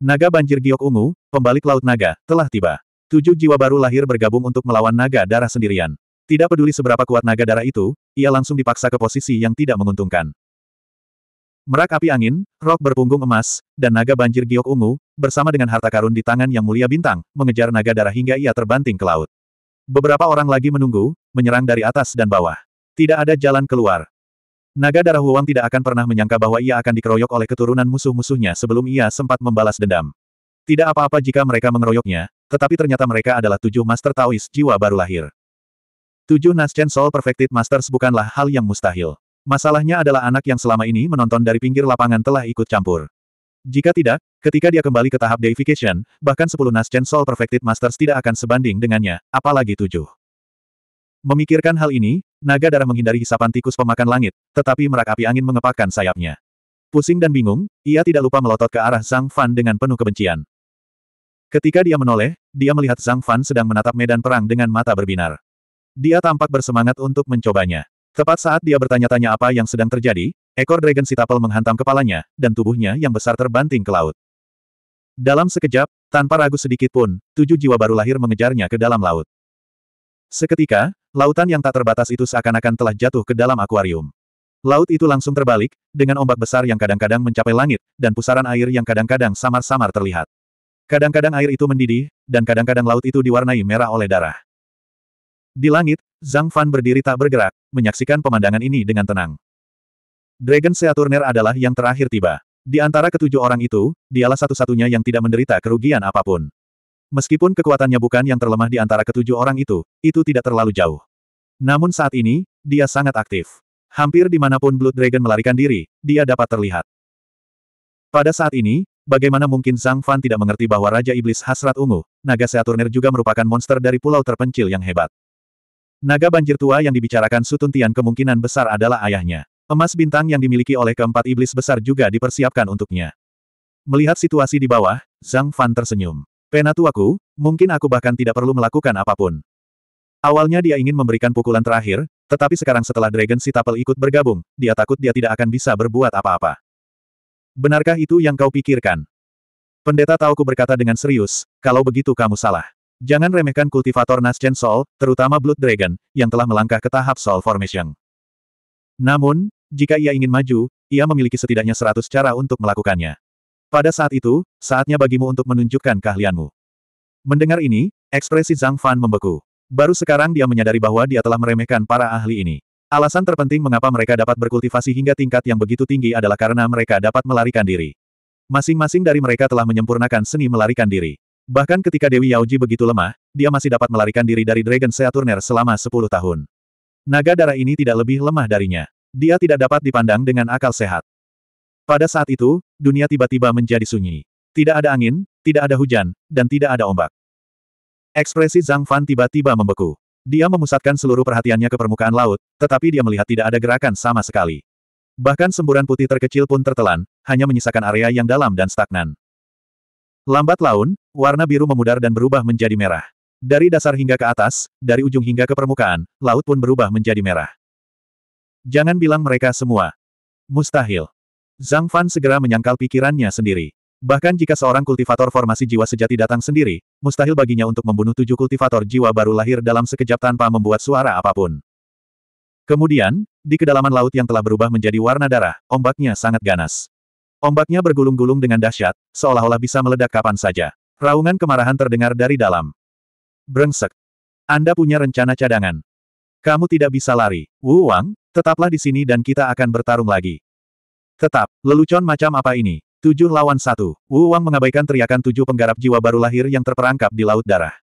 Naga banjir giok ungu, pembalik laut naga, telah tiba. Tujuh jiwa baru lahir bergabung untuk melawan naga darah sendirian. Tidak peduli seberapa kuat naga darah itu, ia langsung dipaksa ke posisi yang tidak menguntungkan. Merak api angin, rok berpunggung emas, dan naga banjir giok ungu, bersama dengan harta karun di tangan yang mulia bintang, mengejar naga darah hingga ia terbanting ke laut. Beberapa orang lagi menunggu, menyerang dari atas dan bawah. Tidak ada jalan keluar. Naga darah Huang tidak akan pernah menyangka bahwa ia akan dikeroyok oleh keturunan musuh-musuhnya sebelum ia sempat membalas dendam. Tidak apa-apa jika mereka mengeroyoknya, tetapi ternyata mereka adalah tujuh Master Taoist jiwa baru lahir. Tujuh Naschen Soul Perfected Masters bukanlah hal yang mustahil. Masalahnya adalah anak yang selama ini menonton dari pinggir lapangan telah ikut campur. Jika tidak, ketika dia kembali ke tahap deification, bahkan sepuluh Naschen Soul Perfected Masters tidak akan sebanding dengannya, apalagi tujuh. Memikirkan hal ini, naga darah menghindari hisapan tikus pemakan langit, tetapi merak api angin mengepakkan sayapnya. Pusing dan bingung, ia tidak lupa melotot ke arah Zhang Fan dengan penuh kebencian. Ketika dia menoleh, dia melihat Zhang Fan sedang menatap medan perang dengan mata berbinar. Dia tampak bersemangat untuk mencobanya. Tepat saat dia bertanya-tanya apa yang sedang terjadi, ekor Dragon Sitapel menghantam kepalanya, dan tubuhnya yang besar terbanting ke laut. Dalam sekejap, tanpa ragu sedikit pun, tujuh jiwa baru lahir mengejarnya ke dalam laut. Seketika, lautan yang tak terbatas itu seakan-akan telah jatuh ke dalam akuarium. Laut itu langsung terbalik, dengan ombak besar yang kadang-kadang mencapai langit, dan pusaran air yang kadang-kadang samar-samar terlihat. Kadang-kadang air itu mendidih, dan kadang-kadang laut itu diwarnai merah oleh darah. Di langit, Zhang Fan berdiri tak bergerak, menyaksikan pemandangan ini dengan tenang. Dragon Seaturner adalah yang terakhir tiba. Di antara ketujuh orang itu, dialah satu-satunya yang tidak menderita kerugian apapun. Meskipun kekuatannya bukan yang terlemah di antara ketujuh orang itu, itu tidak terlalu jauh. Namun saat ini, dia sangat aktif. Hampir dimanapun Blood Dragon melarikan diri, dia dapat terlihat. Pada saat ini, bagaimana mungkin Zhang Fan tidak mengerti bahwa Raja Iblis Hasrat Ungu, Naga Seaturner juga merupakan monster dari pulau terpencil yang hebat. Naga banjir tua yang dibicarakan Sutun Tian kemungkinan besar adalah ayahnya. Emas bintang yang dimiliki oleh keempat iblis besar juga dipersiapkan untuknya. Melihat situasi di bawah, Zhang Fan tersenyum. Penatuaku, mungkin aku bahkan tidak perlu melakukan apapun. Awalnya dia ingin memberikan pukulan terakhir, tetapi sekarang setelah Dragon Tapel ikut bergabung, dia takut dia tidak akan bisa berbuat apa-apa. Benarkah itu yang kau pikirkan? Pendeta Tauku berkata dengan serius, kalau begitu kamu salah. Jangan remehkan kultivator Nascent Soul, terutama Blood Dragon, yang telah melangkah ke tahap Soul Formation. Namun, jika ia ingin maju, ia memiliki setidaknya seratus cara untuk melakukannya. Pada saat itu, saatnya bagimu untuk menunjukkan keahlianmu. Mendengar ini, ekspresi Zhang Fan membeku. Baru sekarang dia menyadari bahwa dia telah meremehkan para ahli ini. Alasan terpenting mengapa mereka dapat berkultivasi hingga tingkat yang begitu tinggi adalah karena mereka dapat melarikan diri. Masing-masing dari mereka telah menyempurnakan seni melarikan diri. Bahkan ketika Dewi Yaoji begitu lemah, dia masih dapat melarikan diri dari Dragon Seaturner selama 10 tahun. Naga darah ini tidak lebih lemah darinya. Dia tidak dapat dipandang dengan akal sehat. Pada saat itu, dunia tiba-tiba menjadi sunyi. Tidak ada angin, tidak ada hujan, dan tidak ada ombak. Ekspresi Zhang Fan tiba-tiba membeku. Dia memusatkan seluruh perhatiannya ke permukaan laut, tetapi dia melihat tidak ada gerakan sama sekali. Bahkan semburan putih terkecil pun tertelan, hanya menyisakan area yang dalam dan stagnan. Lambat laun, warna biru memudar dan berubah menjadi merah. Dari dasar hingga ke atas, dari ujung hingga ke permukaan, laut pun berubah menjadi merah. Jangan bilang mereka semua. Mustahil. Zhang Fan segera menyangkal pikirannya sendiri. Bahkan jika seorang kultivator formasi jiwa sejati datang sendiri, mustahil baginya untuk membunuh tujuh kultivator jiwa baru lahir dalam sekejap tanpa membuat suara apapun. Kemudian, di kedalaman laut yang telah berubah menjadi warna darah, ombaknya sangat ganas. Ombaknya bergulung-gulung dengan dahsyat, seolah-olah bisa meledak kapan saja. Raungan kemarahan terdengar dari dalam. Brengsek. Anda punya rencana cadangan. Kamu tidak bisa lari. Wu Wang, tetaplah di sini dan kita akan bertarung lagi. Tetap, lelucon macam apa ini? Tujuh lawan satu. Wu Wang mengabaikan teriakan tujuh penggarap jiwa baru lahir yang terperangkap di Laut Darah.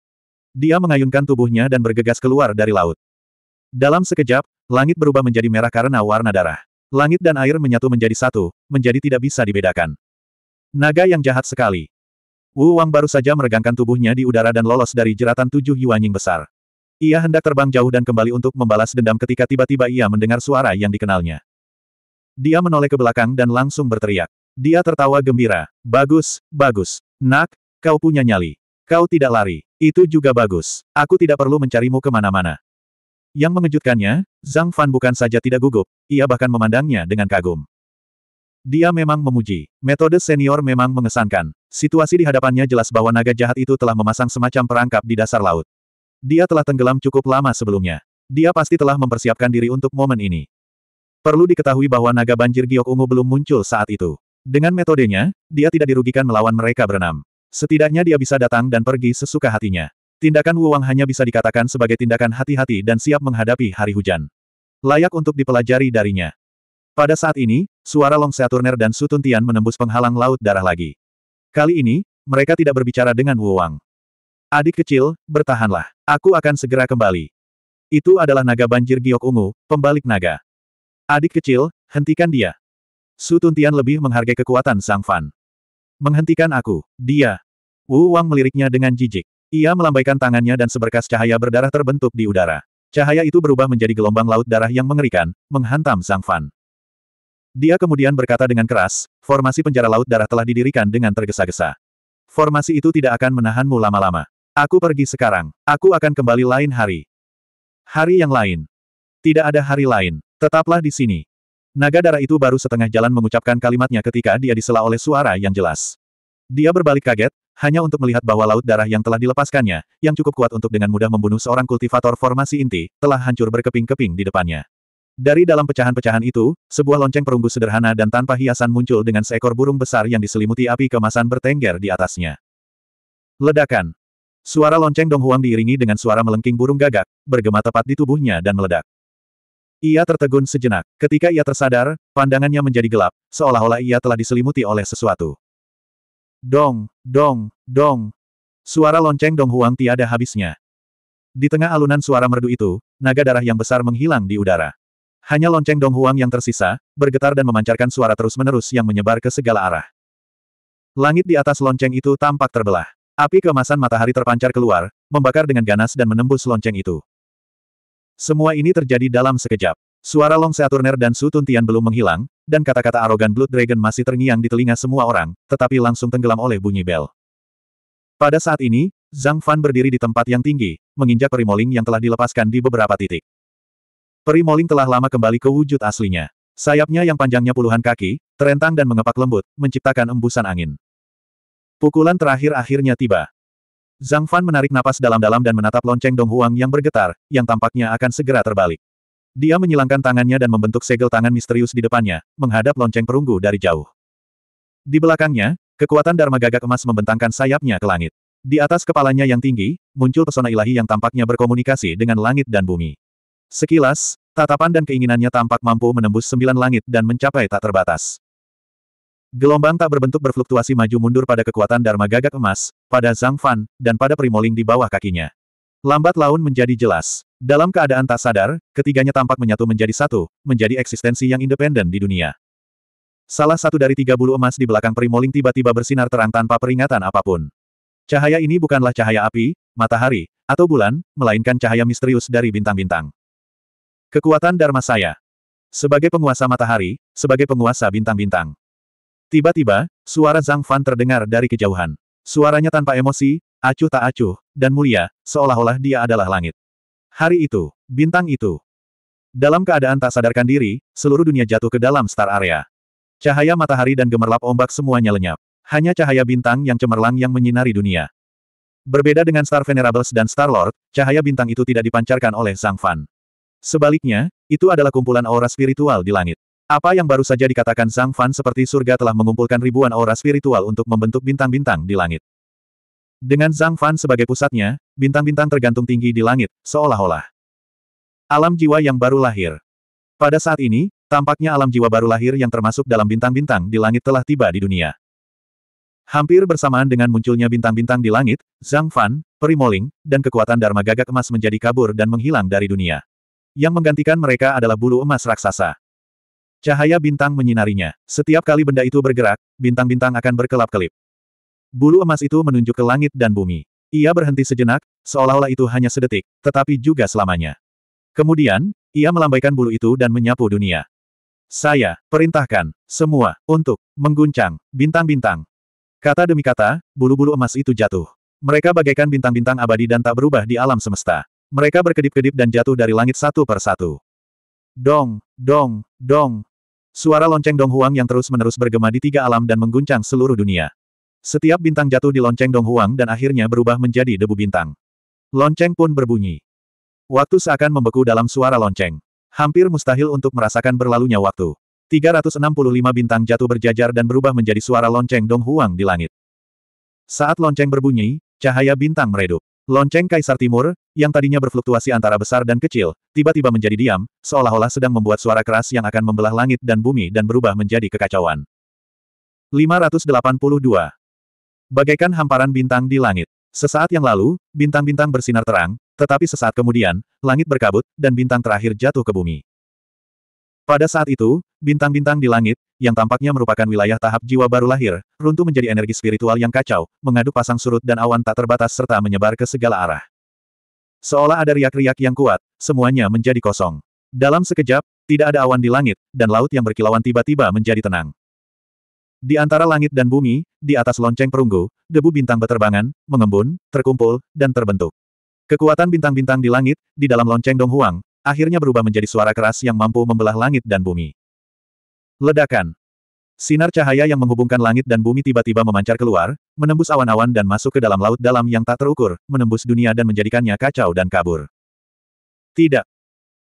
Dia mengayunkan tubuhnya dan bergegas keluar dari laut. Dalam sekejap, langit berubah menjadi merah karena warna darah. Langit dan air menyatu menjadi satu, menjadi tidak bisa dibedakan. Naga yang jahat sekali. Wu Wang baru saja meregangkan tubuhnya di udara dan lolos dari jeratan tujuh Yuanying besar. Ia hendak terbang jauh dan kembali untuk membalas dendam ketika tiba-tiba ia mendengar suara yang dikenalnya. Dia menoleh ke belakang dan langsung berteriak. Dia tertawa gembira. Bagus, bagus. Nak, kau punya nyali. Kau tidak lari. Itu juga bagus. Aku tidak perlu mencarimu kemana-mana. Yang mengejutkannya, Zhang Fan bukan saja tidak gugup, ia bahkan memandangnya dengan kagum. Dia memang memuji. Metode senior memang mengesankan. Situasi di hadapannya jelas bahwa naga jahat itu telah memasang semacam perangkap di dasar laut. Dia telah tenggelam cukup lama sebelumnya. Dia pasti telah mempersiapkan diri untuk momen ini. Perlu diketahui bahwa naga banjir giok ungu belum muncul saat itu. Dengan metodenya, dia tidak dirugikan melawan mereka berenam. Setidaknya dia bisa datang dan pergi sesuka hatinya. Tindakan Wang hanya bisa dikatakan sebagai tindakan hati-hati dan siap menghadapi hari hujan. Layak untuk dipelajari darinya. Pada saat ini, suara Long Seaturner dan Sutuntian Tuntian menembus penghalang laut darah lagi. Kali ini, mereka tidak berbicara dengan Wang. Adik kecil, bertahanlah. Aku akan segera kembali. Itu adalah naga banjir giok ungu, pembalik naga. Adik kecil, hentikan dia. Su Tuntian lebih menghargai kekuatan Sang Fan. Menghentikan aku, dia. Wu Wang meliriknya dengan jijik. Ia melambaikan tangannya dan seberkas cahaya berdarah terbentuk di udara. Cahaya itu berubah menjadi gelombang laut darah yang mengerikan, menghantam Sang Fan. Dia kemudian berkata dengan keras, formasi penjara laut darah telah didirikan dengan tergesa-gesa. Formasi itu tidak akan menahanmu lama-lama. Aku pergi sekarang. Aku akan kembali lain hari. Hari yang lain. Tidak ada hari lain. Tetaplah di sini. Naga darah itu baru setengah jalan mengucapkan kalimatnya ketika dia disela oleh suara yang jelas. Dia berbalik kaget, hanya untuk melihat bahwa laut darah yang telah dilepaskannya, yang cukup kuat untuk dengan mudah membunuh seorang kultivator formasi inti, telah hancur berkeping-keping di depannya. Dari dalam pecahan-pecahan itu, sebuah lonceng perunggu sederhana dan tanpa hiasan muncul dengan seekor burung besar yang diselimuti api kemasan bertengger di atasnya. Ledakan. Suara lonceng donghuang diiringi dengan suara melengking burung gagak, bergema tepat di tubuhnya dan meledak. Ia tertegun sejenak. Ketika ia tersadar, pandangannya menjadi gelap, seolah-olah ia telah diselimuti oleh sesuatu. Dong, dong, dong. Suara lonceng Dong Huang tiada habisnya. Di tengah alunan suara merdu itu, naga darah yang besar menghilang di udara. Hanya lonceng Dong Huang yang tersisa, bergetar dan memancarkan suara terus-menerus yang menyebar ke segala arah. Langit di atas lonceng itu tampak terbelah. Api kemasan matahari terpancar keluar, membakar dengan ganas dan menembus lonceng itu. Semua ini terjadi dalam sekejap. Suara Long Saturner dan Su Tuntian belum menghilang, dan kata-kata arogan Blood Dragon masih terngiang di telinga semua orang, tetapi langsung tenggelam oleh bunyi bel. Pada saat ini, Zhang Fan berdiri di tempat yang tinggi, menginjak perimoling yang telah dilepaskan di beberapa titik. Perimoling telah lama kembali ke wujud aslinya. Sayapnya yang panjangnya puluhan kaki, terentang dan mengepak lembut, menciptakan embusan angin. Pukulan terakhir akhirnya tiba. Zhang Fan menarik napas dalam-dalam dan menatap lonceng Dong Huang yang bergetar, yang tampaknya akan segera terbalik. Dia menyilangkan tangannya dan membentuk segel tangan misterius di depannya, menghadap lonceng perunggu dari jauh. Di belakangnya, kekuatan Dharma Gagak Emas membentangkan sayapnya ke langit. Di atas kepalanya yang tinggi, muncul pesona ilahi yang tampaknya berkomunikasi dengan langit dan bumi. Sekilas, tatapan dan keinginannya tampak mampu menembus sembilan langit dan mencapai tak terbatas. Gelombang tak berbentuk berfluktuasi maju mundur pada kekuatan Dharma gagak emas, pada Zhang Fan, dan pada Primoling di bawah kakinya. Lambat laun menjadi jelas. Dalam keadaan tak sadar, ketiganya tampak menyatu menjadi satu, menjadi eksistensi yang independen di dunia. Salah satu dari tiga bulu emas di belakang Primoling tiba-tiba bersinar terang tanpa peringatan apapun. Cahaya ini bukanlah cahaya api, matahari, atau bulan, melainkan cahaya misterius dari bintang-bintang. Kekuatan Dharma saya. Sebagai penguasa matahari, sebagai penguasa bintang-bintang. Tiba-tiba, suara Zhang Fan terdengar dari kejauhan. Suaranya tanpa emosi, acuh tak acuh, dan mulia, seolah-olah dia adalah langit. Hari itu, bintang itu. Dalam keadaan tak sadarkan diri, seluruh dunia jatuh ke dalam star area. Cahaya matahari dan gemerlap ombak semuanya lenyap. Hanya cahaya bintang yang cemerlang yang menyinari dunia. Berbeda dengan Star Venerables dan Star Lord, cahaya bintang itu tidak dipancarkan oleh Zhang Fan. Sebaliknya, itu adalah kumpulan aura spiritual di langit. Apa yang baru saja dikatakan Zhang Fan seperti surga telah mengumpulkan ribuan aura spiritual untuk membentuk bintang-bintang di langit. Dengan Zhang Fan sebagai pusatnya, bintang-bintang tergantung tinggi di langit, seolah-olah. Alam jiwa yang baru lahir. Pada saat ini, tampaknya alam jiwa baru lahir yang termasuk dalam bintang-bintang di langit telah tiba di dunia. Hampir bersamaan dengan munculnya bintang-bintang di langit, Zhang Fan, Perimoling, dan kekuatan Dharma Gagak Emas menjadi kabur dan menghilang dari dunia. Yang menggantikan mereka adalah bulu emas raksasa. Cahaya bintang menyinarinya. Setiap kali benda itu bergerak, bintang-bintang akan berkelap-kelip. Bulu emas itu menunjuk ke langit dan bumi. Ia berhenti sejenak, seolah-olah itu hanya sedetik, tetapi juga selamanya. Kemudian, ia melambaikan bulu itu dan menyapu dunia. Saya, perintahkan, semua, untuk, mengguncang, bintang-bintang. Kata demi kata, bulu-bulu emas itu jatuh. Mereka bagaikan bintang-bintang abadi dan tak berubah di alam semesta. Mereka berkedip-kedip dan jatuh dari langit satu per satu. Dong, dong, dong, Suara lonceng Donghuang yang terus-menerus bergema di tiga alam dan mengguncang seluruh dunia. Setiap bintang jatuh di lonceng Donghuang dan akhirnya berubah menjadi debu bintang. Lonceng pun berbunyi. Waktu seakan membeku dalam suara lonceng. Hampir mustahil untuk merasakan berlalunya waktu. 365 bintang jatuh berjajar dan berubah menjadi suara lonceng Donghuang di langit. Saat lonceng berbunyi, cahaya bintang meredup. Lonceng Kaisar Timur, yang tadinya berfluktuasi antara besar dan kecil, tiba-tiba menjadi diam, seolah-olah sedang membuat suara keras yang akan membelah langit dan bumi dan berubah menjadi kekacauan. 582. Bagaikan hamparan bintang di langit. Sesaat yang lalu, bintang-bintang bersinar terang, tetapi sesaat kemudian, langit berkabut, dan bintang terakhir jatuh ke bumi. Pada saat itu, bintang-bintang di langit, yang tampaknya merupakan wilayah tahap jiwa baru lahir, runtuh menjadi energi spiritual yang kacau, mengaduk pasang surut dan awan tak terbatas serta menyebar ke segala arah. Seolah ada riak-riak yang kuat, semuanya menjadi kosong. Dalam sekejap, tidak ada awan di langit, dan laut yang berkilauan tiba-tiba menjadi tenang. Di antara langit dan bumi, di atas lonceng perunggu, debu bintang berterbangan, mengembun, terkumpul, dan terbentuk. Kekuatan bintang-bintang di langit, di dalam lonceng Donghuang, akhirnya berubah menjadi suara keras yang mampu membelah langit dan bumi. Ledakan. Sinar cahaya yang menghubungkan langit dan bumi tiba-tiba memancar keluar, menembus awan-awan dan masuk ke dalam laut dalam yang tak terukur, menembus dunia dan menjadikannya kacau dan kabur. Tidak.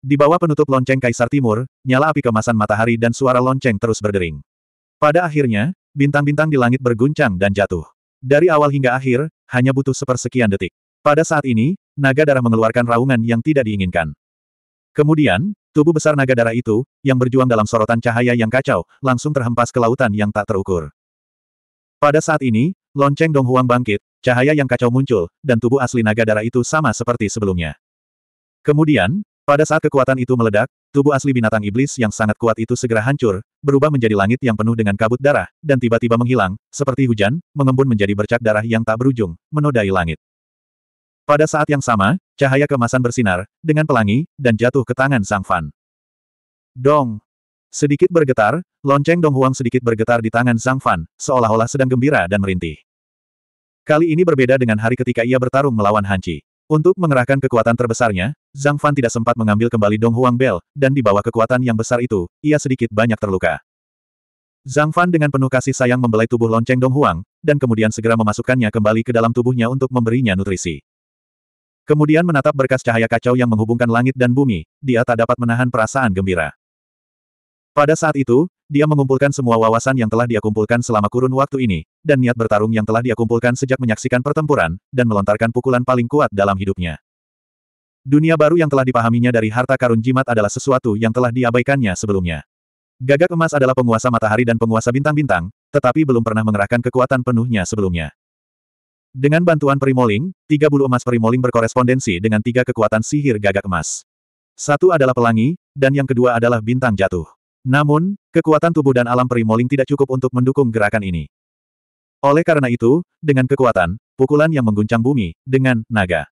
Di bawah penutup lonceng Kaisar Timur, nyala api kemasan matahari dan suara lonceng terus berdering. Pada akhirnya, bintang-bintang di langit berguncang dan jatuh. Dari awal hingga akhir, hanya butuh sepersekian detik. Pada saat ini, naga darah mengeluarkan raungan yang tidak diinginkan. Kemudian, tubuh besar naga darah itu, yang berjuang dalam sorotan cahaya yang kacau, langsung terhempas ke lautan yang tak terukur. Pada saat ini, lonceng Dong Huang bangkit, cahaya yang kacau muncul, dan tubuh asli naga darah itu sama seperti sebelumnya. Kemudian, pada saat kekuatan itu meledak, tubuh asli binatang iblis yang sangat kuat itu segera hancur, berubah menjadi langit yang penuh dengan kabut darah, dan tiba-tiba menghilang, seperti hujan, mengembun menjadi bercak darah yang tak berujung, menodai langit. Pada saat yang sama, Cahaya kemasan bersinar, dengan pelangi, dan jatuh ke tangan Sang Fan. Dong! Sedikit bergetar, lonceng Dong Huang sedikit bergetar di tangan Sang Fan, seolah-olah sedang gembira dan merintih. Kali ini berbeda dengan hari ketika ia bertarung melawan Hanci. Untuk mengerahkan kekuatan terbesarnya, Zhang Fan tidak sempat mengambil kembali Dong Huang Bell, dan di bawah kekuatan yang besar itu, ia sedikit banyak terluka. Zhang Fan dengan penuh kasih sayang membelai tubuh lonceng Dong Huang, dan kemudian segera memasukkannya kembali ke dalam tubuhnya untuk memberinya nutrisi. Kemudian menatap berkas cahaya kacau yang menghubungkan langit dan bumi, dia tak dapat menahan perasaan gembira. Pada saat itu, dia mengumpulkan semua wawasan yang telah dia kumpulkan selama kurun waktu ini, dan niat bertarung yang telah dia kumpulkan sejak menyaksikan pertempuran, dan melontarkan pukulan paling kuat dalam hidupnya. Dunia baru yang telah dipahaminya dari harta karun jimat adalah sesuatu yang telah diabaikannya sebelumnya. Gagak emas adalah penguasa matahari dan penguasa bintang-bintang, tetapi belum pernah mengerahkan kekuatan penuhnya sebelumnya. Dengan bantuan perimoling, tiga bulu emas perimoling berkorespondensi dengan tiga kekuatan sihir gagak emas. Satu adalah pelangi, dan yang kedua adalah bintang jatuh. Namun, kekuatan tubuh dan alam perimoling tidak cukup untuk mendukung gerakan ini. Oleh karena itu, dengan kekuatan, pukulan yang mengguncang bumi, dengan, naga.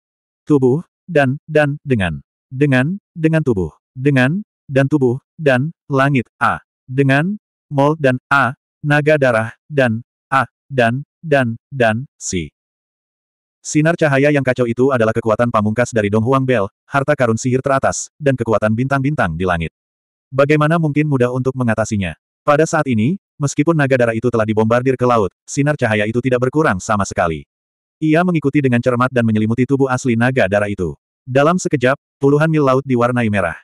Tubuh, dan, dan, dengan. Dengan, dengan tubuh. Dengan, dan tubuh, dan, langit, A. Dengan, mol dan A, naga darah, dan, A, dan, dan, dan, si. Sinar cahaya yang kacau itu adalah kekuatan pamungkas dari Dong Huang Bell, harta karun sihir teratas, dan kekuatan bintang-bintang di langit. Bagaimana mungkin mudah untuk mengatasinya? Pada saat ini, meskipun naga darah itu telah dibombardir ke laut, sinar cahaya itu tidak berkurang sama sekali. Ia mengikuti dengan cermat dan menyelimuti tubuh asli naga darah itu. Dalam sekejap, puluhan mil laut diwarnai merah.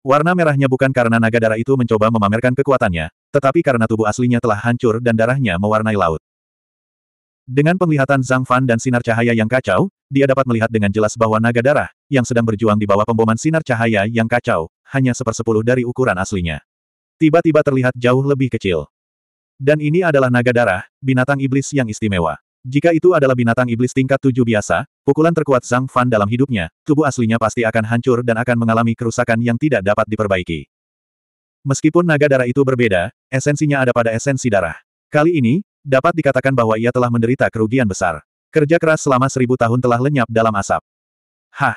Warna merahnya bukan karena naga darah itu mencoba memamerkan kekuatannya, tetapi karena tubuh aslinya telah hancur dan darahnya mewarnai laut. Dengan penglihatan Zhang Fan dan sinar cahaya yang kacau, dia dapat melihat dengan jelas bahwa naga darah, yang sedang berjuang di bawah pemboman sinar cahaya yang kacau, hanya sepersepuluh dari ukuran aslinya. Tiba-tiba terlihat jauh lebih kecil. Dan ini adalah naga darah, binatang iblis yang istimewa. Jika itu adalah binatang iblis tingkat tujuh biasa, pukulan terkuat Zhang Fan dalam hidupnya, tubuh aslinya pasti akan hancur dan akan mengalami kerusakan yang tidak dapat diperbaiki. Meskipun naga darah itu berbeda, esensinya ada pada esensi darah. Kali ini, Dapat dikatakan bahwa ia telah menderita kerugian besar. Kerja keras selama seribu tahun telah lenyap dalam asap. Hah!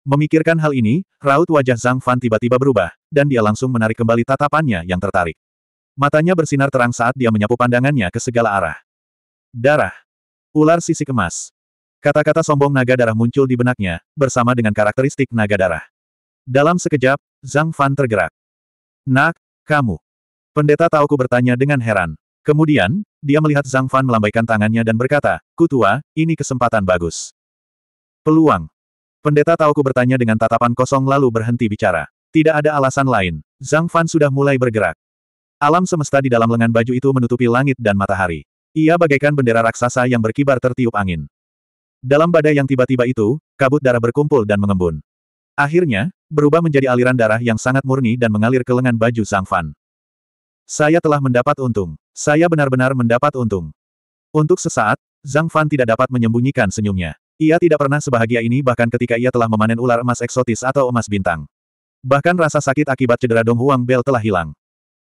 Memikirkan hal ini, raut wajah Zhang Fan tiba-tiba berubah, dan dia langsung menarik kembali tatapannya yang tertarik. Matanya bersinar terang saat dia menyapu pandangannya ke segala arah. Darah. Ular sisi emas. Kata-kata sombong naga darah muncul di benaknya, bersama dengan karakteristik naga darah. Dalam sekejap, Zhang Fan tergerak. Nak, kamu. Pendeta Tauku bertanya dengan heran. Kemudian, dia melihat Zhang Fan melambaikan tangannya dan berkata, Kutua, ini kesempatan bagus. Peluang. Pendeta Taoku bertanya dengan tatapan kosong lalu berhenti bicara. Tidak ada alasan lain. Zhang Fan sudah mulai bergerak. Alam semesta di dalam lengan baju itu menutupi langit dan matahari. Ia bagaikan bendera raksasa yang berkibar tertiup angin. Dalam badai yang tiba-tiba itu, kabut darah berkumpul dan mengembun. Akhirnya, berubah menjadi aliran darah yang sangat murni dan mengalir ke lengan baju Zhang Fan. Saya telah mendapat untung. Saya benar-benar mendapat untung. Untuk sesaat, Zhang Fan tidak dapat menyembunyikan senyumnya. Ia tidak pernah sebahagia ini bahkan ketika ia telah memanen ular emas eksotis atau emas bintang. Bahkan rasa sakit akibat cedera Dong Huang Bel telah hilang.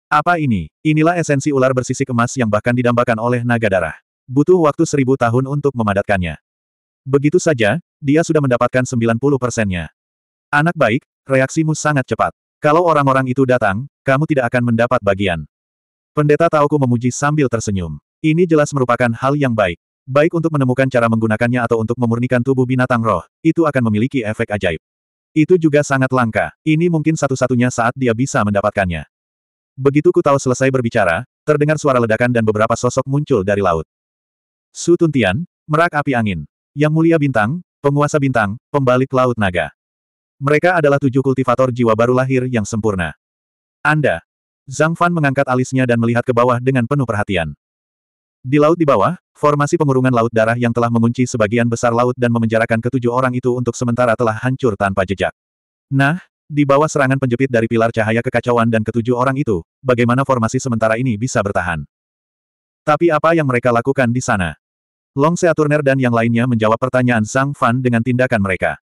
Apa ini? Inilah esensi ular bersisik emas yang bahkan didambakan oleh naga darah. Butuh waktu seribu tahun untuk memadatkannya. Begitu saja, dia sudah mendapatkan 90 persennya. Anak baik, reaksimu sangat cepat. Kalau orang-orang itu datang, kamu tidak akan mendapat bagian. Pendeta Taoku memuji sambil tersenyum. Ini jelas merupakan hal yang baik. Baik untuk menemukan cara menggunakannya atau untuk memurnikan tubuh binatang roh, itu akan memiliki efek ajaib. Itu juga sangat langka, ini mungkin satu-satunya saat dia bisa mendapatkannya. Begitu ku tahu selesai berbicara, terdengar suara ledakan dan beberapa sosok muncul dari laut. Su Tuntian, merak api angin. Yang mulia bintang, penguasa bintang, pembalik laut naga. Mereka adalah tujuh kultivator jiwa baru lahir yang sempurna. Anda. Zhang Fan mengangkat alisnya dan melihat ke bawah dengan penuh perhatian. Di laut di bawah, formasi pengurungan laut darah yang telah mengunci sebagian besar laut dan memenjarakan ketujuh orang itu untuk sementara telah hancur tanpa jejak. Nah, di bawah serangan penjepit dari pilar cahaya kekacauan dan ketujuh orang itu, bagaimana formasi sementara ini bisa bertahan? Tapi apa yang mereka lakukan di sana? Long Seaturner dan yang lainnya menjawab pertanyaan Zhang Fan dengan tindakan mereka.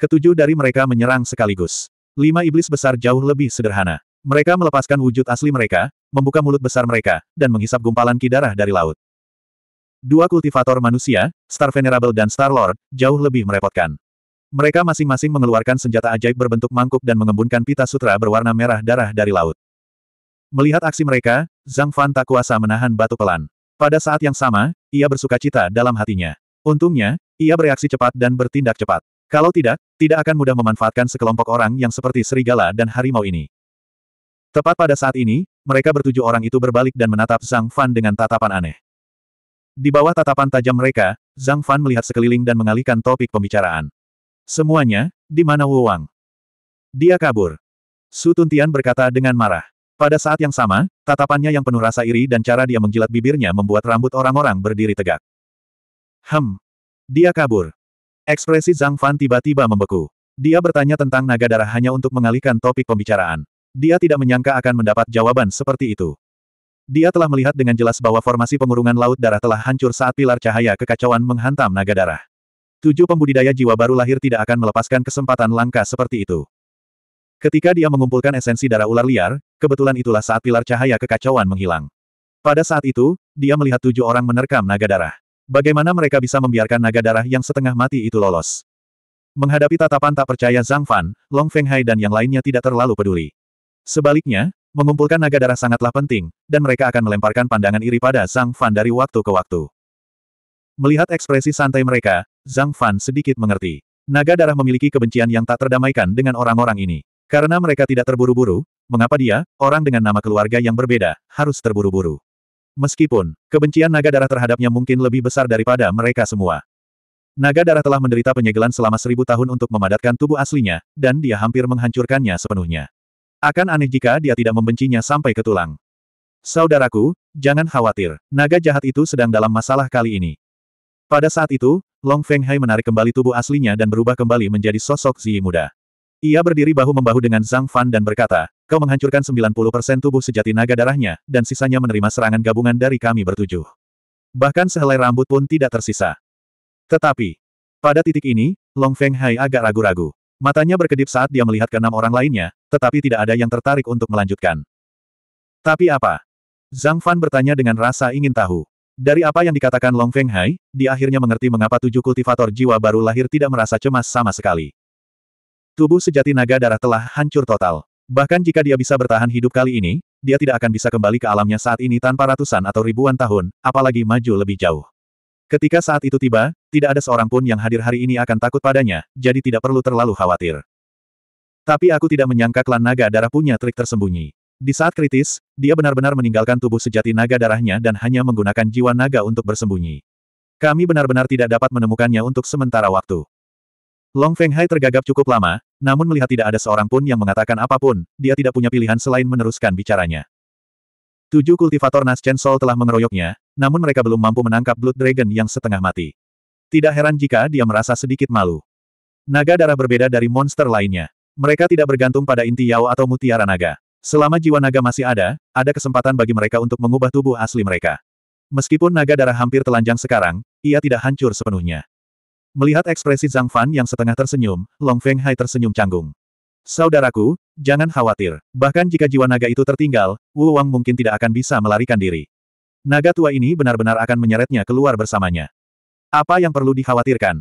Ketujuh dari mereka menyerang sekaligus. Lima iblis besar jauh lebih sederhana. Mereka melepaskan wujud asli mereka, membuka mulut besar mereka, dan menghisap gumpalan darah dari laut. Dua kultivator manusia, Star Venerable dan Star Lord, jauh lebih merepotkan. Mereka masing-masing mengeluarkan senjata ajaib berbentuk mangkuk dan mengembunkan pita sutra berwarna merah darah dari laut. Melihat aksi mereka, Zhang Fan tak kuasa menahan batu pelan. Pada saat yang sama, ia bersuka cita dalam hatinya. Untungnya, ia bereaksi cepat dan bertindak cepat. Kalau tidak, tidak akan mudah memanfaatkan sekelompok orang yang seperti serigala dan harimau ini. Tepat pada saat ini, mereka bertujuh orang itu berbalik dan menatap Zhang Fan dengan tatapan aneh. Di bawah tatapan tajam mereka, Zhang Fan melihat sekeliling dan mengalihkan topik pembicaraan. Semuanya, di mana Wu Wang? Dia kabur. Su Tuntian berkata dengan marah. Pada saat yang sama, tatapannya yang penuh rasa iri dan cara dia menjilat bibirnya membuat rambut orang-orang berdiri tegak. Hem. Dia kabur. Ekspresi Zhang Fan tiba-tiba membeku. Dia bertanya tentang naga darah hanya untuk mengalihkan topik pembicaraan. Dia tidak menyangka akan mendapat jawaban seperti itu. Dia telah melihat dengan jelas bahwa formasi pengurungan laut darah telah hancur saat pilar cahaya kekacauan menghantam naga darah. Tujuh pembudidaya jiwa baru lahir tidak akan melepaskan kesempatan langka seperti itu. Ketika dia mengumpulkan esensi darah ular liar, kebetulan itulah saat pilar cahaya kekacauan menghilang. Pada saat itu, dia melihat tujuh orang menerkam naga darah. Bagaimana mereka bisa membiarkan naga darah yang setengah mati itu lolos? Menghadapi tatapan tak percaya Zhang Fan, Long Feng Hai dan yang lainnya tidak terlalu peduli. Sebaliknya, mengumpulkan naga darah sangatlah penting, dan mereka akan melemparkan pandangan iri pada Zhang Fan dari waktu ke waktu. Melihat ekspresi santai mereka, Zhang Fan sedikit mengerti. Naga darah memiliki kebencian yang tak terdamaikan dengan orang-orang ini. Karena mereka tidak terburu-buru, mengapa dia, orang dengan nama keluarga yang berbeda, harus terburu-buru? Meskipun, kebencian naga darah terhadapnya mungkin lebih besar daripada mereka semua. Naga darah telah menderita penyegelan selama seribu tahun untuk memadatkan tubuh aslinya, dan dia hampir menghancurkannya sepenuhnya. Akan aneh jika dia tidak membencinya sampai ke tulang. Saudaraku, jangan khawatir, naga jahat itu sedang dalam masalah kali ini. Pada saat itu, Long Feng Hai menarik kembali tubuh aslinya dan berubah kembali menjadi sosok Zi muda. Ia berdiri bahu-membahu dengan Zhang Fan dan berkata, Kau menghancurkan 90% tubuh sejati naga darahnya, dan sisanya menerima serangan gabungan dari kami bertujuh. Bahkan sehelai rambut pun tidak tersisa. Tetapi, pada titik ini, Long Feng Hai agak ragu-ragu. Matanya berkedip saat dia melihat keenam orang lainnya, tetapi tidak ada yang tertarik untuk melanjutkan. Tapi apa? Zhang Fan bertanya dengan rasa ingin tahu. Dari apa yang dikatakan Long Feng Hai, dia akhirnya mengerti mengapa tujuh kultivator jiwa baru lahir tidak merasa cemas sama sekali. Tubuh sejati naga darah telah hancur total. Bahkan jika dia bisa bertahan hidup kali ini, dia tidak akan bisa kembali ke alamnya saat ini tanpa ratusan atau ribuan tahun, apalagi maju lebih jauh. Ketika saat itu tiba, tidak ada seorang pun yang hadir hari ini akan takut padanya, jadi tidak perlu terlalu khawatir. Tapi aku tidak menyangka klan naga darah punya trik tersembunyi. Di saat kritis, dia benar-benar meninggalkan tubuh sejati naga darahnya dan hanya menggunakan jiwa naga untuk bersembunyi. Kami benar-benar tidak dapat menemukannya untuk sementara waktu. Long Feng Hai tergagap cukup lama, namun melihat tidak ada seorang pun yang mengatakan apapun, dia tidak punya pilihan selain meneruskan bicaranya. Tujuh kultivator Chen Sol telah mengeroyoknya, namun mereka belum mampu menangkap Blood Dragon yang setengah mati. Tidak heran jika dia merasa sedikit malu. Naga darah berbeda dari monster lainnya. Mereka tidak bergantung pada inti Yao atau mutiara naga. Selama jiwa naga masih ada, ada kesempatan bagi mereka untuk mengubah tubuh asli mereka. Meskipun naga darah hampir telanjang sekarang, ia tidak hancur sepenuhnya. Melihat ekspresi Zhang Fan yang setengah tersenyum, Long Feng Hai tersenyum canggung. Saudaraku, jangan khawatir. Bahkan jika jiwa naga itu tertinggal, Wu Wang mungkin tidak akan bisa melarikan diri. Naga tua ini benar-benar akan menyeretnya keluar bersamanya. Apa yang perlu dikhawatirkan?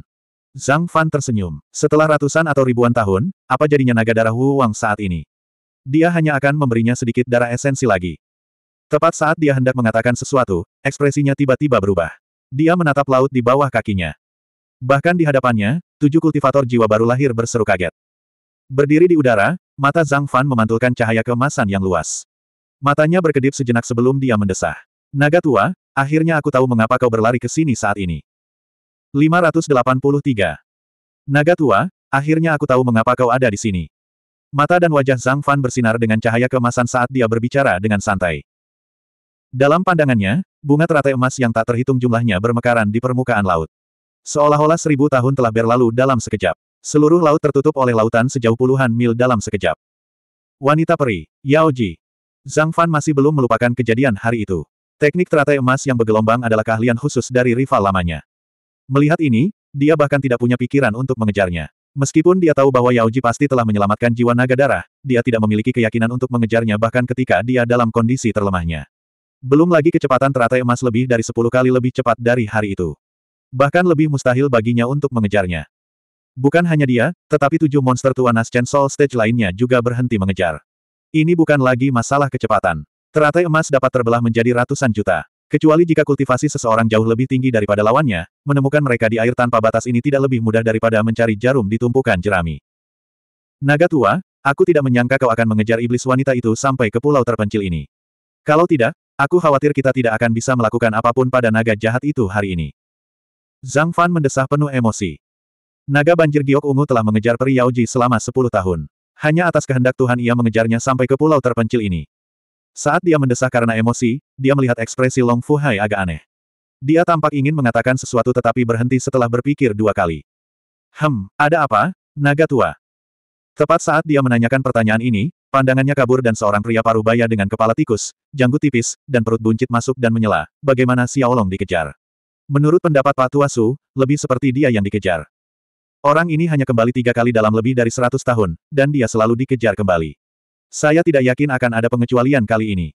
Zhang Fan tersenyum. Setelah ratusan atau ribuan tahun, apa jadinya naga darah Wu Wang saat ini? Dia hanya akan memberinya sedikit darah esensi lagi. Tepat saat dia hendak mengatakan sesuatu, ekspresinya tiba-tiba berubah. Dia menatap laut di bawah kakinya. Bahkan di hadapannya, tujuh kultivator jiwa baru lahir berseru kaget. Berdiri di udara, mata Zhang Fan memantulkan cahaya kemasan yang luas. Matanya berkedip sejenak sebelum dia mendesah. Naga tua, akhirnya aku tahu mengapa kau berlari ke sini saat ini. 583. Naga tua, akhirnya aku tahu mengapa kau ada di sini. Mata dan wajah Zhang Fan bersinar dengan cahaya kemasan saat dia berbicara dengan santai. Dalam pandangannya, bunga teratai emas yang tak terhitung jumlahnya bermekaran di permukaan laut. Seolah-olah seribu tahun telah berlalu dalam sekejap. Seluruh laut tertutup oleh lautan sejauh puluhan mil dalam sekejap. Wanita peri, Yao Ji. Zhang Fan masih belum melupakan kejadian hari itu. Teknik teratai emas yang bergelombang adalah keahlian khusus dari rival lamanya. Melihat ini, dia bahkan tidak punya pikiran untuk mengejarnya. Meskipun dia tahu bahwa Yao Ji pasti telah menyelamatkan jiwa naga darah, dia tidak memiliki keyakinan untuk mengejarnya bahkan ketika dia dalam kondisi terlemahnya. Belum lagi kecepatan teratai emas lebih dari 10 kali lebih cepat dari hari itu. Bahkan lebih mustahil baginya untuk mengejarnya. Bukan hanya dia, tetapi tujuh monster tua naschen Soul Stage lainnya juga berhenti mengejar. Ini bukan lagi masalah kecepatan. Teratai emas dapat terbelah menjadi ratusan juta. Kecuali jika kultivasi seseorang jauh lebih tinggi daripada lawannya, menemukan mereka di air tanpa batas ini tidak lebih mudah daripada mencari jarum di tumpukan jerami. Naga tua, aku tidak menyangka kau akan mengejar iblis wanita itu sampai ke pulau terpencil ini. Kalau tidak, aku khawatir kita tidak akan bisa melakukan apapun pada naga jahat itu hari ini. Zhang Fan mendesah penuh emosi. Naga banjir giok ungu telah mengejar Peri Yaoji selama sepuluh tahun. Hanya atas kehendak Tuhan ia mengejarnya sampai ke pulau terpencil ini. Saat dia mendesah karena emosi, dia melihat ekspresi Long Fu Hai agak aneh. Dia tampak ingin mengatakan sesuatu tetapi berhenti setelah berpikir dua kali. Hem, ada apa, naga tua? Tepat saat dia menanyakan pertanyaan ini, pandangannya kabur dan seorang pria parubaya dengan kepala tikus, janggut tipis, dan perut buncit masuk dan menyela, bagaimana Xiaolong dikejar. Menurut pendapat Pak Tuasu, lebih seperti dia yang dikejar. Orang ini hanya kembali tiga kali dalam lebih dari seratus tahun, dan dia selalu dikejar kembali. Saya tidak yakin akan ada pengecualian kali ini.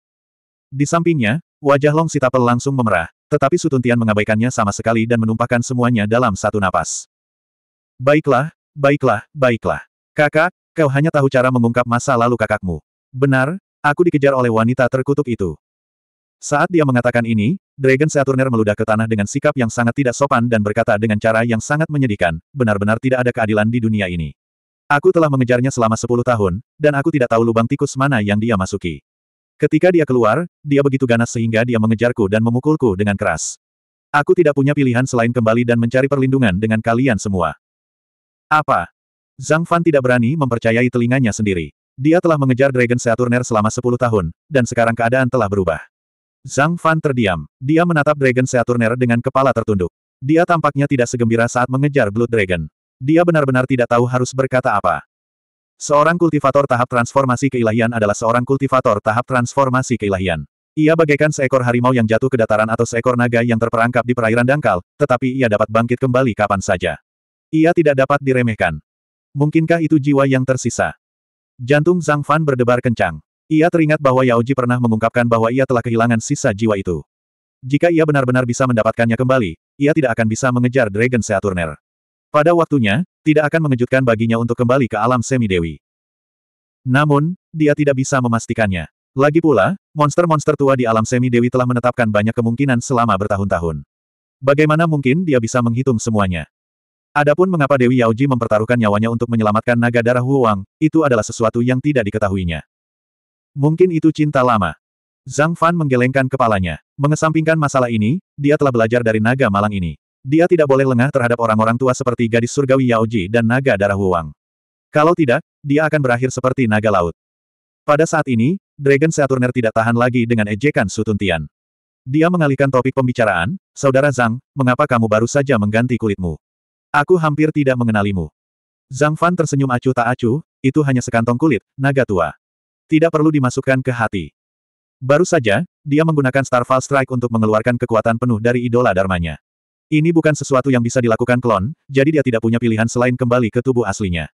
Di sampingnya, wajah Long Sitapel langsung memerah, tetapi Sutuntian mengabaikannya sama sekali dan menumpahkan semuanya dalam satu napas. Baiklah, baiklah, baiklah. Kakak, kau hanya tahu cara mengungkap masa lalu kakakmu. Benar, aku dikejar oleh wanita terkutuk itu. Saat dia mengatakan ini, Dragon Saturner meludah ke tanah dengan sikap yang sangat tidak sopan dan berkata dengan cara yang sangat menyedihkan, benar-benar tidak ada keadilan di dunia ini. Aku telah mengejarnya selama 10 tahun, dan aku tidak tahu lubang tikus mana yang dia masuki. Ketika dia keluar, dia begitu ganas sehingga dia mengejarku dan memukulku dengan keras. Aku tidak punya pilihan selain kembali dan mencari perlindungan dengan kalian semua. Apa? Zhang Fan tidak berani mempercayai telinganya sendiri. Dia telah mengejar Dragon Saturner selama 10 tahun, dan sekarang keadaan telah berubah. Zhang Fan terdiam. Dia menatap Dragon Saturner dengan kepala tertunduk. Dia tampaknya tidak segembira saat mengejar Blood Dragon. Dia benar-benar tidak tahu harus berkata apa. Seorang kultivator tahap transformasi keilahian adalah seorang kultivator tahap transformasi keilahian. Ia bagaikan seekor harimau yang jatuh ke dataran atau seekor naga yang terperangkap di perairan dangkal, tetapi ia dapat bangkit kembali kapan saja. Ia tidak dapat diremehkan. Mungkinkah itu jiwa yang tersisa? Jantung Zhang Fan berdebar kencang. Ia teringat bahwa Yaoji pernah mengungkapkan bahwa ia telah kehilangan sisa jiwa itu. Jika ia benar-benar bisa mendapatkannya kembali, ia tidak akan bisa mengejar Dragon Seaturner. Pada waktunya, tidak akan mengejutkan baginya untuk kembali ke alam semi-dewi. Namun, dia tidak bisa memastikannya. Lagi pula, monster-monster tua di alam semi-dewi telah menetapkan banyak kemungkinan selama bertahun-tahun. Bagaimana mungkin dia bisa menghitung semuanya? Adapun mengapa Dewi Yaoji mempertaruhkan nyawanya untuk menyelamatkan naga darah Huang, itu adalah sesuatu yang tidak diketahuinya. Mungkin itu cinta lama. Zhang Fan menggelengkan kepalanya. Mengesampingkan masalah ini, dia telah belajar dari naga malang ini. Dia tidak boleh lengah terhadap orang-orang tua seperti gadis surgawi Yaoji dan naga darah Wuang. Kalau tidak, dia akan berakhir seperti naga laut. Pada saat ini, Dragon Saturner tidak tahan lagi dengan ejekan Sutuntian. Dia mengalihkan topik pembicaraan, Saudara Zhang, mengapa kamu baru saja mengganti kulitmu? Aku hampir tidak mengenalimu. Zhang Fan tersenyum acuh tak acuh, itu hanya sekantong kulit, naga tua. Tidak perlu dimasukkan ke hati. Baru saja, dia menggunakan Starfall Strike untuk mengeluarkan kekuatan penuh dari idola dharmanya. Ini bukan sesuatu yang bisa dilakukan klon, jadi dia tidak punya pilihan selain kembali ke tubuh aslinya.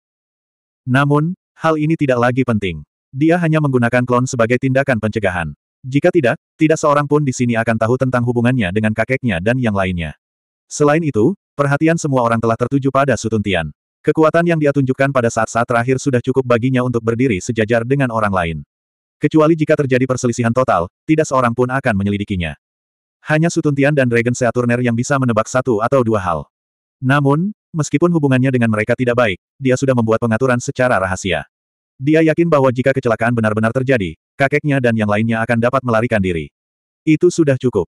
Namun, hal ini tidak lagi penting. Dia hanya menggunakan klon sebagai tindakan pencegahan. Jika tidak, tidak seorang pun di sini akan tahu tentang hubungannya dengan kakeknya dan yang lainnya. Selain itu, perhatian semua orang telah tertuju pada Sutuntian. Kekuatan yang dia tunjukkan pada saat-saat terakhir sudah cukup baginya untuk berdiri sejajar dengan orang lain. Kecuali jika terjadi perselisihan total, tidak seorang pun akan menyelidikinya. Hanya Sutuntian dan Dragon Seaturner yang bisa menebak satu atau dua hal. Namun, meskipun hubungannya dengan mereka tidak baik, dia sudah membuat pengaturan secara rahasia. Dia yakin bahwa jika kecelakaan benar-benar terjadi, kakeknya dan yang lainnya akan dapat melarikan diri. Itu sudah cukup.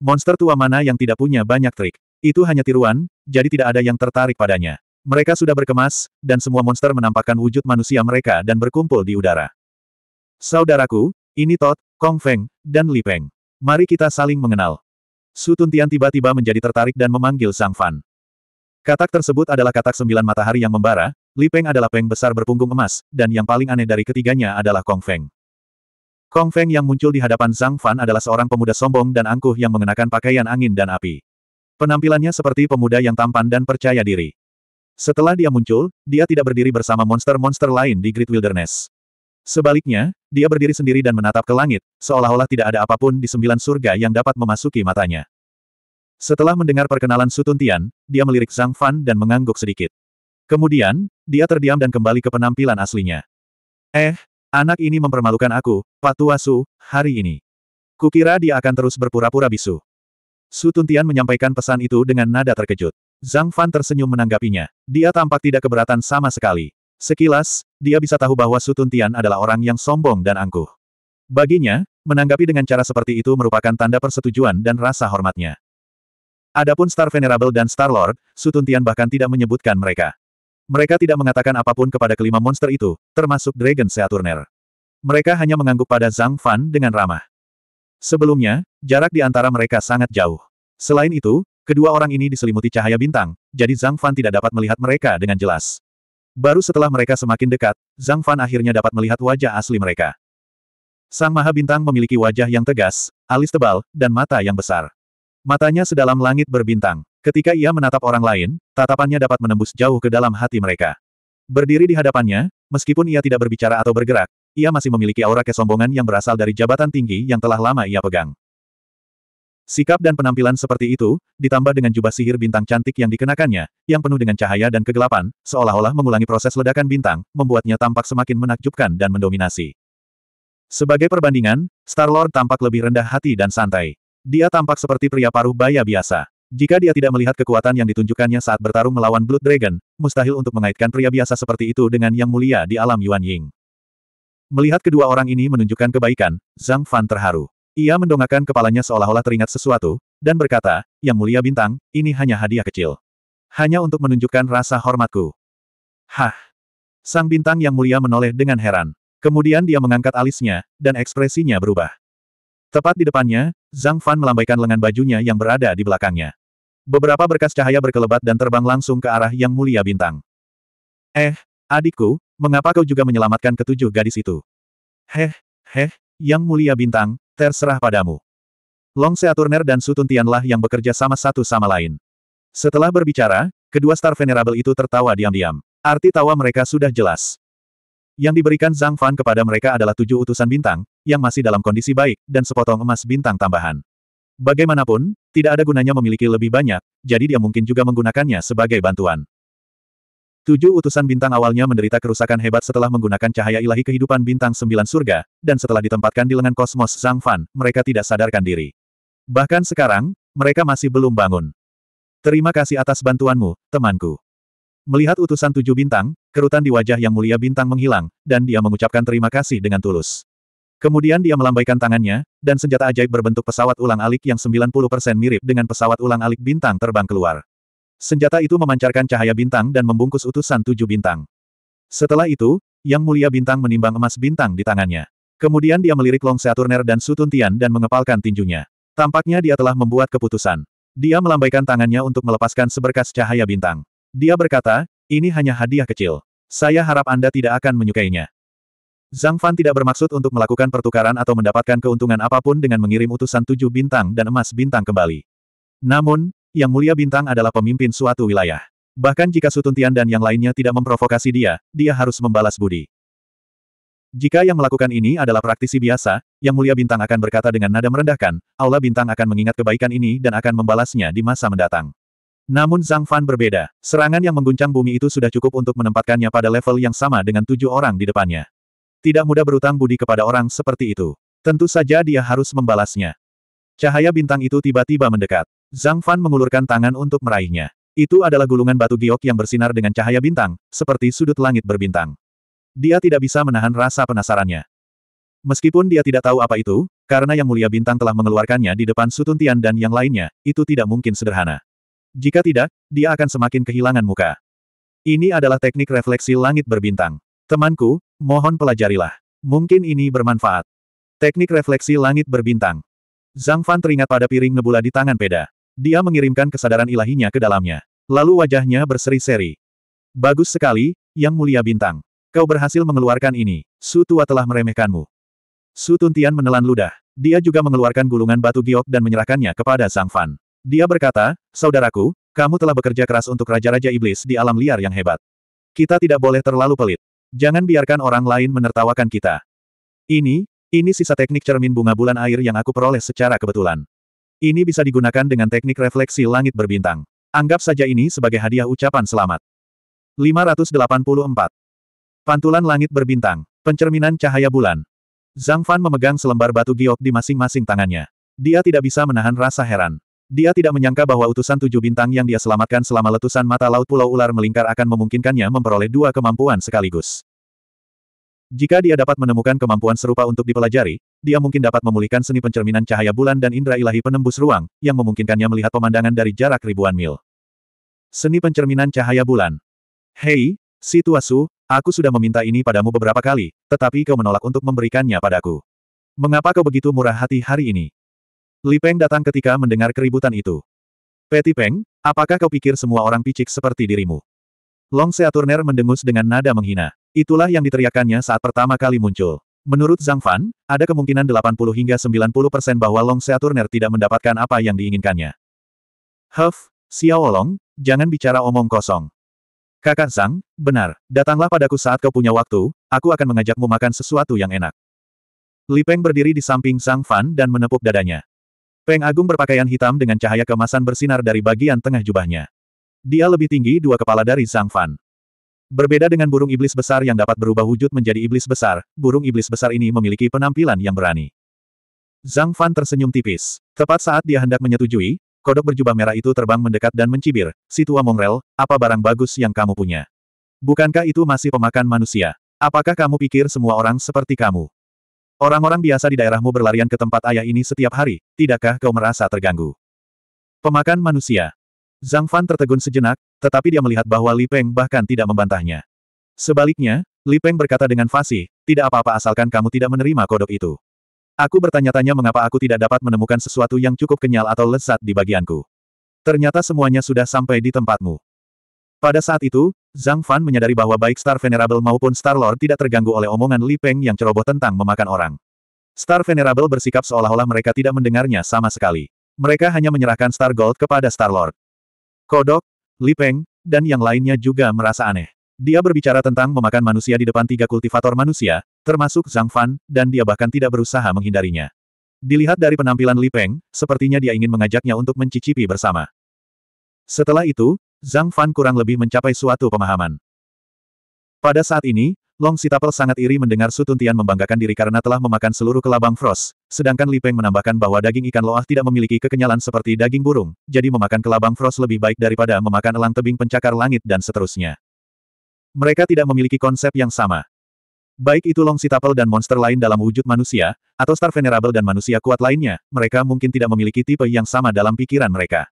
Monster tua mana yang tidak punya banyak trik. Itu hanya tiruan, jadi tidak ada yang tertarik padanya. Mereka sudah berkemas, dan semua monster menampakkan wujud manusia mereka dan berkumpul di udara. Saudaraku, ini Tot, Kong Feng, dan Li Peng. Mari kita saling mengenal. Su Tuntian tiba-tiba menjadi tertarik dan memanggil Sang Fan. Katak tersebut adalah katak sembilan matahari yang membara, Li Peng adalah Peng besar berpunggung emas, dan yang paling aneh dari ketiganya adalah Kong Feng. Kong Feng yang muncul di hadapan Sang Fan adalah seorang pemuda sombong dan angkuh yang mengenakan pakaian angin dan api. Penampilannya seperti pemuda yang tampan dan percaya diri. Setelah dia muncul, dia tidak berdiri bersama monster-monster lain di Great Wilderness. Sebaliknya, dia berdiri sendiri dan menatap ke langit, seolah-olah tidak ada apapun di sembilan surga yang dapat memasuki matanya. Setelah mendengar perkenalan Sutuntian, dia melirik Zhang Fan dan mengangguk sedikit. Kemudian, dia terdiam dan kembali ke penampilan aslinya. Eh, anak ini mempermalukan aku, Patua Su, hari ini. Kukira dia akan terus berpura-pura bisu. Sutuntian menyampaikan pesan itu dengan nada terkejut. Zhang Fan tersenyum menanggapinya. Dia tampak tidak keberatan sama sekali. Sekilas, dia bisa tahu bahwa Sutun Tian adalah orang yang sombong dan angkuh. Baginya, menanggapi dengan cara seperti itu merupakan tanda persetujuan dan rasa hormatnya. Adapun Star Venerable dan Star Lord, Sutun Tian bahkan tidak menyebutkan mereka. Mereka tidak mengatakan apapun kepada kelima monster itu, termasuk Dragon Seaturner. Mereka hanya mengangguk pada Zhang Fan dengan ramah. Sebelumnya, jarak di antara mereka sangat jauh. Selain itu, Kedua orang ini diselimuti cahaya bintang, jadi Zhang Fan tidak dapat melihat mereka dengan jelas. Baru setelah mereka semakin dekat, Zhang Fan akhirnya dapat melihat wajah asli mereka. Sang Maha Bintang memiliki wajah yang tegas, alis tebal, dan mata yang besar. Matanya sedalam langit berbintang. Ketika ia menatap orang lain, tatapannya dapat menembus jauh ke dalam hati mereka. Berdiri di hadapannya, meskipun ia tidak berbicara atau bergerak, ia masih memiliki aura kesombongan yang berasal dari jabatan tinggi yang telah lama ia pegang. Sikap dan penampilan seperti itu, ditambah dengan jubah sihir bintang cantik yang dikenakannya, yang penuh dengan cahaya dan kegelapan, seolah-olah mengulangi proses ledakan bintang, membuatnya tampak semakin menakjubkan dan mendominasi. Sebagai perbandingan, Star-Lord tampak lebih rendah hati dan santai. Dia tampak seperti pria paruh baya biasa. Jika dia tidak melihat kekuatan yang ditunjukkannya saat bertarung melawan Blood Dragon, mustahil untuk mengaitkan pria biasa seperti itu dengan yang mulia di alam Yuan Ying. Melihat kedua orang ini menunjukkan kebaikan, Zhang Fan terharu. Ia mendongakkan kepalanya seolah-olah teringat sesuatu, dan berkata, Yang mulia bintang, ini hanya hadiah kecil. Hanya untuk menunjukkan rasa hormatku. Hah! Sang bintang yang mulia menoleh dengan heran. Kemudian dia mengangkat alisnya, dan ekspresinya berubah. Tepat di depannya, Zhang Fan melambaikan lengan bajunya yang berada di belakangnya. Beberapa berkas cahaya berkelebat dan terbang langsung ke arah yang mulia bintang. Eh, adikku, mengapa kau juga menyelamatkan ketujuh gadis itu? Heh, heh, yang mulia bintang, Terserah padamu. Long Seaturner dan Sutun Tianlah yang bekerja sama satu sama lain. Setelah berbicara, kedua star venerable itu tertawa diam-diam. Arti tawa mereka sudah jelas. Yang diberikan Zhang Fan kepada mereka adalah tujuh utusan bintang, yang masih dalam kondisi baik, dan sepotong emas bintang tambahan. Bagaimanapun, tidak ada gunanya memiliki lebih banyak, jadi dia mungkin juga menggunakannya sebagai bantuan. Tujuh utusan bintang awalnya menderita kerusakan hebat setelah menggunakan cahaya ilahi kehidupan bintang sembilan surga, dan setelah ditempatkan di lengan kosmos Zhang Fan, mereka tidak sadarkan diri. Bahkan sekarang, mereka masih belum bangun. Terima kasih atas bantuanmu, temanku. Melihat utusan tujuh bintang, kerutan di wajah yang mulia bintang menghilang, dan dia mengucapkan terima kasih dengan tulus. Kemudian dia melambaikan tangannya, dan senjata ajaib berbentuk pesawat ulang alik yang 90% mirip dengan pesawat ulang alik bintang terbang keluar. Senjata itu memancarkan cahaya bintang dan membungkus utusan tujuh bintang. Setelah itu, Yang Mulia Bintang menimbang emas bintang di tangannya. Kemudian dia melirik Long Saturner dan Sutun Tian dan mengepalkan tinjunya. Tampaknya dia telah membuat keputusan. Dia melambaikan tangannya untuk melepaskan seberkas cahaya bintang. Dia berkata, ini hanya hadiah kecil. Saya harap Anda tidak akan menyukainya. Zhang Fan tidak bermaksud untuk melakukan pertukaran atau mendapatkan keuntungan apapun dengan mengirim utusan tujuh bintang dan emas bintang kembali. Namun, yang Mulia Bintang adalah pemimpin suatu wilayah. Bahkan jika Sutuntian dan yang lainnya tidak memprovokasi dia, dia harus membalas budi. Jika yang melakukan ini adalah praktisi biasa, Yang Mulia Bintang akan berkata dengan nada merendahkan, Aula Bintang akan mengingat kebaikan ini dan akan membalasnya di masa mendatang. Namun Zhang Fan berbeda. Serangan yang mengguncang bumi itu sudah cukup untuk menempatkannya pada level yang sama dengan tujuh orang di depannya. Tidak mudah berutang budi kepada orang seperti itu. Tentu saja dia harus membalasnya. Cahaya bintang itu tiba-tiba mendekat. Zhang Fan mengulurkan tangan untuk meraihnya. Itu adalah gulungan batu giok yang bersinar dengan cahaya bintang, seperti sudut langit berbintang. Dia tidak bisa menahan rasa penasarannya. Meskipun dia tidak tahu apa itu, karena Yang Mulia Bintang telah mengeluarkannya di depan Sutuntian dan yang lainnya, itu tidak mungkin sederhana. Jika tidak, dia akan semakin kehilangan muka. Ini adalah teknik refleksi langit berbintang. Temanku, mohon pelajarilah. Mungkin ini bermanfaat. Teknik refleksi langit berbintang. Zhang Fan teringat pada piring nebula di tangan peda. Dia mengirimkan kesadaran ilahinya ke dalamnya. Lalu wajahnya berseri-seri. Bagus sekali, Yang Mulia Bintang. Kau berhasil mengeluarkan ini. Su Tua telah meremehkanmu. Su Tuntian menelan ludah. Dia juga mengeluarkan gulungan batu giok dan menyerahkannya kepada Sang Fan. Dia berkata, Saudaraku, kamu telah bekerja keras untuk Raja-Raja Iblis di alam liar yang hebat. Kita tidak boleh terlalu pelit. Jangan biarkan orang lain menertawakan kita. Ini, ini sisa teknik cermin bunga bulan air yang aku peroleh secara kebetulan. Ini bisa digunakan dengan teknik refleksi langit berbintang. Anggap saja ini sebagai hadiah ucapan selamat. 584. Pantulan langit berbintang. Pencerminan cahaya bulan. Zhang Fan memegang selembar batu giok di masing-masing tangannya. Dia tidak bisa menahan rasa heran. Dia tidak menyangka bahwa utusan tujuh bintang yang dia selamatkan selama letusan mata laut Pulau Ular melingkar akan memungkinkannya memperoleh dua kemampuan sekaligus. Jika dia dapat menemukan kemampuan serupa untuk dipelajari, dia mungkin dapat memulihkan seni pencerminan cahaya bulan dan indera ilahi penembus ruang, yang memungkinkannya melihat pemandangan dari jarak ribuan mil. Seni pencerminan cahaya bulan. Hei, si Tuasu, aku sudah meminta ini padamu beberapa kali, tetapi kau menolak untuk memberikannya padaku. Mengapa kau begitu murah hati hari ini? Li Peng datang ketika mendengar keributan itu. Peti Peng, apakah kau pikir semua orang picik seperti dirimu? Long Seaturner mendengus dengan nada menghina. Itulah yang diteriakannya saat pertama kali muncul. Menurut Zhang Fan, ada kemungkinan 80 hingga 90 persen bahwa Long Seaturner tidak mendapatkan apa yang diinginkannya. Huff, Xiao Long, jangan bicara omong kosong. Kakak Zhang, benar, datanglah padaku saat kau punya waktu, aku akan mengajakmu makan sesuatu yang enak. Li Peng berdiri di samping Zhang Fan dan menepuk dadanya. Peng Agung berpakaian hitam dengan cahaya kemasan bersinar dari bagian tengah jubahnya. Dia lebih tinggi dua kepala dari Zhang Fan. Berbeda dengan burung iblis besar yang dapat berubah wujud menjadi iblis besar, burung iblis besar ini memiliki penampilan yang berani. Zhang Fan tersenyum tipis. Tepat saat dia hendak menyetujui, kodok berjubah merah itu terbang mendekat dan mencibir, si tua mongrel, apa barang bagus yang kamu punya? Bukankah itu masih pemakan manusia? Apakah kamu pikir semua orang seperti kamu? Orang-orang biasa di daerahmu berlarian ke tempat ayah ini setiap hari, tidakkah kau merasa terganggu? Pemakan manusia, Zhang Fan tertegun sejenak, tetapi dia melihat bahwa Li Peng bahkan tidak membantahnya. Sebaliknya, Li Peng berkata dengan fasih, tidak apa-apa asalkan kamu tidak menerima kodok itu. Aku bertanya-tanya mengapa aku tidak dapat menemukan sesuatu yang cukup kenyal atau lezat di bagianku. Ternyata semuanya sudah sampai di tempatmu. Pada saat itu, Zhang Fan menyadari bahwa baik Star Venerable maupun Star-Lord tidak terganggu oleh omongan Li Peng yang ceroboh tentang memakan orang. Star Venerable bersikap seolah-olah mereka tidak mendengarnya sama sekali. Mereka hanya menyerahkan Star Gold kepada Star-Lord. Kodok, Lipeng, dan yang lainnya juga merasa aneh. Dia berbicara tentang memakan manusia di depan tiga kultivator manusia, termasuk Zhang Fan, dan dia bahkan tidak berusaha menghindarinya. Dilihat dari penampilan Lipeng, sepertinya dia ingin mengajaknya untuk mencicipi bersama. Setelah itu, Zhang Fan kurang lebih mencapai suatu pemahaman. Pada saat ini, Long Sitapel sangat iri mendengar Sutuntian membanggakan diri karena telah memakan seluruh kelabang Frost, sedangkan Li Peng menambahkan bahwa daging ikan loah tidak memiliki kekenyalan seperti daging burung, jadi memakan kelabang Frost lebih baik daripada memakan elang tebing pencakar langit dan seterusnya. Mereka tidak memiliki konsep yang sama. Baik itu Long Sitapel dan monster lain dalam wujud manusia, atau Star Venerable dan manusia kuat lainnya, mereka mungkin tidak memiliki tipe yang sama dalam pikiran mereka.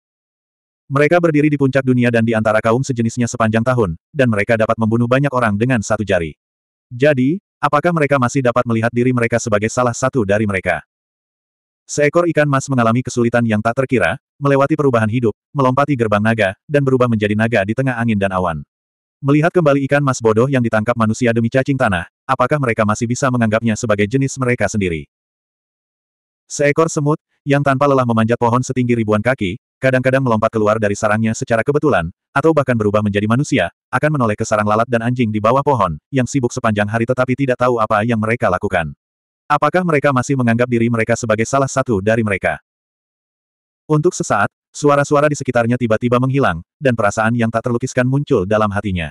Mereka berdiri di puncak dunia dan di antara kaum sejenisnya sepanjang tahun, dan mereka dapat membunuh banyak orang dengan satu jari. Jadi, apakah mereka masih dapat melihat diri mereka sebagai salah satu dari mereka? Seekor ikan mas mengalami kesulitan yang tak terkira, melewati perubahan hidup, melompati gerbang naga, dan berubah menjadi naga di tengah angin dan awan. Melihat kembali ikan mas bodoh yang ditangkap manusia demi cacing tanah, apakah mereka masih bisa menganggapnya sebagai jenis mereka sendiri? Seekor semut, yang tanpa lelah memanjat pohon setinggi ribuan kaki, kadang-kadang melompat keluar dari sarangnya secara kebetulan, atau bahkan berubah menjadi manusia, akan menoleh ke sarang lalat dan anjing di bawah pohon, yang sibuk sepanjang hari tetapi tidak tahu apa yang mereka lakukan. Apakah mereka masih menganggap diri mereka sebagai salah satu dari mereka? Untuk sesaat, suara-suara di sekitarnya tiba-tiba menghilang, dan perasaan yang tak terlukiskan muncul dalam hatinya.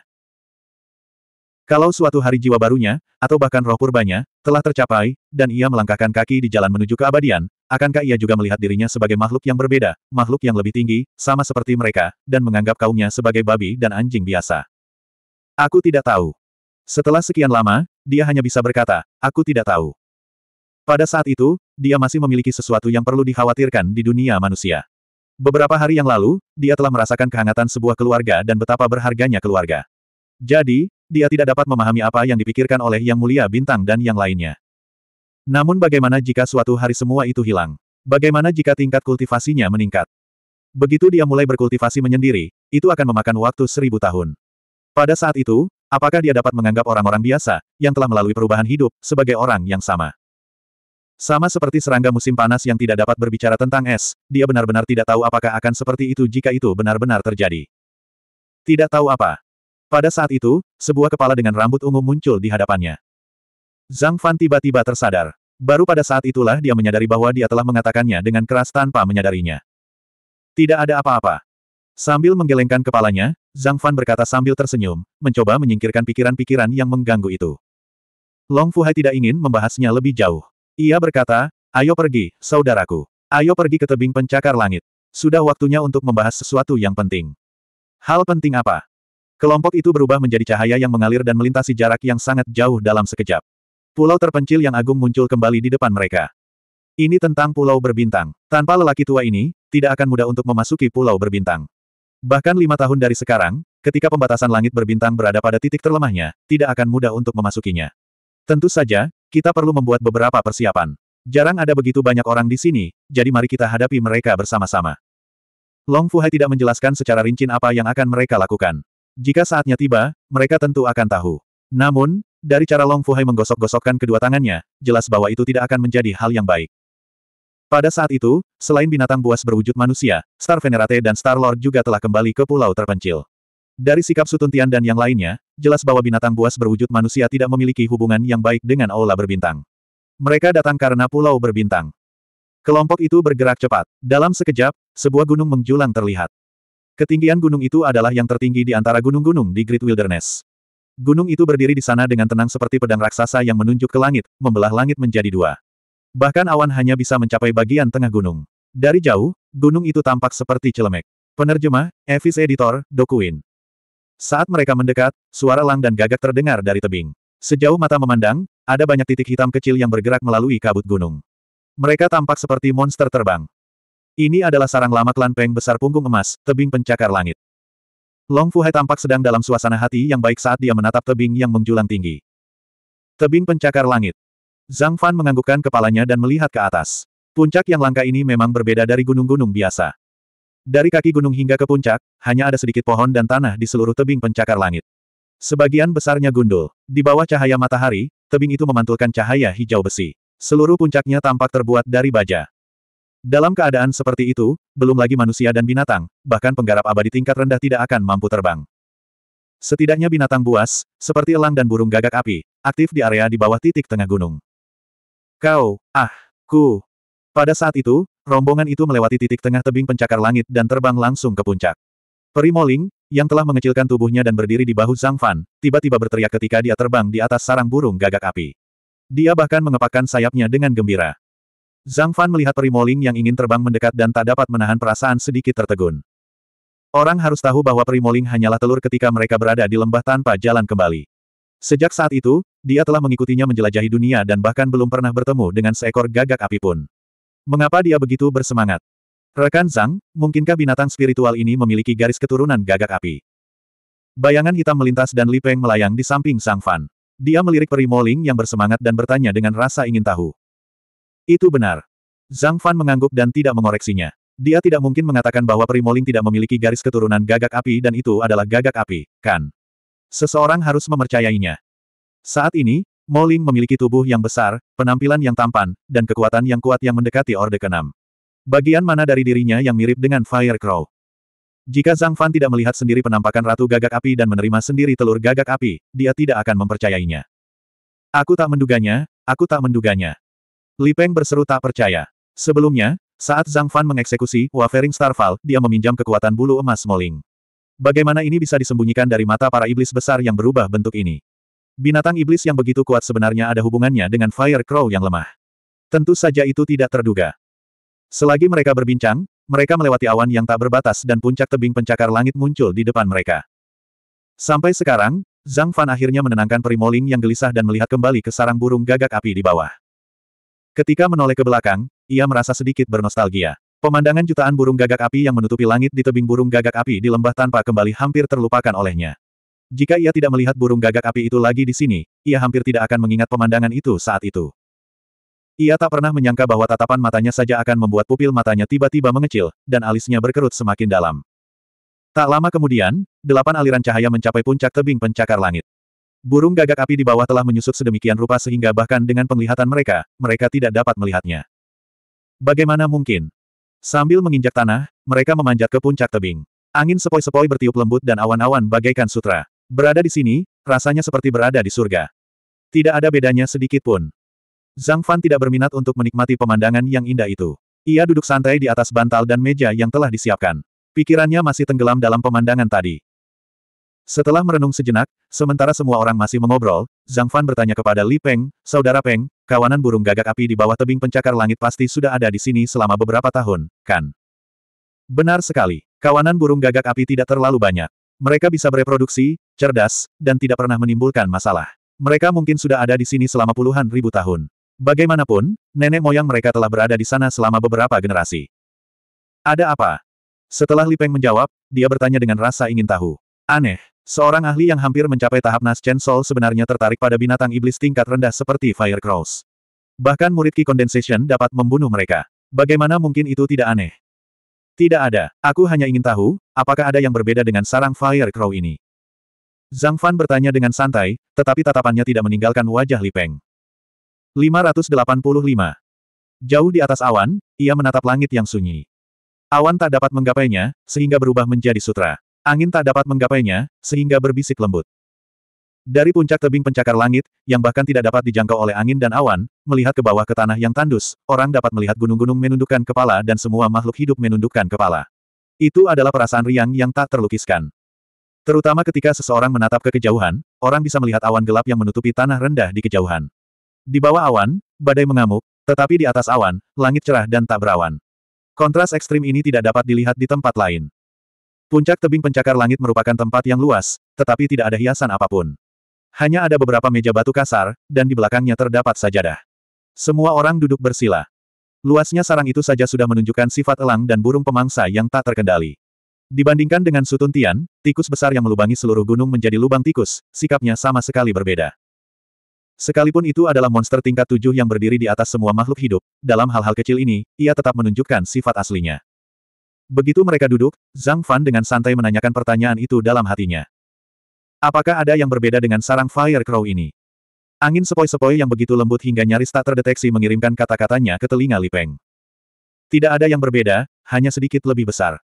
Kalau suatu hari jiwa barunya, atau bahkan roh purbanya, telah tercapai, dan ia melangkahkan kaki di jalan menuju keabadian, akankah ia juga melihat dirinya sebagai makhluk yang berbeda, makhluk yang lebih tinggi, sama seperti mereka, dan menganggap kaumnya sebagai babi dan anjing biasa? Aku tidak tahu. Setelah sekian lama, dia hanya bisa berkata, aku tidak tahu. Pada saat itu, dia masih memiliki sesuatu yang perlu dikhawatirkan di dunia manusia. Beberapa hari yang lalu, dia telah merasakan kehangatan sebuah keluarga dan betapa berharganya keluarga. Jadi, dia tidak dapat memahami apa yang dipikirkan oleh Yang Mulia Bintang dan yang lainnya. Namun bagaimana jika suatu hari semua itu hilang? Bagaimana jika tingkat kultivasinya meningkat? Begitu dia mulai berkultivasi menyendiri, itu akan memakan waktu seribu tahun. Pada saat itu, apakah dia dapat menganggap orang-orang biasa, yang telah melalui perubahan hidup, sebagai orang yang sama? Sama seperti serangga musim panas yang tidak dapat berbicara tentang es, dia benar-benar tidak tahu apakah akan seperti itu jika itu benar-benar terjadi. Tidak tahu apa. Pada saat itu, sebuah kepala dengan rambut ungu muncul di hadapannya. Zhang Fan tiba-tiba tersadar. Baru pada saat itulah dia menyadari bahwa dia telah mengatakannya dengan keras tanpa menyadarinya. Tidak ada apa-apa. Sambil menggelengkan kepalanya, Zhang Fan berkata sambil tersenyum, mencoba menyingkirkan pikiran-pikiran yang mengganggu itu. Long Fuhai tidak ingin membahasnya lebih jauh. Ia berkata, ayo pergi, saudaraku. Ayo pergi ke tebing pencakar langit. Sudah waktunya untuk membahas sesuatu yang penting. Hal penting apa? Kelompok itu berubah menjadi cahaya yang mengalir dan melintasi jarak yang sangat jauh dalam sekejap. Pulau terpencil yang agung muncul kembali di depan mereka. Ini tentang pulau berbintang. Tanpa lelaki tua ini, tidak akan mudah untuk memasuki pulau berbintang. Bahkan lima tahun dari sekarang, ketika pembatasan langit berbintang berada pada titik terlemahnya, tidak akan mudah untuk memasukinya. Tentu saja, kita perlu membuat beberapa persiapan. Jarang ada begitu banyak orang di sini, jadi mari kita hadapi mereka bersama-sama. Long Fuhai tidak menjelaskan secara rinci apa yang akan mereka lakukan. Jika saatnya tiba, mereka tentu akan tahu. Namun, dari cara Long Fuhai menggosok-gosokkan kedua tangannya, jelas bahwa itu tidak akan menjadi hal yang baik. Pada saat itu, selain binatang buas berwujud manusia, Star Venerate dan Star Lord juga telah kembali ke pulau terpencil. Dari sikap Sutuntian dan yang lainnya, jelas bahwa binatang buas berwujud manusia tidak memiliki hubungan yang baik dengan Aula Berbintang. Mereka datang karena pulau berbintang. Kelompok itu bergerak cepat. Dalam sekejap, sebuah gunung menjulang terlihat. Ketinggian gunung itu adalah yang tertinggi di antara gunung-gunung di Great Wilderness. Gunung itu berdiri di sana dengan tenang seperti pedang raksasa yang menunjuk ke langit, membelah langit menjadi dua. Bahkan awan hanya bisa mencapai bagian tengah gunung. Dari jauh, gunung itu tampak seperti celemek. Penerjemah, Evis Editor, Dokuin. Saat mereka mendekat, suara lang dan gagak terdengar dari tebing. Sejauh mata memandang, ada banyak titik hitam kecil yang bergerak melalui kabut gunung. Mereka tampak seperti monster terbang. Ini adalah sarang lama klan Peng besar punggung emas, tebing pencakar langit. Long Fuhai tampak sedang dalam suasana hati yang baik saat dia menatap tebing yang menjulang tinggi. Tebing pencakar langit. Zhang Fan menganggukkan kepalanya dan melihat ke atas. Puncak yang langka ini memang berbeda dari gunung-gunung biasa. Dari kaki gunung hingga ke puncak, hanya ada sedikit pohon dan tanah di seluruh tebing pencakar langit. Sebagian besarnya gundul. Di bawah cahaya matahari, tebing itu memantulkan cahaya hijau besi. Seluruh puncaknya tampak terbuat dari baja. Dalam keadaan seperti itu, belum lagi manusia dan binatang, bahkan penggarap abadi tingkat rendah tidak akan mampu terbang. Setidaknya binatang buas, seperti elang dan burung gagak api, aktif di area di bawah titik tengah gunung. Kau, ah, ku. Pada saat itu, rombongan itu melewati titik tengah tebing pencakar langit dan terbang langsung ke puncak. Peri Perimoling, yang telah mengecilkan tubuhnya dan berdiri di bahu Zhang Fan, tiba-tiba berteriak ketika dia terbang di atas sarang burung gagak api. Dia bahkan mengepakkan sayapnya dengan gembira. Zhang Fan melihat Peri Primoling yang ingin terbang mendekat dan tak dapat menahan perasaan sedikit tertegun. Orang harus tahu bahwa Peri Primoling hanyalah telur ketika mereka berada di lembah tanpa jalan kembali. Sejak saat itu, dia telah mengikutinya menjelajahi dunia dan bahkan belum pernah bertemu dengan seekor gagak api pun. Mengapa dia begitu bersemangat? Rekan Zhang, mungkinkah binatang spiritual ini memiliki garis keturunan gagak api? Bayangan hitam melintas dan Li Peng melayang di samping Zhang Fan. Dia melirik Peri Moling yang bersemangat dan bertanya dengan rasa ingin tahu. Itu benar. Zhang Fan mengangguk dan tidak mengoreksinya. Dia tidak mungkin mengatakan bahwa Primoling tidak memiliki garis keturunan gagak api dan itu adalah gagak api, kan? Seseorang harus mempercayainya. Saat ini, Moling memiliki tubuh yang besar, penampilan yang tampan, dan kekuatan yang kuat yang mendekati Orde Kenam. Bagian mana dari dirinya yang mirip dengan Fire Crow? Jika Zhang Fan tidak melihat sendiri penampakan Ratu Gagak Api dan menerima sendiri telur gagak api, dia tidak akan mempercayainya. Aku tak menduganya, aku tak menduganya. Li Peng berseru tak percaya. Sebelumnya, saat Zhang Fan mengeksekusi Wavering Starfall, dia meminjam kekuatan bulu emas Moling. Bagaimana ini bisa disembunyikan dari mata para iblis besar yang berubah bentuk ini? Binatang iblis yang begitu kuat sebenarnya ada hubungannya dengan Fire Crow yang lemah. Tentu saja itu tidak terduga. Selagi mereka berbincang, mereka melewati awan yang tak berbatas dan puncak tebing pencakar langit muncul di depan mereka. Sampai sekarang, Zhang Fan akhirnya menenangkan Primoling yang gelisah dan melihat kembali ke sarang burung gagak api di bawah. Ketika menoleh ke belakang, ia merasa sedikit bernostalgia. Pemandangan jutaan burung gagak api yang menutupi langit di tebing burung gagak api di lembah tanpa kembali hampir terlupakan olehnya. Jika ia tidak melihat burung gagak api itu lagi di sini, ia hampir tidak akan mengingat pemandangan itu saat itu. Ia tak pernah menyangka bahwa tatapan matanya saja akan membuat pupil matanya tiba-tiba mengecil, dan alisnya berkerut semakin dalam. Tak lama kemudian, delapan aliran cahaya mencapai puncak tebing pencakar langit. Burung gagak api di bawah telah menyusut sedemikian rupa sehingga bahkan dengan penglihatan mereka, mereka tidak dapat melihatnya. Bagaimana mungkin? Sambil menginjak tanah, mereka memanjat ke puncak tebing. Angin sepoi-sepoi bertiup lembut dan awan-awan bagaikan sutra. Berada di sini, rasanya seperti berada di surga. Tidak ada bedanya sedikit pun. Zhang Fan tidak berminat untuk menikmati pemandangan yang indah itu. Ia duduk santai di atas bantal dan meja yang telah disiapkan. Pikirannya masih tenggelam dalam pemandangan tadi. Setelah merenung sejenak, sementara semua orang masih mengobrol, Zhang Fan bertanya kepada Li Peng, Saudara Peng, kawanan burung gagak api di bawah tebing pencakar langit pasti sudah ada di sini selama beberapa tahun, kan? Benar sekali, kawanan burung gagak api tidak terlalu banyak. Mereka bisa bereproduksi, cerdas, dan tidak pernah menimbulkan masalah. Mereka mungkin sudah ada di sini selama puluhan ribu tahun. Bagaimanapun, nenek moyang mereka telah berada di sana selama beberapa generasi. Ada apa? Setelah Li Peng menjawab, dia bertanya dengan rasa ingin tahu. Aneh, Seorang ahli yang hampir mencapai tahap Naschen Soul sebenarnya tertarik pada binatang iblis tingkat rendah seperti Fire Crows. Bahkan murid Ki Condensation dapat membunuh mereka. Bagaimana mungkin itu tidak aneh? Tidak ada. Aku hanya ingin tahu, apakah ada yang berbeda dengan sarang Fire Crow ini? Zhang Fan bertanya dengan santai, tetapi tatapannya tidak meninggalkan wajah Li Peng. 585. Jauh di atas awan, ia menatap langit yang sunyi. Awan tak dapat menggapainya, sehingga berubah menjadi sutra. Angin tak dapat menggapainya, sehingga berbisik lembut. Dari puncak tebing pencakar langit, yang bahkan tidak dapat dijangkau oleh angin dan awan, melihat ke bawah ke tanah yang tandus, orang dapat melihat gunung-gunung menundukkan kepala dan semua makhluk hidup menundukkan kepala. Itu adalah perasaan riang yang tak terlukiskan. Terutama ketika seseorang menatap ke kejauhan, orang bisa melihat awan gelap yang menutupi tanah rendah di kejauhan. Di bawah awan, badai mengamuk, tetapi di atas awan, langit cerah dan tak berawan. Kontras ekstrim ini tidak dapat dilihat di tempat lain. Puncak tebing pencakar langit merupakan tempat yang luas, tetapi tidak ada hiasan apapun. Hanya ada beberapa meja batu kasar, dan di belakangnya terdapat sajadah. Semua orang duduk bersila. Luasnya sarang itu saja sudah menunjukkan sifat elang dan burung pemangsa yang tak terkendali. Dibandingkan dengan sutun tian, tikus besar yang melubangi seluruh gunung menjadi lubang tikus, sikapnya sama sekali berbeda. Sekalipun itu adalah monster tingkat tujuh yang berdiri di atas semua makhluk hidup, dalam hal-hal kecil ini, ia tetap menunjukkan sifat aslinya. Begitu mereka duduk, Zhang Fan dengan santai menanyakan pertanyaan itu dalam hatinya. Apakah ada yang berbeda dengan sarang Fire Crow ini? Angin sepoi-sepoi yang begitu lembut hingga nyaris tak terdeteksi mengirimkan kata-katanya ke telinga Li Peng. Tidak ada yang berbeda, hanya sedikit lebih besar.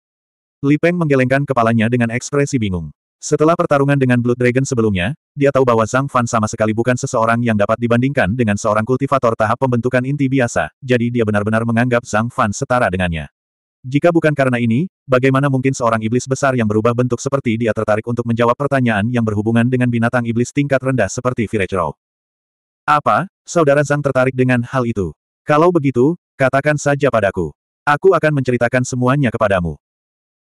Li Peng menggelengkan kepalanya dengan ekspresi bingung. Setelah pertarungan dengan Blood Dragon sebelumnya, dia tahu bahwa Zhang Fan sama sekali bukan seseorang yang dapat dibandingkan dengan seorang kultivator tahap pembentukan inti biasa, jadi dia benar-benar menganggap Zhang Fan setara dengannya. Jika bukan karena ini, bagaimana mungkin seorang iblis besar yang berubah bentuk seperti dia tertarik untuk menjawab pertanyaan yang berhubungan dengan binatang iblis tingkat rendah seperti Village Apa, saudara Zhang tertarik dengan hal itu? Kalau begitu, katakan saja padaku. Aku akan menceritakan semuanya kepadamu.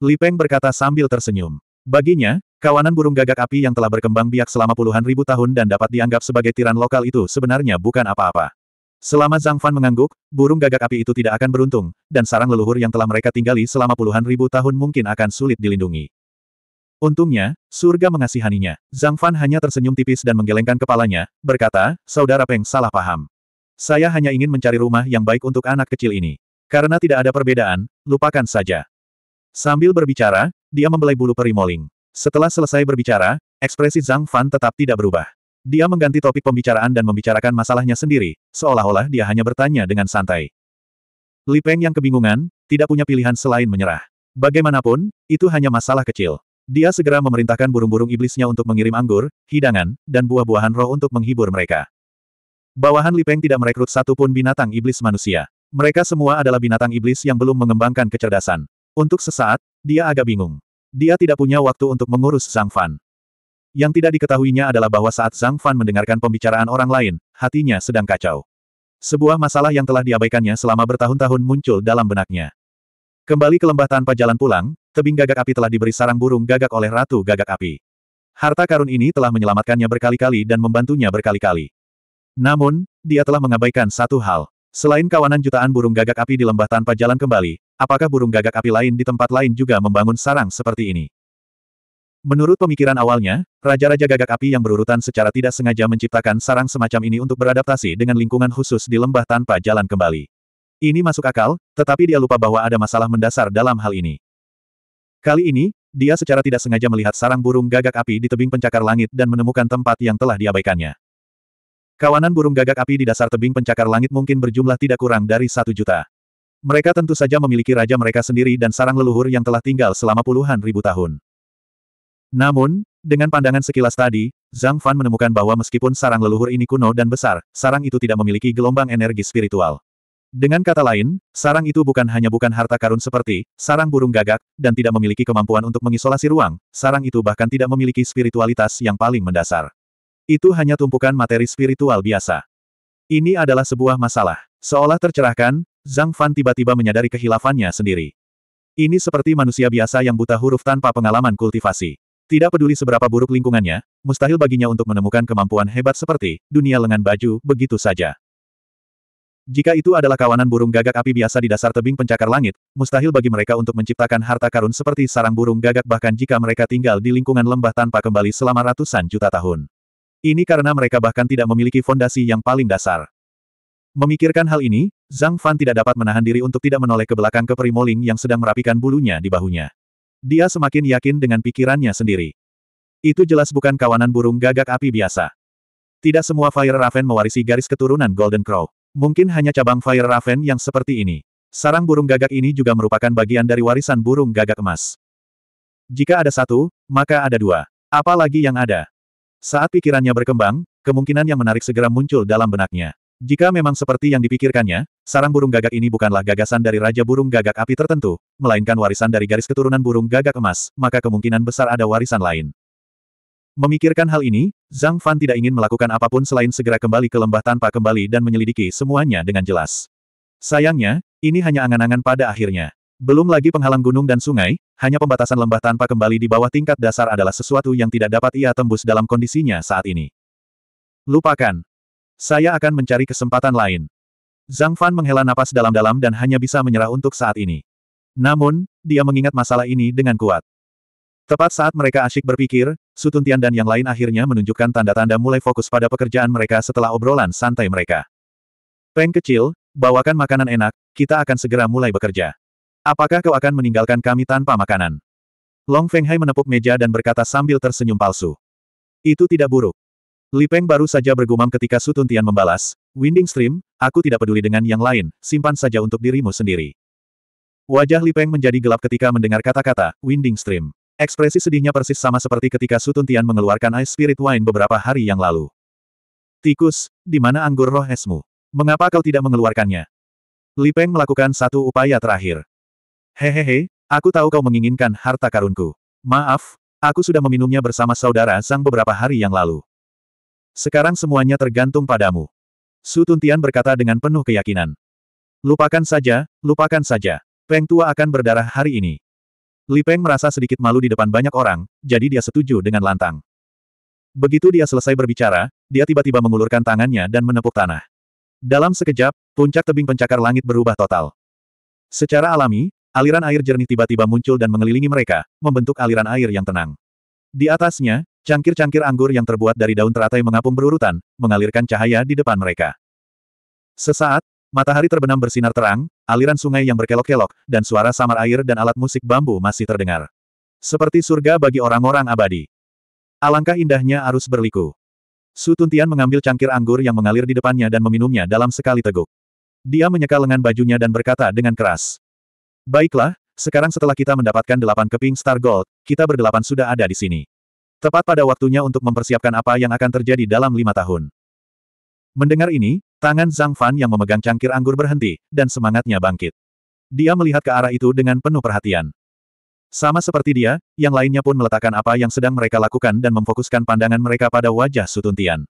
Li Peng berkata sambil tersenyum. Baginya, kawanan burung gagak api yang telah berkembang biak selama puluhan ribu tahun dan dapat dianggap sebagai tiran lokal itu sebenarnya bukan apa-apa. Selama Zhang Fan mengangguk, burung gagak api itu tidak akan beruntung, dan sarang leluhur yang telah mereka tinggali selama puluhan ribu tahun mungkin akan sulit dilindungi. Untungnya, surga mengasihaninya. Zhang Fan hanya tersenyum tipis dan menggelengkan kepalanya, berkata, Saudara Peng salah paham. Saya hanya ingin mencari rumah yang baik untuk anak kecil ini. Karena tidak ada perbedaan, lupakan saja. Sambil berbicara, dia membelai bulu peri perimoling. Setelah selesai berbicara, ekspresi Zhang Fan tetap tidak berubah. Dia mengganti topik pembicaraan dan membicarakan masalahnya sendiri, seolah-olah dia hanya bertanya dengan santai. Li Peng yang kebingungan, tidak punya pilihan selain menyerah. Bagaimanapun, itu hanya masalah kecil. Dia segera memerintahkan burung-burung iblisnya untuk mengirim anggur, hidangan, dan buah-buahan roh untuk menghibur mereka. Bawahan Li Peng tidak merekrut satupun binatang iblis manusia. Mereka semua adalah binatang iblis yang belum mengembangkan kecerdasan. Untuk sesaat, dia agak bingung. Dia tidak punya waktu untuk mengurus Zhang Fan. Yang tidak diketahuinya adalah bahwa saat Zhang Fan mendengarkan pembicaraan orang lain, hatinya sedang kacau. Sebuah masalah yang telah diabaikannya selama bertahun-tahun muncul dalam benaknya. Kembali ke lembah tanpa jalan pulang, tebing gagak api telah diberi sarang burung gagak oleh Ratu Gagak Api. Harta karun ini telah menyelamatkannya berkali-kali dan membantunya berkali-kali. Namun, dia telah mengabaikan satu hal. Selain kawanan jutaan burung gagak api di lembah tanpa jalan kembali, apakah burung gagak api lain di tempat lain juga membangun sarang seperti ini? Menurut pemikiran awalnya, raja-raja gagak api yang berurutan secara tidak sengaja menciptakan sarang semacam ini untuk beradaptasi dengan lingkungan khusus di lembah tanpa jalan kembali. Ini masuk akal, tetapi dia lupa bahwa ada masalah mendasar dalam hal ini. Kali ini, dia secara tidak sengaja melihat sarang burung gagak api di tebing pencakar langit dan menemukan tempat yang telah diabaikannya. Kawanan burung gagak api di dasar tebing pencakar langit mungkin berjumlah tidak kurang dari satu juta. Mereka tentu saja memiliki raja mereka sendiri dan sarang leluhur yang telah tinggal selama puluhan ribu tahun. Namun, dengan pandangan sekilas tadi, Zhang Fan menemukan bahwa meskipun sarang leluhur ini kuno dan besar, sarang itu tidak memiliki gelombang energi spiritual. Dengan kata lain, sarang itu bukan hanya bukan harta karun seperti sarang burung gagak, dan tidak memiliki kemampuan untuk mengisolasi ruang, sarang itu bahkan tidak memiliki spiritualitas yang paling mendasar. Itu hanya tumpukan materi spiritual biasa. Ini adalah sebuah masalah. Seolah tercerahkan, Zhang Fan tiba-tiba menyadari kehilafannya sendiri. Ini seperti manusia biasa yang buta huruf tanpa pengalaman kultivasi. Tidak peduli seberapa buruk lingkungannya, mustahil baginya untuk menemukan kemampuan hebat seperti dunia lengan baju begitu saja. Jika itu adalah kawanan burung gagak api biasa di dasar tebing pencakar langit, mustahil bagi mereka untuk menciptakan harta karun seperti sarang burung gagak bahkan jika mereka tinggal di lingkungan lembah tanpa kembali selama ratusan juta tahun. Ini karena mereka bahkan tidak memiliki fondasi yang paling dasar. Memikirkan hal ini, Zhang Fan tidak dapat menahan diri untuk tidak menoleh ke belakang ke Primoling yang sedang merapikan bulunya di bahunya. Dia semakin yakin dengan pikirannya sendiri. Itu jelas bukan kawanan burung gagak api biasa. Tidak semua Fire Raven mewarisi garis keturunan Golden Crow. Mungkin hanya cabang Fire Raven yang seperti ini. Sarang burung gagak ini juga merupakan bagian dari warisan burung gagak emas. Jika ada satu, maka ada dua. Apalagi yang ada. Saat pikirannya berkembang, kemungkinan yang menarik segera muncul dalam benaknya. Jika memang seperti yang dipikirkannya, sarang burung gagak ini bukanlah gagasan dari Raja Burung Gagak Api tertentu, melainkan warisan dari garis keturunan burung gagak emas, maka kemungkinan besar ada warisan lain. Memikirkan hal ini, Zhang Fan tidak ingin melakukan apapun selain segera kembali ke lembah tanpa kembali dan menyelidiki semuanya dengan jelas. Sayangnya, ini hanya angan-angan pada akhirnya. Belum lagi penghalang gunung dan sungai, hanya pembatasan lembah tanpa kembali di bawah tingkat dasar adalah sesuatu yang tidak dapat ia tembus dalam kondisinya saat ini. Lupakan, saya akan mencari kesempatan lain. Zhang Fan menghela napas dalam-dalam dan hanya bisa menyerah untuk saat ini. Namun, dia mengingat masalah ini dengan kuat. Tepat saat mereka asyik berpikir, Sutuntian dan yang lain akhirnya menunjukkan tanda-tanda mulai fokus pada pekerjaan mereka setelah obrolan santai mereka. Peng kecil, bawakan makanan enak, kita akan segera mulai bekerja. Apakah kau akan meninggalkan kami tanpa makanan? Long Feng Hai menepuk meja dan berkata sambil tersenyum palsu. Itu tidak buruk. Li Peng baru saja bergumam ketika Su Tuntian membalas, Winding Stream, aku tidak peduli dengan yang lain, simpan saja untuk dirimu sendiri. Wajah Li Peng menjadi gelap ketika mendengar kata-kata, Winding Stream. Ekspresi sedihnya persis sama seperti ketika Su Tuntian mengeluarkan Ice Spirit Wine beberapa hari yang lalu. Tikus, di mana anggur roh esmu? Mengapa kau tidak mengeluarkannya? Li Peng melakukan satu upaya terakhir. Hehehe, aku tahu kau menginginkan harta karunku. Maaf, aku sudah meminumnya bersama saudara sang beberapa hari yang lalu. Sekarang semuanya tergantung padamu. Su Tuntian berkata dengan penuh keyakinan. Lupakan saja, lupakan saja. Peng Tua akan berdarah hari ini. Li Peng merasa sedikit malu di depan banyak orang, jadi dia setuju dengan lantang. Begitu dia selesai berbicara, dia tiba-tiba mengulurkan tangannya dan menepuk tanah. Dalam sekejap, puncak tebing pencakar langit berubah total. Secara alami, aliran air jernih tiba-tiba muncul dan mengelilingi mereka, membentuk aliran air yang tenang. Di atasnya, Cangkir-cangkir anggur yang terbuat dari daun teratai mengapung berurutan, mengalirkan cahaya di depan mereka. Sesaat, matahari terbenam bersinar terang, aliran sungai yang berkelok-kelok, dan suara samar air dan alat musik bambu masih terdengar. Seperti surga bagi orang-orang abadi. Alangkah indahnya arus berliku. Su Tuntian mengambil cangkir anggur yang mengalir di depannya dan meminumnya dalam sekali teguk. Dia menyeka lengan bajunya dan berkata dengan keras. Baiklah, sekarang setelah kita mendapatkan delapan keping Star Gold, kita berdelapan sudah ada di sini. Tepat pada waktunya untuk mempersiapkan apa yang akan terjadi dalam lima tahun. Mendengar ini, tangan Zhang Fan yang memegang cangkir anggur berhenti, dan semangatnya bangkit. Dia melihat ke arah itu dengan penuh perhatian. Sama seperti dia, yang lainnya pun meletakkan apa yang sedang mereka lakukan dan memfokuskan pandangan mereka pada wajah Sutuntian.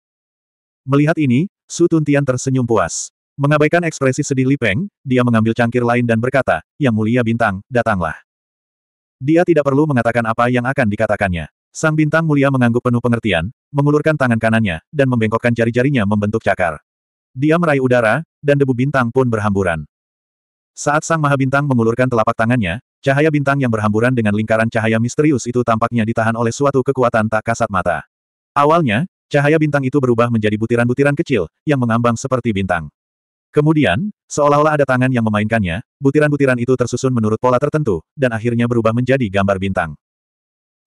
Melihat ini, Sutuntian tersenyum puas. Mengabaikan ekspresi sedih Li Peng, dia mengambil cangkir lain dan berkata, Yang mulia bintang, datanglah. Dia tidak perlu mengatakan apa yang akan dikatakannya. Sang bintang mulia mengangguk penuh pengertian, mengulurkan tangan kanannya, dan membengkokkan jari-jarinya membentuk cakar. Dia meraih udara, dan debu bintang pun berhamburan. Saat sang maha bintang mengulurkan telapak tangannya, cahaya bintang yang berhamburan dengan lingkaran cahaya misterius itu tampaknya ditahan oleh suatu kekuatan tak kasat mata. Awalnya, cahaya bintang itu berubah menjadi butiran-butiran kecil, yang mengambang seperti bintang. Kemudian, seolah-olah ada tangan yang memainkannya, butiran-butiran itu tersusun menurut pola tertentu, dan akhirnya berubah menjadi gambar bintang.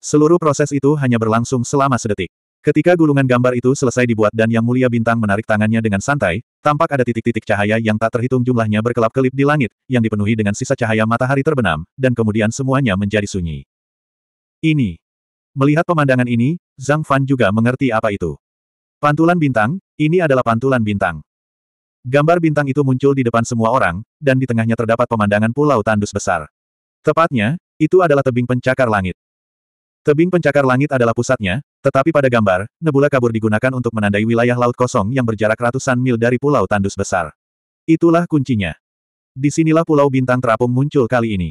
Seluruh proses itu hanya berlangsung selama sedetik. Ketika gulungan gambar itu selesai dibuat dan Yang Mulia Bintang menarik tangannya dengan santai, tampak ada titik-titik cahaya yang tak terhitung jumlahnya berkelap-kelip di langit, yang dipenuhi dengan sisa cahaya matahari terbenam, dan kemudian semuanya menjadi sunyi. Ini. Melihat pemandangan ini, Zhang Fan juga mengerti apa itu. Pantulan bintang, ini adalah pantulan bintang. Gambar bintang itu muncul di depan semua orang, dan di tengahnya terdapat pemandangan pulau tandus besar. Tepatnya, itu adalah tebing pencakar langit. Tebing pencakar langit adalah pusatnya, tetapi pada gambar, nebula kabur digunakan untuk menandai wilayah laut kosong yang berjarak ratusan mil dari Pulau Tandus besar. Itulah kuncinya. Disinilah Pulau Bintang Terapung muncul kali ini.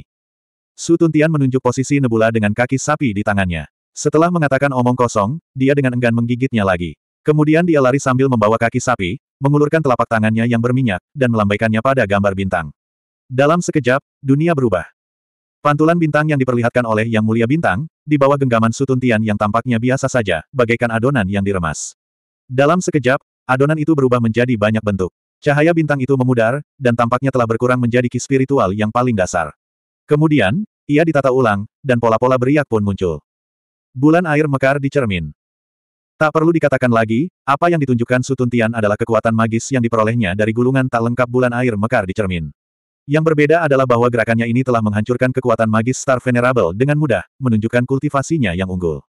Tuntian menunjuk posisi nebula dengan kaki sapi di tangannya. Setelah mengatakan omong kosong, dia dengan enggan menggigitnya lagi. Kemudian dia lari sambil membawa kaki sapi, mengulurkan telapak tangannya yang berminyak, dan melambaikannya pada gambar bintang. Dalam sekejap, dunia berubah. Pantulan bintang yang diperlihatkan oleh Yang Mulia Bintang, di bawah genggaman sutun Tian yang tampaknya biasa saja, bagaikan adonan yang diremas. Dalam sekejap, adonan itu berubah menjadi banyak bentuk. Cahaya bintang itu memudar, dan tampaknya telah berkurang menjadi ki spiritual yang paling dasar. Kemudian, ia ditata ulang, dan pola-pola beriak pun muncul. Bulan air mekar di cermin. Tak perlu dikatakan lagi, apa yang ditunjukkan Sutun Tian adalah kekuatan magis yang diperolehnya dari gulungan tak lengkap bulan air mekar di cermin. Yang berbeda adalah bahwa gerakannya ini telah menghancurkan kekuatan magis Star Venerable dengan mudah, menunjukkan kultivasinya yang unggul.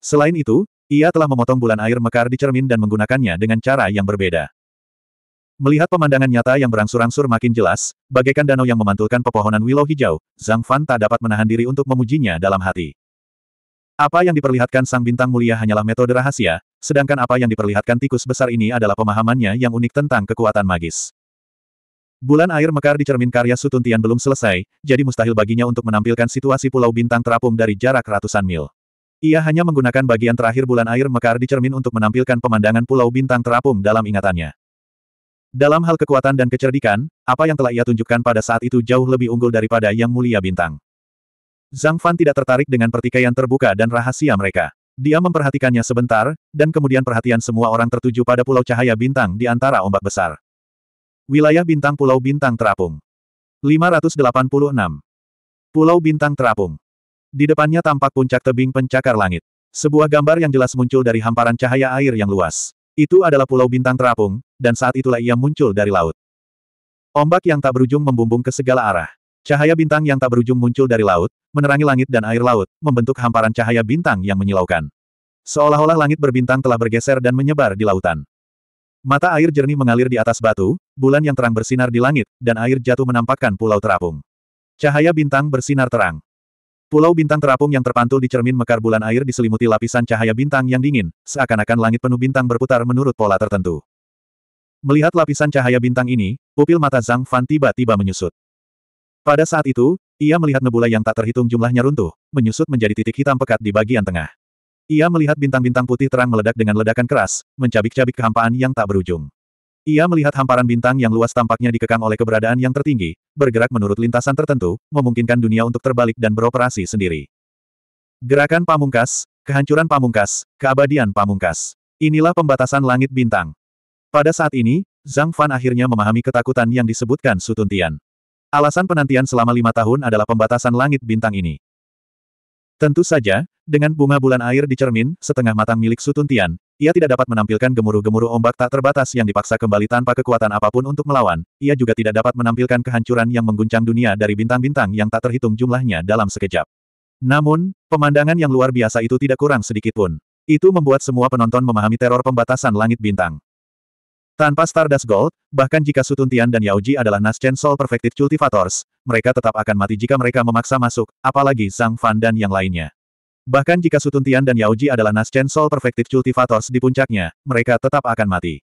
Selain itu, ia telah memotong bulan air mekar di cermin dan menggunakannya dengan cara yang berbeda. Melihat pemandangan nyata yang berangsur-angsur makin jelas, bagaikan danau yang memantulkan pepohonan willow hijau, Zhang Fan tak dapat menahan diri untuk memujinya dalam hati. Apa yang diperlihatkan sang bintang mulia hanyalah metode rahasia, sedangkan apa yang diperlihatkan tikus besar ini adalah pemahamannya yang unik tentang kekuatan magis. Bulan air mekar di cermin karya Sutuntian belum selesai, jadi mustahil baginya untuk menampilkan situasi Pulau Bintang terapung dari jarak ratusan mil. Ia hanya menggunakan bagian terakhir bulan air mekar di cermin untuk menampilkan pemandangan Pulau Bintang terapung dalam ingatannya. Dalam hal kekuatan dan kecerdikan, apa yang telah ia tunjukkan pada saat itu jauh lebih unggul daripada Yang Mulia Bintang. Zhang Fan tidak tertarik dengan pertikaian terbuka dan rahasia mereka. Dia memperhatikannya sebentar, dan kemudian perhatian semua orang tertuju pada Pulau Cahaya Bintang di antara ombak besar. Wilayah Bintang Pulau Bintang Terapung. 586. Pulau Bintang Terapung. Di depannya tampak puncak tebing pencakar langit. Sebuah gambar yang jelas muncul dari hamparan cahaya air yang luas. Itu adalah Pulau Bintang Terapung, dan saat itulah ia muncul dari laut. Ombak yang tak berujung membumbung ke segala arah. Cahaya bintang yang tak berujung muncul dari laut, menerangi langit dan air laut, membentuk hamparan cahaya bintang yang menyilaukan. Seolah-olah langit berbintang telah bergeser dan menyebar di lautan. Mata air jernih mengalir di atas batu, bulan yang terang bersinar di langit, dan air jatuh menampakkan pulau terapung. Cahaya bintang bersinar terang. Pulau bintang terapung yang terpantul di cermin mekar bulan air diselimuti lapisan cahaya bintang yang dingin, seakan-akan langit penuh bintang berputar menurut pola tertentu. Melihat lapisan cahaya bintang ini, pupil mata Zhang Fan tiba-tiba menyusut. Pada saat itu, ia melihat nebula yang tak terhitung jumlahnya runtuh, menyusut menjadi titik hitam pekat di bagian tengah. Ia melihat bintang-bintang putih terang meledak dengan ledakan keras, mencabik-cabik kehampaan yang tak berujung. Ia melihat hamparan bintang yang luas tampaknya dikekang oleh keberadaan yang tertinggi, bergerak menurut lintasan tertentu, memungkinkan dunia untuk terbalik dan beroperasi sendiri. Gerakan pamungkas, kehancuran pamungkas, keabadian pamungkas. Inilah pembatasan langit bintang. Pada saat ini, Zhang Fan akhirnya memahami ketakutan yang disebutkan Sutuntian. Alasan penantian selama lima tahun adalah pembatasan langit bintang ini. Tentu saja, dengan bunga bulan air di cermin, setengah matang milik Sutuntian, ia tidak dapat menampilkan gemuruh-gemuruh ombak tak terbatas yang dipaksa kembali tanpa kekuatan apapun untuk melawan, ia juga tidak dapat menampilkan kehancuran yang mengguncang dunia dari bintang-bintang yang tak terhitung jumlahnya dalam sekejap. Namun, pemandangan yang luar biasa itu tidak kurang sedikitpun. Itu membuat semua penonton memahami teror pembatasan langit bintang. Tanpa Stardust Gold, bahkan jika Sutuntian Tian dan Yaoji adalah Naschen Soul perfected Cultivators, mereka tetap akan mati jika mereka memaksa masuk, apalagi Zhang Fan dan yang lainnya. Bahkan jika Sutuntian dan Yaoji adalah naschen Soul Perfective Cultivators di puncaknya, mereka tetap akan mati.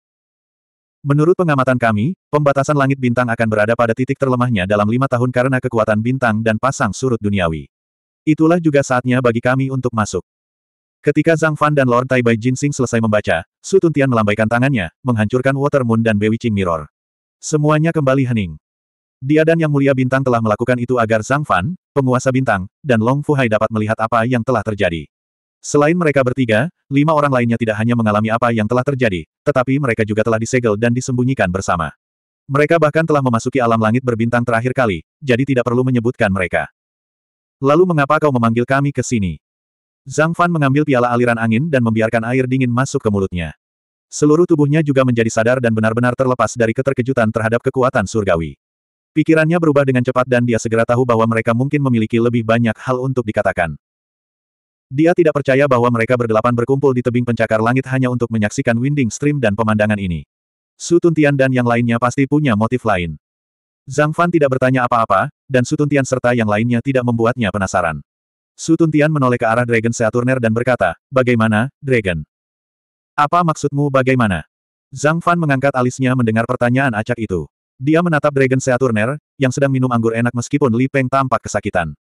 Menurut pengamatan kami, pembatasan langit bintang akan berada pada titik terlemahnya dalam lima tahun karena kekuatan bintang dan pasang surut duniawi. Itulah juga saatnya bagi kami untuk masuk. Ketika Zhang Fan dan Lord Tai Bai Jinsing selesai membaca, Sutuntian melambaikan tangannya, menghancurkan Water Moon dan Bewitching Mirror. Semuanya kembali hening. Dia dan Yang Mulia Bintang telah melakukan itu agar Zhang Fan, penguasa bintang, dan Long Fuhai dapat melihat apa yang telah terjadi. Selain mereka bertiga, lima orang lainnya tidak hanya mengalami apa yang telah terjadi, tetapi mereka juga telah disegel dan disembunyikan bersama. Mereka bahkan telah memasuki alam langit berbintang terakhir kali, jadi tidak perlu menyebutkan mereka. Lalu mengapa kau memanggil kami ke sini? Zhang Fan mengambil piala aliran angin dan membiarkan air dingin masuk ke mulutnya. Seluruh tubuhnya juga menjadi sadar dan benar-benar terlepas dari keterkejutan terhadap kekuatan surgawi. Pikirannya berubah dengan cepat dan dia segera tahu bahwa mereka mungkin memiliki lebih banyak hal untuk dikatakan. Dia tidak percaya bahwa mereka berdelapan berkumpul di tebing pencakar langit hanya untuk menyaksikan winding stream dan pemandangan ini. Su Tuntian dan yang lainnya pasti punya motif lain. Zhang Fan tidak bertanya apa-apa, dan Su Tuntian serta yang lainnya tidak membuatnya penasaran. Su Tuntian menoleh ke arah Dragon Saturner dan berkata, Bagaimana, Dragon? Apa maksudmu bagaimana? Zhang Fan mengangkat alisnya mendengar pertanyaan acak itu. Dia menatap Dragon Seaturner, yang sedang minum anggur enak meskipun Li Peng tampak kesakitan.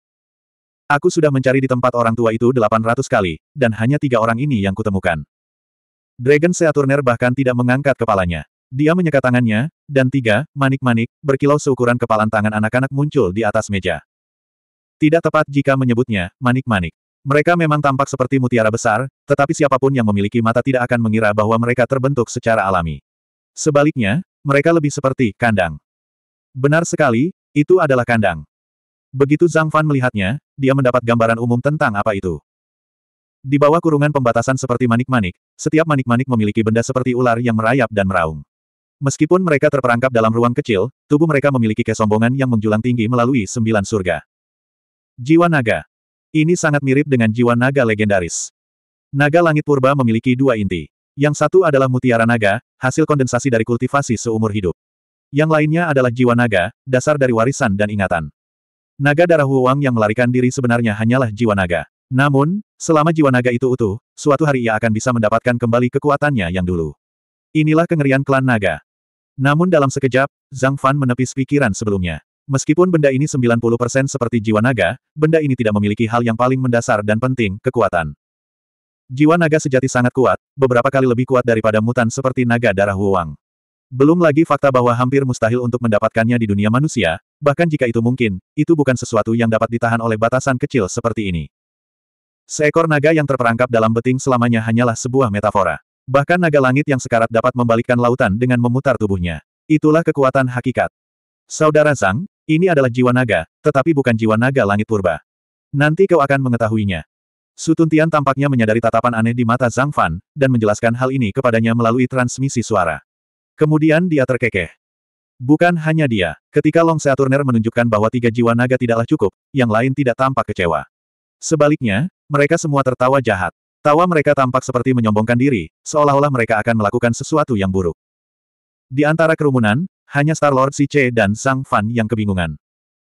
Aku sudah mencari di tempat orang tua itu 800 kali, dan hanya tiga orang ini yang kutemukan. Dragon Seaturner bahkan tidak mengangkat kepalanya. Dia menyeka tangannya, dan tiga, manik-manik, berkilau seukuran kepalan tangan anak-anak muncul di atas meja. Tidak tepat jika menyebutnya, manik-manik. Mereka memang tampak seperti mutiara besar, tetapi siapapun yang memiliki mata tidak akan mengira bahwa mereka terbentuk secara alami. Sebaliknya, mereka lebih seperti kandang. Benar sekali, itu adalah kandang. Begitu Zhang Fan melihatnya, dia mendapat gambaran umum tentang apa itu. Di bawah kurungan pembatasan seperti manik-manik, setiap manik-manik memiliki benda seperti ular yang merayap dan meraung. Meskipun mereka terperangkap dalam ruang kecil, tubuh mereka memiliki kesombongan yang menjulang tinggi melalui sembilan surga. Jiwa naga. Ini sangat mirip dengan jiwa naga legendaris. Naga langit purba memiliki dua inti. Yang satu adalah mutiara naga, hasil kondensasi dari kultivasi seumur hidup. Yang lainnya adalah jiwa naga, dasar dari warisan dan ingatan. Naga darah Huang yang melarikan diri sebenarnya hanyalah jiwa naga. Namun, selama jiwa naga itu utuh, suatu hari ia akan bisa mendapatkan kembali kekuatannya yang dulu. Inilah kengerian klan naga. Namun dalam sekejap, Zhang Fan menepis pikiran sebelumnya. Meskipun benda ini 90% seperti jiwa naga, benda ini tidak memiliki hal yang paling mendasar dan penting, kekuatan. Jiwa naga sejati sangat kuat, beberapa kali lebih kuat daripada mutan seperti naga darah Huang. Belum lagi fakta bahwa hampir mustahil untuk mendapatkannya di dunia manusia, bahkan jika itu mungkin, itu bukan sesuatu yang dapat ditahan oleh batasan kecil seperti ini. Seekor naga yang terperangkap dalam beting selamanya hanyalah sebuah metafora. Bahkan naga langit yang sekarat dapat membalikkan lautan dengan memutar tubuhnya. Itulah kekuatan hakikat. Saudara Zhang, ini adalah jiwa naga, tetapi bukan jiwa naga langit purba. Nanti kau akan mengetahuinya. Sutun Tian tampaknya menyadari tatapan aneh di mata Zhang Fan, dan menjelaskan hal ini kepadanya melalui transmisi suara. Kemudian dia terkekeh. Bukan hanya dia, ketika Long Saturner menunjukkan bahwa tiga jiwa naga tidaklah cukup, yang lain tidak tampak kecewa. Sebaliknya, mereka semua tertawa jahat. Tawa mereka tampak seperti menyombongkan diri, seolah-olah mereka akan melakukan sesuatu yang buruk. Di antara kerumunan, hanya Star-Lord Si Che dan Zhang Fan yang kebingungan.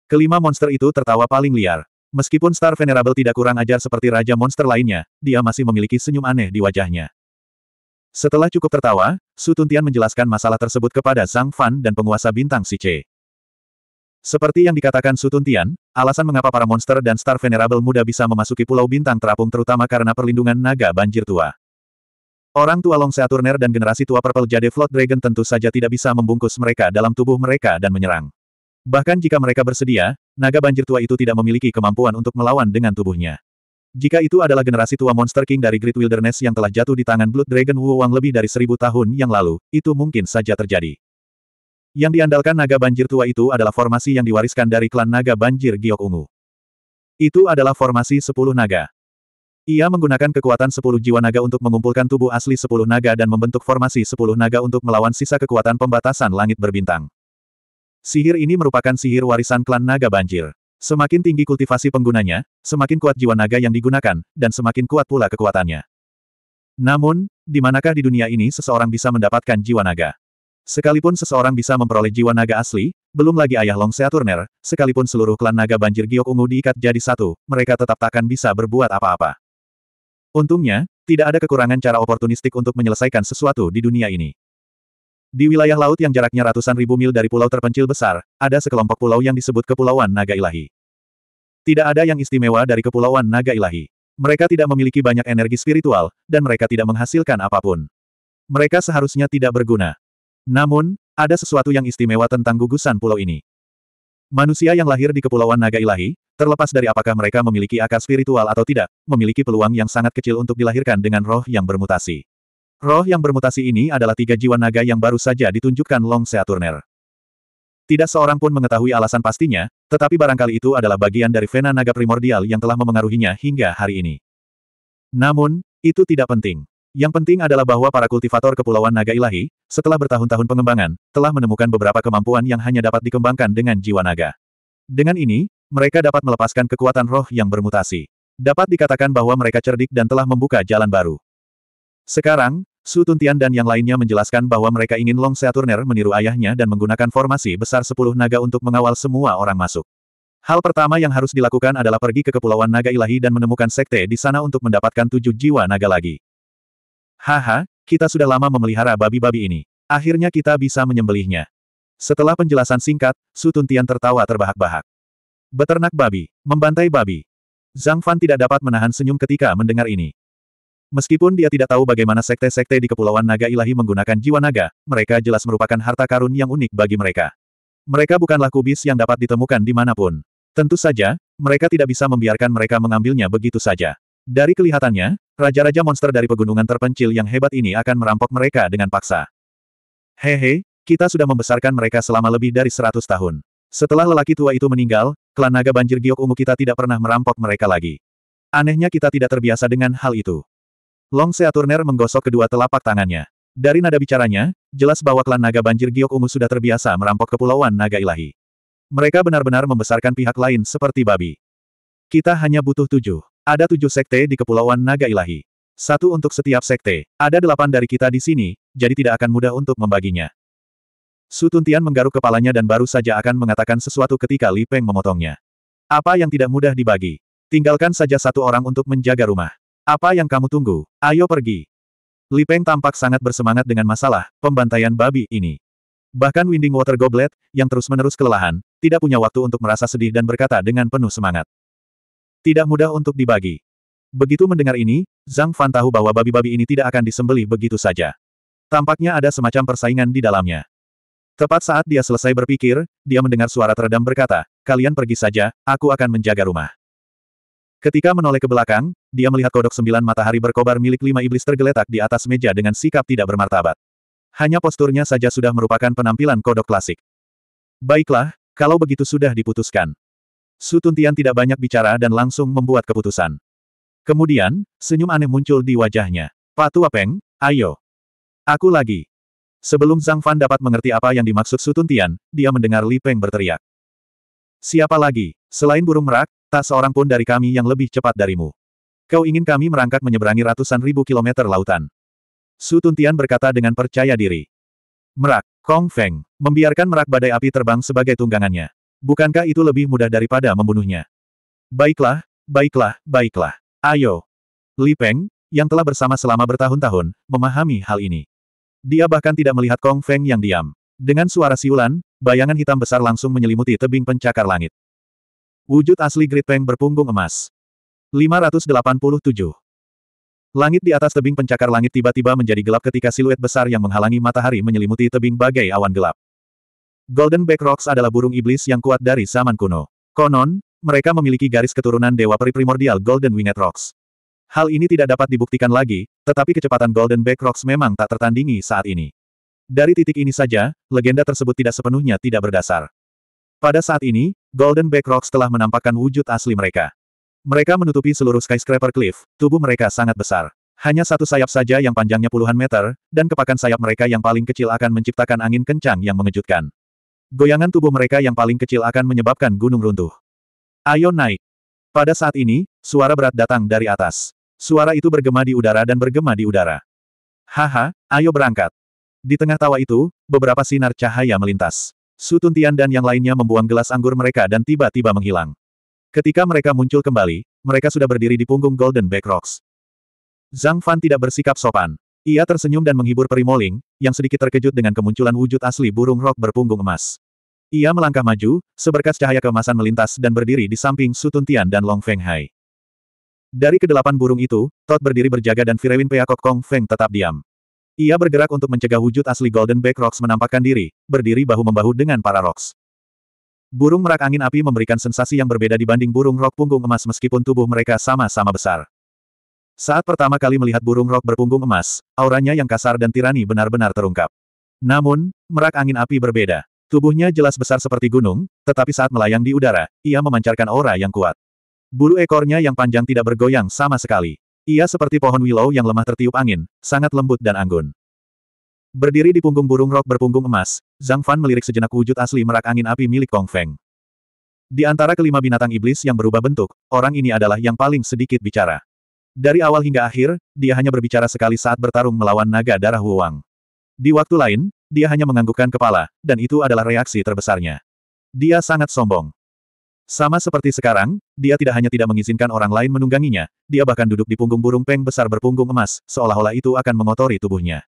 Kelima monster itu tertawa paling liar, Meskipun Star Venerable tidak kurang ajar seperti Raja Monster lainnya, dia masih memiliki senyum aneh di wajahnya. Setelah cukup tertawa, Su Tuntian menjelaskan masalah tersebut kepada Zhang Fan dan penguasa bintang Si Che. Seperti yang dikatakan Su Tuntian, alasan mengapa para monster dan Star Venerable muda bisa memasuki Pulau Bintang Terapung terutama karena perlindungan naga banjir tua. Orang tua Long Seaturner dan generasi tua Purple Jade Flood Dragon tentu saja tidak bisa membungkus mereka dalam tubuh mereka dan menyerang. Bahkan jika mereka bersedia, Naga banjir tua itu tidak memiliki kemampuan untuk melawan dengan tubuhnya. Jika itu adalah generasi tua Monster King dari Great Wilderness yang telah jatuh di tangan Blood Dragon Wu Wang lebih dari seribu tahun yang lalu, itu mungkin saja terjadi. Yang diandalkan naga banjir tua itu adalah formasi yang diwariskan dari klan naga banjir giok ungu. Itu adalah formasi sepuluh naga. Ia menggunakan kekuatan sepuluh jiwa naga untuk mengumpulkan tubuh asli sepuluh naga dan membentuk formasi sepuluh naga untuk melawan sisa kekuatan pembatasan langit berbintang. Sihir ini merupakan sihir warisan klan naga banjir. Semakin tinggi kultivasi penggunanya, semakin kuat jiwa naga yang digunakan, dan semakin kuat pula kekuatannya. Namun, di manakah di dunia ini seseorang bisa mendapatkan jiwa naga? Sekalipun seseorang bisa memperoleh jiwa naga asli, belum lagi ayah Long Seaturner, sekalipun seluruh klan naga banjir giok ungu diikat jadi satu, mereka tetap takkan bisa berbuat apa-apa. Untungnya, tidak ada kekurangan cara oportunistik untuk menyelesaikan sesuatu di dunia ini. Di wilayah laut yang jaraknya ratusan ribu mil dari pulau terpencil besar, ada sekelompok pulau yang disebut Kepulauan Naga Ilahi. Tidak ada yang istimewa dari Kepulauan Naga Ilahi. Mereka tidak memiliki banyak energi spiritual, dan mereka tidak menghasilkan apapun. Mereka seharusnya tidak berguna. Namun, ada sesuatu yang istimewa tentang gugusan pulau ini. Manusia yang lahir di Kepulauan Naga Ilahi, terlepas dari apakah mereka memiliki akar spiritual atau tidak, memiliki peluang yang sangat kecil untuk dilahirkan dengan roh yang bermutasi. Roh yang bermutasi ini adalah tiga jiwa naga yang baru saja ditunjukkan Long Seaturner. Tidak seorang pun mengetahui alasan pastinya, tetapi barangkali itu adalah bagian dari vena naga primordial yang telah memengaruhinya hingga hari ini. Namun, itu tidak penting. Yang penting adalah bahwa para kultivator Kepulauan Naga Ilahi, setelah bertahun-tahun pengembangan, telah menemukan beberapa kemampuan yang hanya dapat dikembangkan dengan jiwa naga. Dengan ini, mereka dapat melepaskan kekuatan roh yang bermutasi. Dapat dikatakan bahwa mereka cerdik dan telah membuka jalan baru. Sekarang, Su Tuntian dan yang lainnya menjelaskan bahwa mereka ingin Long Seaturner meniru ayahnya dan menggunakan formasi besar sepuluh naga untuk mengawal semua orang masuk. Hal pertama yang harus dilakukan adalah pergi ke Kepulauan Naga Ilahi dan menemukan sekte di sana untuk mendapatkan tujuh jiwa naga lagi. Haha, kita sudah lama memelihara babi-babi ini. Akhirnya kita bisa menyembelihnya. Setelah penjelasan singkat, Su Tuntian tertawa terbahak-bahak. Beternak babi, membantai babi. Zhang Fan tidak dapat menahan senyum ketika mendengar ini. Meskipun dia tidak tahu bagaimana sekte-sekte di Kepulauan Naga Ilahi menggunakan jiwa naga, mereka jelas merupakan harta karun yang unik bagi mereka. Mereka bukanlah kubis yang dapat ditemukan di dimanapun. Tentu saja, mereka tidak bisa membiarkan mereka mengambilnya begitu saja. Dari kelihatannya, raja-raja monster dari pegunungan terpencil yang hebat ini akan merampok mereka dengan paksa. Hehe, kita sudah membesarkan mereka selama lebih dari seratus tahun. Setelah lelaki tua itu meninggal, klan naga banjir giok ungu kita tidak pernah merampok mereka lagi. Anehnya kita tidak terbiasa dengan hal itu. Long Seaturner menggosok kedua telapak tangannya. Dari nada bicaranya, jelas bahwa klan naga banjir Giok Ungu sudah terbiasa merampok kepulauan naga ilahi. Mereka benar-benar membesarkan pihak lain seperti babi. Kita hanya butuh tujuh. Ada tujuh sekte di kepulauan naga ilahi. Satu untuk setiap sekte. Ada delapan dari kita di sini, jadi tidak akan mudah untuk membaginya. Su Tuntian menggaruk kepalanya dan baru saja akan mengatakan sesuatu ketika Li Peng memotongnya. Apa yang tidak mudah dibagi? Tinggalkan saja satu orang untuk menjaga rumah. Apa yang kamu tunggu? Ayo pergi. Li Peng tampak sangat bersemangat dengan masalah pembantaian babi ini. Bahkan Winding Water Goblet, yang terus-menerus kelelahan, tidak punya waktu untuk merasa sedih dan berkata dengan penuh semangat. Tidak mudah untuk dibagi. Begitu mendengar ini, Zhang Fan tahu bahwa babi-babi ini tidak akan disembeli begitu saja. Tampaknya ada semacam persaingan di dalamnya. Tepat saat dia selesai berpikir, dia mendengar suara teredam berkata, kalian pergi saja, aku akan menjaga rumah. Ketika menoleh ke belakang, dia melihat kodok sembilan matahari berkobar milik lima iblis tergeletak di atas meja dengan sikap tidak bermartabat. Hanya posturnya saja sudah merupakan penampilan kodok klasik. Baiklah, kalau begitu sudah diputuskan. Sutuntian tidak banyak bicara dan langsung membuat keputusan. Kemudian, senyum aneh muncul di wajahnya. Pak Tua Peng, ayo. Aku lagi. Sebelum Zhang Fan dapat mengerti apa yang dimaksud Sutuntian, dia mendengar Li Peng berteriak. Siapa lagi? Selain burung merak, Tak seorang pun dari kami yang lebih cepat darimu. Kau ingin kami merangkak menyeberangi ratusan ribu kilometer lautan. Su Tuntian berkata dengan percaya diri. Merak, Kong Feng, membiarkan merak badai api terbang sebagai tunggangannya. Bukankah itu lebih mudah daripada membunuhnya? Baiklah, baiklah, baiklah. Ayo. Li Peng, yang telah bersama selama bertahun-tahun, memahami hal ini. Dia bahkan tidak melihat Kong Feng yang diam. Dengan suara siulan, bayangan hitam besar langsung menyelimuti tebing pencakar langit. Wujud asli Great Peng berpunggung emas. 587. Langit di atas tebing pencakar langit tiba-tiba menjadi gelap ketika siluet besar yang menghalangi matahari menyelimuti tebing bagai awan gelap. Golden Back Rocks adalah burung iblis yang kuat dari zaman kuno. Konon, mereka memiliki garis keturunan dewa peri primordial Golden Winged Rocks. Hal ini tidak dapat dibuktikan lagi, tetapi kecepatan Golden Back Rocks memang tak tertandingi saat ini. Dari titik ini saja, legenda tersebut tidak sepenuhnya tidak berdasar. Pada saat ini, Golden Back Rocks telah menampakkan wujud asli mereka. Mereka menutupi seluruh skyscraper cliff, tubuh mereka sangat besar. Hanya satu sayap saja yang panjangnya puluhan meter, dan kepakan sayap mereka yang paling kecil akan menciptakan angin kencang yang mengejutkan. Goyangan tubuh mereka yang paling kecil akan menyebabkan gunung runtuh. Ayo naik! Pada saat ini, suara berat datang dari atas. Suara itu bergema di udara dan bergema di udara. Haha, ayo berangkat. Di tengah tawa itu, beberapa sinar cahaya melintas. Sutun Tian dan yang lainnya membuang gelas anggur mereka dan tiba-tiba menghilang. Ketika mereka muncul kembali, mereka sudah berdiri di punggung Golden Back Rocks. Zhang Fan tidak bersikap sopan. Ia tersenyum dan menghibur peri Perimoling, yang sedikit terkejut dengan kemunculan wujud asli burung rok berpunggung emas. Ia melangkah maju, seberkas cahaya keemasan melintas dan berdiri di samping Sutun Tian dan Long Feng Hai. Dari kedelapan burung itu, Todd berdiri berjaga dan Firewin Peacock Kong Feng tetap diam. Ia bergerak untuk mencegah wujud asli Golden Back Rocks menampakkan diri, berdiri bahu-membahu dengan para Rocks. Burung merak angin api memberikan sensasi yang berbeda dibanding burung rok punggung emas meskipun tubuh mereka sama-sama besar. Saat pertama kali melihat burung rok berpunggung emas, auranya yang kasar dan tirani benar-benar terungkap. Namun, merak angin api berbeda. Tubuhnya jelas besar seperti gunung, tetapi saat melayang di udara, ia memancarkan aura yang kuat. Bulu ekornya yang panjang tidak bergoyang sama sekali. Ia seperti pohon willow yang lemah tertiup angin, sangat lembut dan anggun. Berdiri di punggung burung rok berpunggung emas, Zhang Fan melirik sejenak wujud asli merak angin api milik Kong Feng. Di antara kelima binatang iblis yang berubah bentuk, orang ini adalah yang paling sedikit bicara. Dari awal hingga akhir, dia hanya berbicara sekali saat bertarung melawan naga darah Huang. Di waktu lain, dia hanya menganggukkan kepala, dan itu adalah reaksi terbesarnya. Dia sangat sombong. Sama seperti sekarang, dia tidak hanya tidak mengizinkan orang lain menungganginya, dia bahkan duduk di punggung burung peng besar berpunggung emas, seolah-olah itu akan mengotori tubuhnya.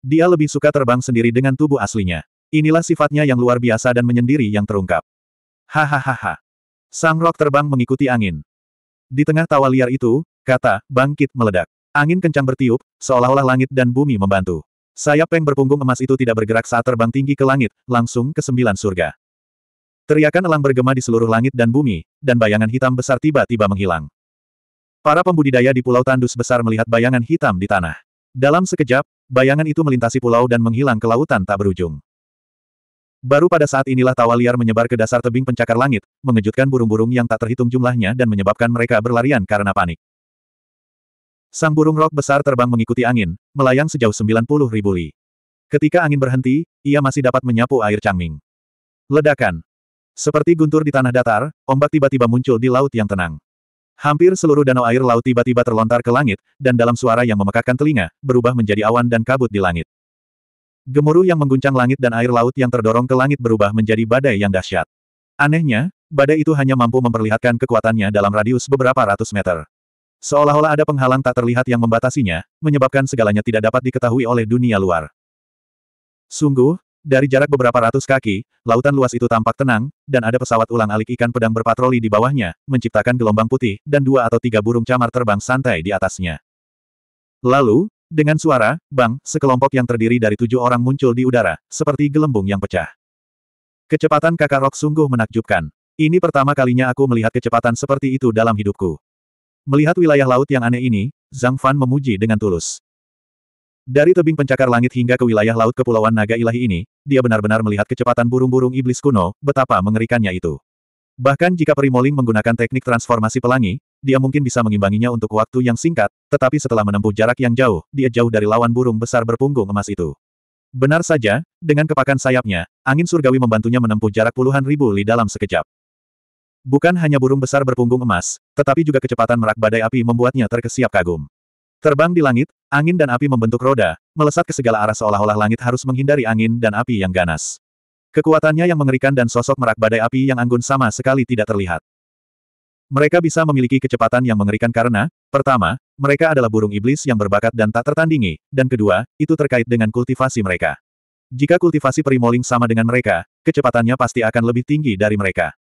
Dia lebih suka terbang sendiri dengan tubuh aslinya. Inilah sifatnya yang luar biasa dan menyendiri yang terungkap. Hahaha. Sang rok terbang mengikuti angin. Di tengah tawa liar itu, kata, bangkit meledak. Angin kencang bertiup, seolah-olah langit dan bumi membantu. Sayap peng berpunggung emas itu tidak bergerak saat terbang tinggi ke langit, langsung ke sembilan surga. Teriakan elang bergema di seluruh langit dan bumi, dan bayangan hitam besar tiba-tiba menghilang. Para pembudidaya di Pulau Tandus besar melihat bayangan hitam di tanah. Dalam sekejap, bayangan itu melintasi pulau dan menghilang ke lautan tak berujung. Baru pada saat inilah tawa liar menyebar ke dasar tebing pencakar langit, mengejutkan burung-burung yang tak terhitung jumlahnya dan menyebabkan mereka berlarian karena panik. Sang burung rok besar terbang mengikuti angin, melayang sejauh 90 ribu li. Ketika angin berhenti, ia masih dapat menyapu air Changming. Ledakan, seperti guntur di tanah datar, ombak tiba-tiba muncul di laut yang tenang. Hampir seluruh danau air laut tiba-tiba terlontar ke langit, dan dalam suara yang memekakkan telinga, berubah menjadi awan dan kabut di langit. Gemuruh yang mengguncang langit dan air laut yang terdorong ke langit berubah menjadi badai yang dahsyat. Anehnya, badai itu hanya mampu memperlihatkan kekuatannya dalam radius beberapa ratus meter. Seolah-olah ada penghalang tak terlihat yang membatasinya, menyebabkan segalanya tidak dapat diketahui oleh dunia luar. Sungguh, dari jarak beberapa ratus kaki, lautan luas itu tampak tenang, dan ada pesawat ulang-alik ikan pedang berpatroli di bawahnya, menciptakan gelombang putih, dan dua atau tiga burung camar terbang santai di atasnya. Lalu, dengan suara, bang, sekelompok yang terdiri dari tujuh orang muncul di udara, seperti gelembung yang pecah. Kecepatan kakak Rok sungguh menakjubkan. Ini pertama kalinya aku melihat kecepatan seperti itu dalam hidupku. Melihat wilayah laut yang aneh ini, Zhang Fan memuji dengan tulus. Dari tebing pencakar langit hingga ke wilayah laut Kepulauan Naga Ilahi ini, dia benar-benar melihat kecepatan burung-burung iblis kuno, betapa mengerikannya itu. Bahkan jika Primoling menggunakan teknik transformasi pelangi, dia mungkin bisa mengimbanginya untuk waktu yang singkat, tetapi setelah menempuh jarak yang jauh, dia jauh dari lawan burung besar berpunggung emas itu. Benar saja, dengan kepakan sayapnya, angin surgawi membantunya menempuh jarak puluhan ribu li dalam sekejap. Bukan hanya burung besar berpunggung emas, tetapi juga kecepatan merak badai api membuatnya terkesiap kagum. Terbang di langit, angin dan api membentuk roda, melesat ke segala arah seolah-olah langit harus menghindari angin dan api yang ganas. Kekuatannya yang mengerikan dan sosok merak badai api yang anggun sama sekali tidak terlihat. Mereka bisa memiliki kecepatan yang mengerikan karena, pertama, mereka adalah burung iblis yang berbakat dan tak tertandingi, dan kedua, itu terkait dengan kultivasi mereka. Jika kultivasi primoling sama dengan mereka, kecepatannya pasti akan lebih tinggi dari mereka.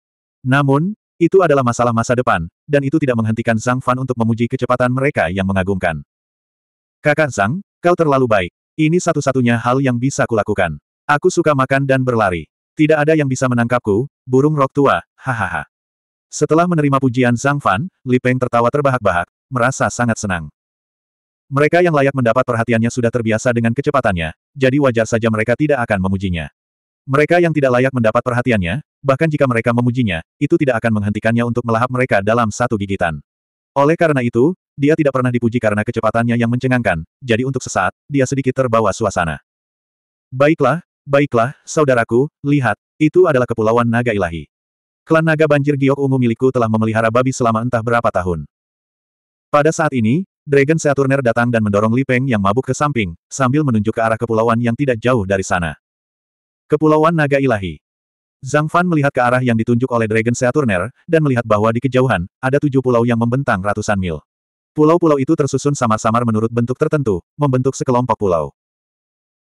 Namun, itu adalah masalah masa depan, dan itu tidak menghentikan Zhang Fan untuk memuji kecepatan mereka yang mengagumkan. Kakak Zhang, kau terlalu baik. Ini satu-satunya hal yang bisa kulakukan. Aku suka makan dan berlari. Tidak ada yang bisa menangkapku, burung rok tua, hahaha. Setelah menerima pujian Zhang Fan, Li Peng tertawa terbahak-bahak, merasa sangat senang. Mereka yang layak mendapat perhatiannya sudah terbiasa dengan kecepatannya, jadi wajar saja mereka tidak akan memujinya. Mereka yang tidak layak mendapat perhatiannya, Bahkan jika mereka memujinya, itu tidak akan menghentikannya untuk melahap mereka dalam satu gigitan. Oleh karena itu, dia tidak pernah dipuji karena kecepatannya yang mencengangkan, jadi untuk sesaat, dia sedikit terbawa suasana. Baiklah, baiklah, saudaraku, lihat, itu adalah kepulauan naga ilahi. Klan naga banjir giok ungu milikku telah memelihara babi selama entah berapa tahun. Pada saat ini, Dragon Saturner datang dan mendorong Li Peng yang mabuk ke samping, sambil menunjuk ke arah kepulauan yang tidak jauh dari sana. Kepulauan Naga Ilahi Zhang Fan melihat ke arah yang ditunjuk oleh Dragon Seaturner dan melihat bahwa di kejauhan, ada tujuh pulau yang membentang ratusan mil. Pulau-pulau itu tersusun samar-samar menurut bentuk tertentu, membentuk sekelompok pulau.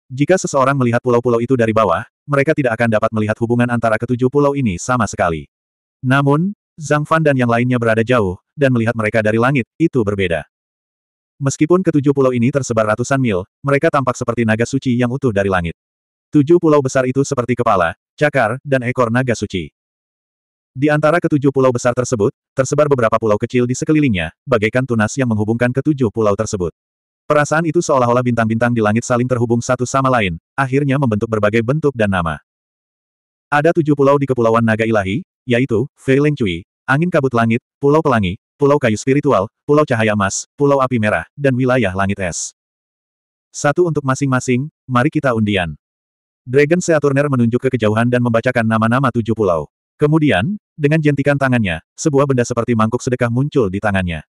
Jika seseorang melihat pulau-pulau itu dari bawah, mereka tidak akan dapat melihat hubungan antara ketujuh pulau ini sama sekali. Namun, Zhang Fan dan yang lainnya berada jauh, dan melihat mereka dari langit, itu berbeda. Meskipun ketujuh pulau ini tersebar ratusan mil, mereka tampak seperti naga suci yang utuh dari langit. Tujuh pulau besar itu seperti kepala, cakar, dan ekor naga suci. Di antara ketujuh pulau besar tersebut, tersebar beberapa pulau kecil di sekelilingnya, bagaikan tunas yang menghubungkan ketujuh pulau tersebut. Perasaan itu seolah-olah bintang-bintang di langit saling terhubung satu sama lain, akhirnya membentuk berbagai bentuk dan nama. Ada tujuh pulau di Kepulauan Naga Ilahi, yaitu, Fei Cui, Angin Kabut Langit, Pulau Pelangi, Pulau Kayu Spiritual, Pulau Cahaya Emas, Pulau Api Merah, dan Wilayah Langit Es. Satu untuk masing-masing, mari kita undian. Dragon Seaturner menunjuk ke kejauhan dan membacakan nama-nama tujuh pulau. Kemudian, dengan jentikan tangannya, sebuah benda seperti mangkuk sedekah muncul di tangannya.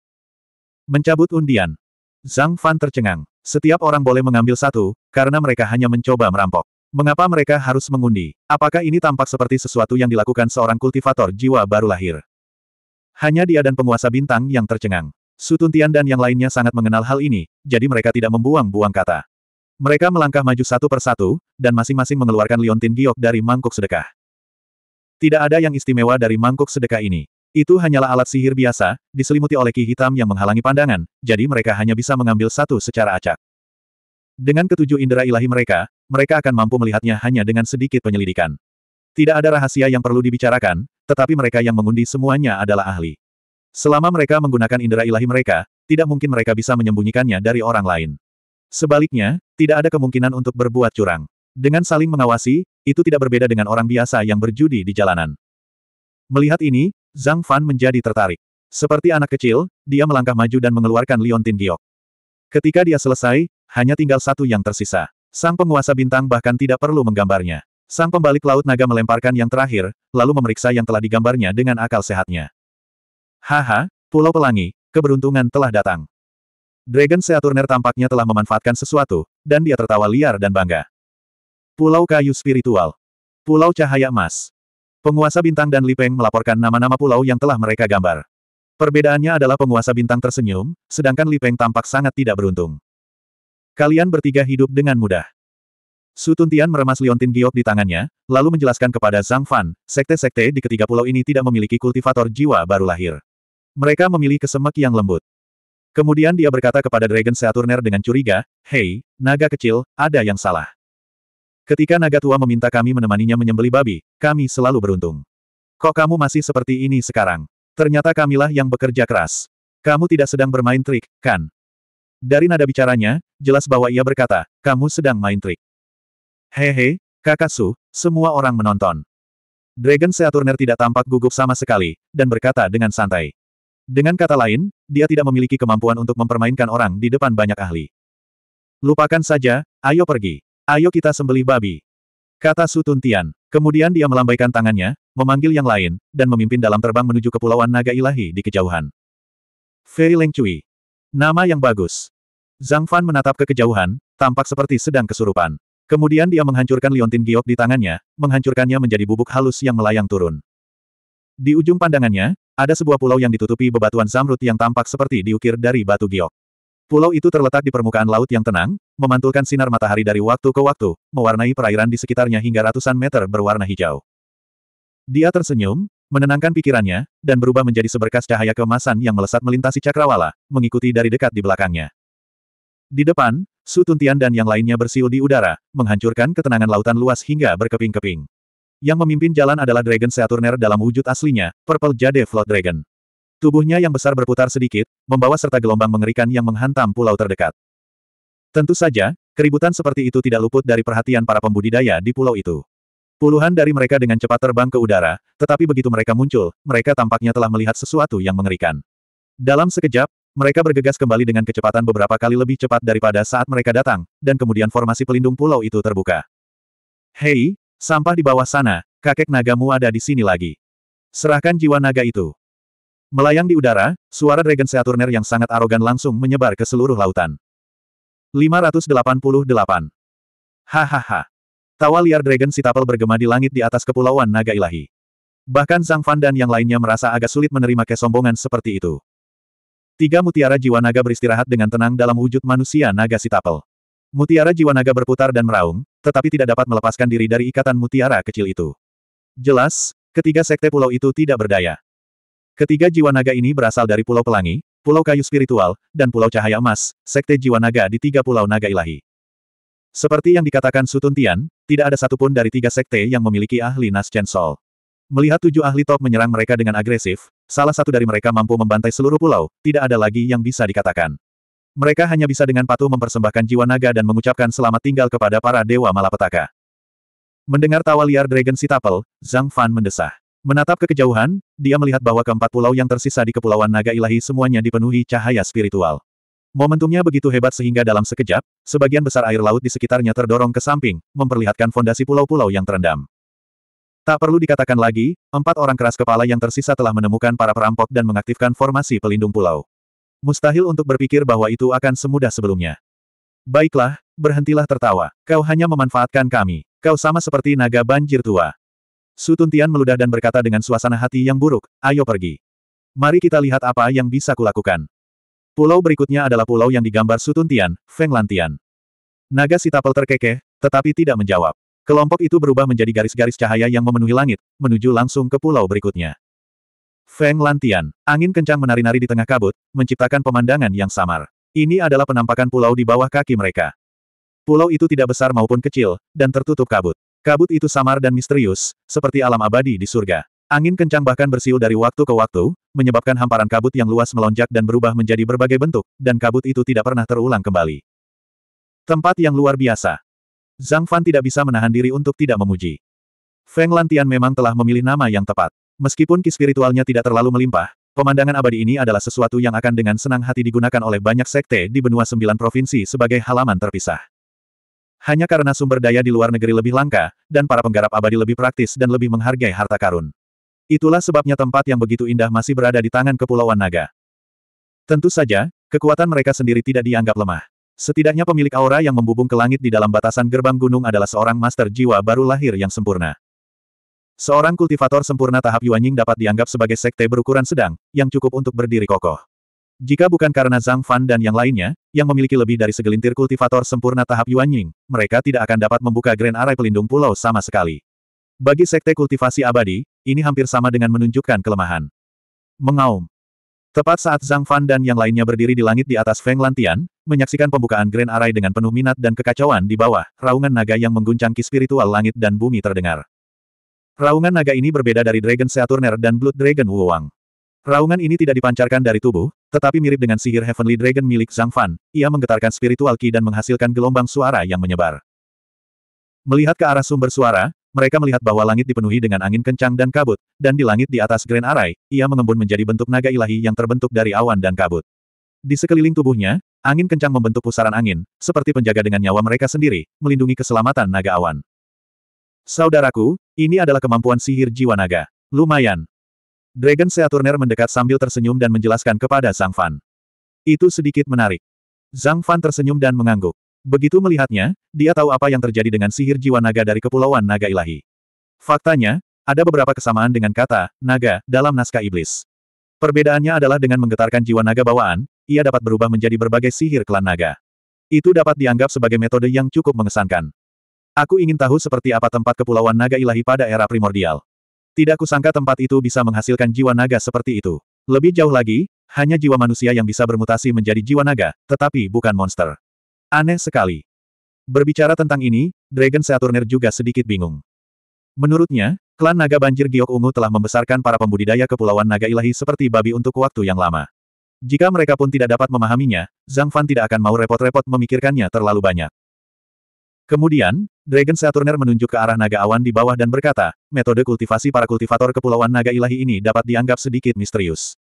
Mencabut undian. Zhang Fan tercengang. Setiap orang boleh mengambil satu, karena mereka hanya mencoba merampok. Mengapa mereka harus mengundi? Apakah ini tampak seperti sesuatu yang dilakukan seorang kultivator jiwa baru lahir? Hanya dia dan penguasa bintang yang tercengang. Sutuntian dan yang lainnya sangat mengenal hal ini, jadi mereka tidak membuang-buang kata. Mereka melangkah maju satu persatu, dan masing-masing mengeluarkan liontin giok dari mangkuk sedekah. Tidak ada yang istimewa dari mangkuk sedekah ini. Itu hanyalah alat sihir biasa, diselimuti oleh ki hitam yang menghalangi pandangan, jadi mereka hanya bisa mengambil satu secara acak. Dengan ketujuh indera ilahi mereka, mereka akan mampu melihatnya hanya dengan sedikit penyelidikan. Tidak ada rahasia yang perlu dibicarakan, tetapi mereka yang mengundi semuanya adalah ahli. Selama mereka menggunakan indera ilahi mereka, tidak mungkin mereka bisa menyembunyikannya dari orang lain. Sebaliknya, tidak ada kemungkinan untuk berbuat curang. Dengan saling mengawasi, itu tidak berbeda dengan orang biasa yang berjudi di jalanan. Melihat ini, Zhang Fan menjadi tertarik. Seperti anak kecil, dia melangkah maju dan mengeluarkan liontin giok. Ketika dia selesai, hanya tinggal satu yang tersisa. Sang penguasa bintang bahkan tidak perlu menggambarnya. Sang pembalik laut naga melemparkan yang terakhir, lalu memeriksa yang telah digambarnya dengan akal sehatnya. Haha, Pulau Pelangi, keberuntungan telah datang. Dragon Seaturner tampaknya telah memanfaatkan sesuatu, dan dia tertawa liar dan bangga. Pulau Kayu Spiritual. Pulau Cahaya Emas. Penguasa Bintang dan Lipeng melaporkan nama-nama pulau yang telah mereka gambar. Perbedaannya adalah penguasa bintang tersenyum, sedangkan Lipeng tampak sangat tidak beruntung. Kalian bertiga hidup dengan mudah. Sutuntian meremas liontin giok di tangannya, lalu menjelaskan kepada Zhang Fan, sekte-sekte di ketiga pulau ini tidak memiliki kultivator jiwa baru lahir. Mereka memilih kesemek yang lembut. Kemudian dia berkata kepada Dragon Saturner dengan curiga, Hei, naga kecil, ada yang salah. Ketika naga tua meminta kami menemaninya menyembeli babi, kami selalu beruntung. Kok kamu masih seperti ini sekarang? Ternyata kamilah yang bekerja keras. Kamu tidak sedang bermain trik, kan? Dari nada bicaranya, jelas bahwa ia berkata, kamu sedang main trik. Hehe, kakak Su, semua orang menonton. Dragon Saturner tidak tampak gugup sama sekali, dan berkata dengan santai. Dengan kata lain, dia tidak memiliki kemampuan untuk mempermainkan orang di depan banyak ahli. Lupakan saja, ayo pergi. Ayo kita sembelih babi. Kata Sutun Tian. Kemudian dia melambaikan tangannya, memanggil yang lain, dan memimpin dalam terbang menuju kepulauan naga ilahi di kejauhan. Fei Leng Cui. Nama yang bagus. Zhang Fan menatap ke kejauhan, tampak seperti sedang kesurupan. Kemudian dia menghancurkan liontin giok di tangannya, menghancurkannya menjadi bubuk halus yang melayang turun. Di ujung pandangannya, ada sebuah pulau yang ditutupi bebatuan zamrud yang tampak seperti diukir dari batu giok. Pulau itu terletak di permukaan laut yang tenang, memantulkan sinar matahari dari waktu ke waktu, mewarnai perairan di sekitarnya hingga ratusan meter berwarna hijau. Dia tersenyum, menenangkan pikirannya, dan berubah menjadi seberkas cahaya kemasan yang melesat melintasi cakrawala, mengikuti dari dekat di belakangnya. Di depan, Su Tuntian dan yang lainnya bersiul di udara, menghancurkan ketenangan lautan luas hingga berkeping-keping. Yang memimpin jalan adalah Dragon Saturner dalam wujud aslinya, Purple Jade Flood Dragon. Tubuhnya yang besar berputar sedikit, membawa serta gelombang mengerikan yang menghantam pulau terdekat. Tentu saja, keributan seperti itu tidak luput dari perhatian para pembudidaya di pulau itu. Puluhan dari mereka dengan cepat terbang ke udara, tetapi begitu mereka muncul, mereka tampaknya telah melihat sesuatu yang mengerikan. Dalam sekejap, mereka bergegas kembali dengan kecepatan beberapa kali lebih cepat daripada saat mereka datang, dan kemudian formasi pelindung pulau itu terbuka. Hei, Sampah di bawah sana, kakek nagamu ada di sini lagi. Serahkan jiwa naga itu. Melayang di udara, suara Dragon Saturner yang sangat arogan langsung menyebar ke seluruh lautan. 588. Hahaha. Tawa liar Dragon Sitapel bergema di langit di atas kepulauan naga ilahi. Bahkan Zhang Fan dan yang lainnya merasa agak sulit menerima kesombongan seperti itu. Tiga mutiara jiwa naga beristirahat dengan tenang dalam wujud manusia naga Sitapel. Mutiara jiwa naga berputar dan meraung, tetapi tidak dapat melepaskan diri dari ikatan mutiara kecil itu. Jelas, ketiga sekte pulau itu tidak berdaya. Ketiga jiwa naga ini berasal dari Pulau Pelangi, Pulau Kayu Spiritual, dan Pulau Cahaya Emas, sekte jiwa naga di tiga pulau naga ilahi. Seperti yang dikatakan Sutun Tian, tidak ada satupun dari tiga sekte yang memiliki ahli Nas Chen Sol. Melihat tujuh ahli top menyerang mereka dengan agresif, salah satu dari mereka mampu membantai seluruh pulau, tidak ada lagi yang bisa dikatakan. Mereka hanya bisa dengan patuh mempersembahkan jiwa naga dan mengucapkan selamat tinggal kepada para dewa malapetaka. Mendengar tawa liar Dragon Sitapel, Zhang Fan mendesah. Menatap ke kejauhan, dia melihat bahwa keempat pulau yang tersisa di Kepulauan Naga Ilahi semuanya dipenuhi cahaya spiritual. Momentumnya begitu hebat sehingga dalam sekejap, sebagian besar air laut di sekitarnya terdorong ke samping, memperlihatkan fondasi pulau-pulau yang terendam. Tak perlu dikatakan lagi, empat orang keras kepala yang tersisa telah menemukan para perampok dan mengaktifkan formasi pelindung pulau. Mustahil untuk berpikir bahwa itu akan semudah sebelumnya. Baiklah, berhentilah tertawa. Kau hanya memanfaatkan kami. Kau sama seperti naga banjir tua. Sutuntian meludah dan berkata dengan suasana hati yang buruk, ayo pergi. Mari kita lihat apa yang bisa kulakukan. Pulau berikutnya adalah pulau yang digambar Sutuntian, Feng Lantian. Naga si tapel terkekeh, tetapi tidak menjawab. Kelompok itu berubah menjadi garis-garis cahaya yang memenuhi langit, menuju langsung ke pulau berikutnya. Feng Lantian, angin kencang menari-nari di tengah kabut, menciptakan pemandangan yang samar. Ini adalah penampakan pulau di bawah kaki mereka. Pulau itu tidak besar maupun kecil, dan tertutup kabut. Kabut itu samar dan misterius, seperti alam abadi di surga. Angin kencang bahkan bersiul dari waktu ke waktu, menyebabkan hamparan kabut yang luas melonjak dan berubah menjadi berbagai bentuk, dan kabut itu tidak pernah terulang kembali. Tempat yang luar biasa. Zhang Fan tidak bisa menahan diri untuk tidak memuji. Feng Lantian memang telah memilih nama yang tepat. Meskipun ki spiritualnya tidak terlalu melimpah, Pemandangan abadi ini adalah sesuatu yang akan dengan senang hati digunakan oleh banyak sekte di benua sembilan provinsi sebagai halaman terpisah. Hanya karena sumber daya di luar negeri lebih langka, dan para penggarap abadi lebih praktis dan lebih menghargai harta karun. Itulah sebabnya tempat yang begitu indah masih berada di tangan Kepulauan Naga. Tentu saja, kekuatan mereka sendiri tidak dianggap lemah. Setidaknya pemilik aura yang membubung ke langit di dalam batasan gerbang gunung adalah seorang master jiwa baru lahir yang sempurna. Seorang kultivator sempurna tahap Yuanying dapat dianggap sebagai sekte berukuran sedang, yang cukup untuk berdiri kokoh. Jika bukan karena Zhang Fan dan yang lainnya, yang memiliki lebih dari segelintir kultivator sempurna tahap Yuanying, mereka tidak akan dapat membuka Grand Array Pelindung Pulau sama sekali. Bagi sekte kultivasi abadi, ini hampir sama dengan menunjukkan kelemahan. Mengaum. Tepat saat Zhang Fan dan yang lainnya berdiri di langit di atas Feng Lantian, menyaksikan pembukaan Grand Array dengan penuh minat dan kekacauan di bawah, raungan naga yang mengguncang ki spiritual langit dan bumi terdengar. Raungan naga ini berbeda dari Dragon Saturner dan Blood Dragon Wuwang. Raungan ini tidak dipancarkan dari tubuh, tetapi mirip dengan sihir Heavenly Dragon milik Zhang Fan, ia menggetarkan spiritual ki dan menghasilkan gelombang suara yang menyebar. Melihat ke arah sumber suara, mereka melihat bahwa langit dipenuhi dengan angin kencang dan kabut, dan di langit di atas Grand Array, ia mengembun menjadi bentuk naga ilahi yang terbentuk dari awan dan kabut. Di sekeliling tubuhnya, angin kencang membentuk pusaran angin, seperti penjaga dengan nyawa mereka sendiri, melindungi keselamatan naga awan. Saudaraku, ini adalah kemampuan sihir jiwa naga. Lumayan. Dragon Seaturner mendekat sambil tersenyum dan menjelaskan kepada Zhang Fan. Itu sedikit menarik. Zhang Fan tersenyum dan mengangguk. Begitu melihatnya, dia tahu apa yang terjadi dengan sihir jiwa naga dari Kepulauan Naga Ilahi. Faktanya, ada beberapa kesamaan dengan kata, naga, dalam naskah iblis. Perbedaannya adalah dengan menggetarkan jiwa naga bawaan, ia dapat berubah menjadi berbagai sihir klan naga. Itu dapat dianggap sebagai metode yang cukup mengesankan. Aku ingin tahu seperti apa tempat kepulauan naga ilahi pada era primordial. Tidak kusangka tempat itu bisa menghasilkan jiwa naga seperti itu. Lebih jauh lagi, hanya jiwa manusia yang bisa bermutasi menjadi jiwa naga, tetapi bukan monster. Aneh sekali. Berbicara tentang ini, Dragon Saturner juga sedikit bingung. Menurutnya, klan naga banjir giok ungu telah membesarkan para pembudidaya kepulauan naga ilahi seperti babi untuk waktu yang lama. Jika mereka pun tidak dapat memahaminya, Zhang Fan tidak akan mau repot-repot memikirkannya terlalu banyak. Kemudian, Dragon Saturner menunjuk ke arah naga awan di bawah dan berkata, metode kultivasi para kultivator kepulauan naga ilahi ini dapat dianggap sedikit misterius.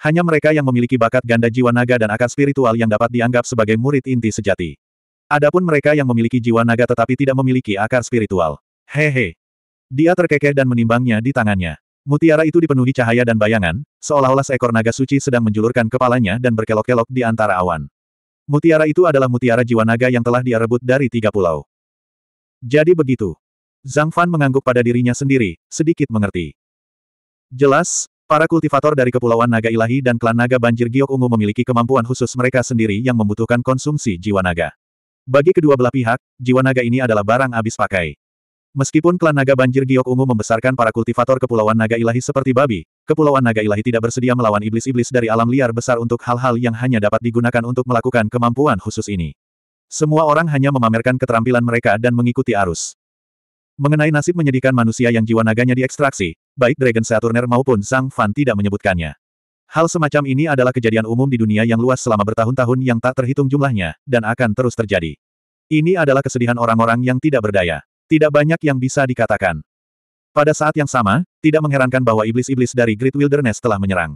Hanya mereka yang memiliki bakat ganda jiwa naga dan akar spiritual yang dapat dianggap sebagai murid inti sejati. Adapun mereka yang memiliki jiwa naga tetapi tidak memiliki akar spiritual. Hehe. Dia terkekeh dan menimbangnya di tangannya. Mutiara itu dipenuhi cahaya dan bayangan, seolah-olah seekor naga suci sedang menjulurkan kepalanya dan berkelok-kelok di antara awan. Mutiara itu adalah mutiara jiwa naga yang telah dia rebut dari tiga pulau. Jadi begitu. Zhang Fan mengangguk pada dirinya sendiri, sedikit mengerti. Jelas, para kultivator dari Kepulauan Naga Ilahi dan klan Naga Banjir Giok Ungu memiliki kemampuan khusus mereka sendiri yang membutuhkan konsumsi jiwa naga. Bagi kedua belah pihak, jiwa naga ini adalah barang habis pakai. Meskipun klan naga banjir giok ungu membesarkan para kultivator kepulauan naga ilahi seperti babi, kepulauan naga ilahi tidak bersedia melawan iblis-iblis dari alam liar besar untuk hal-hal yang hanya dapat digunakan untuk melakukan kemampuan khusus ini. Semua orang hanya memamerkan keterampilan mereka dan mengikuti arus. Mengenai nasib menyedihkan manusia yang jiwa naganya diekstraksi, baik Dragon Saturner maupun Sang Fan tidak menyebutkannya. Hal semacam ini adalah kejadian umum di dunia yang luas selama bertahun-tahun yang tak terhitung jumlahnya, dan akan terus terjadi. Ini adalah kesedihan orang-orang yang tidak berdaya tidak banyak yang bisa dikatakan. Pada saat yang sama, tidak mengherankan bahwa iblis-iblis dari Great Wilderness telah menyerang.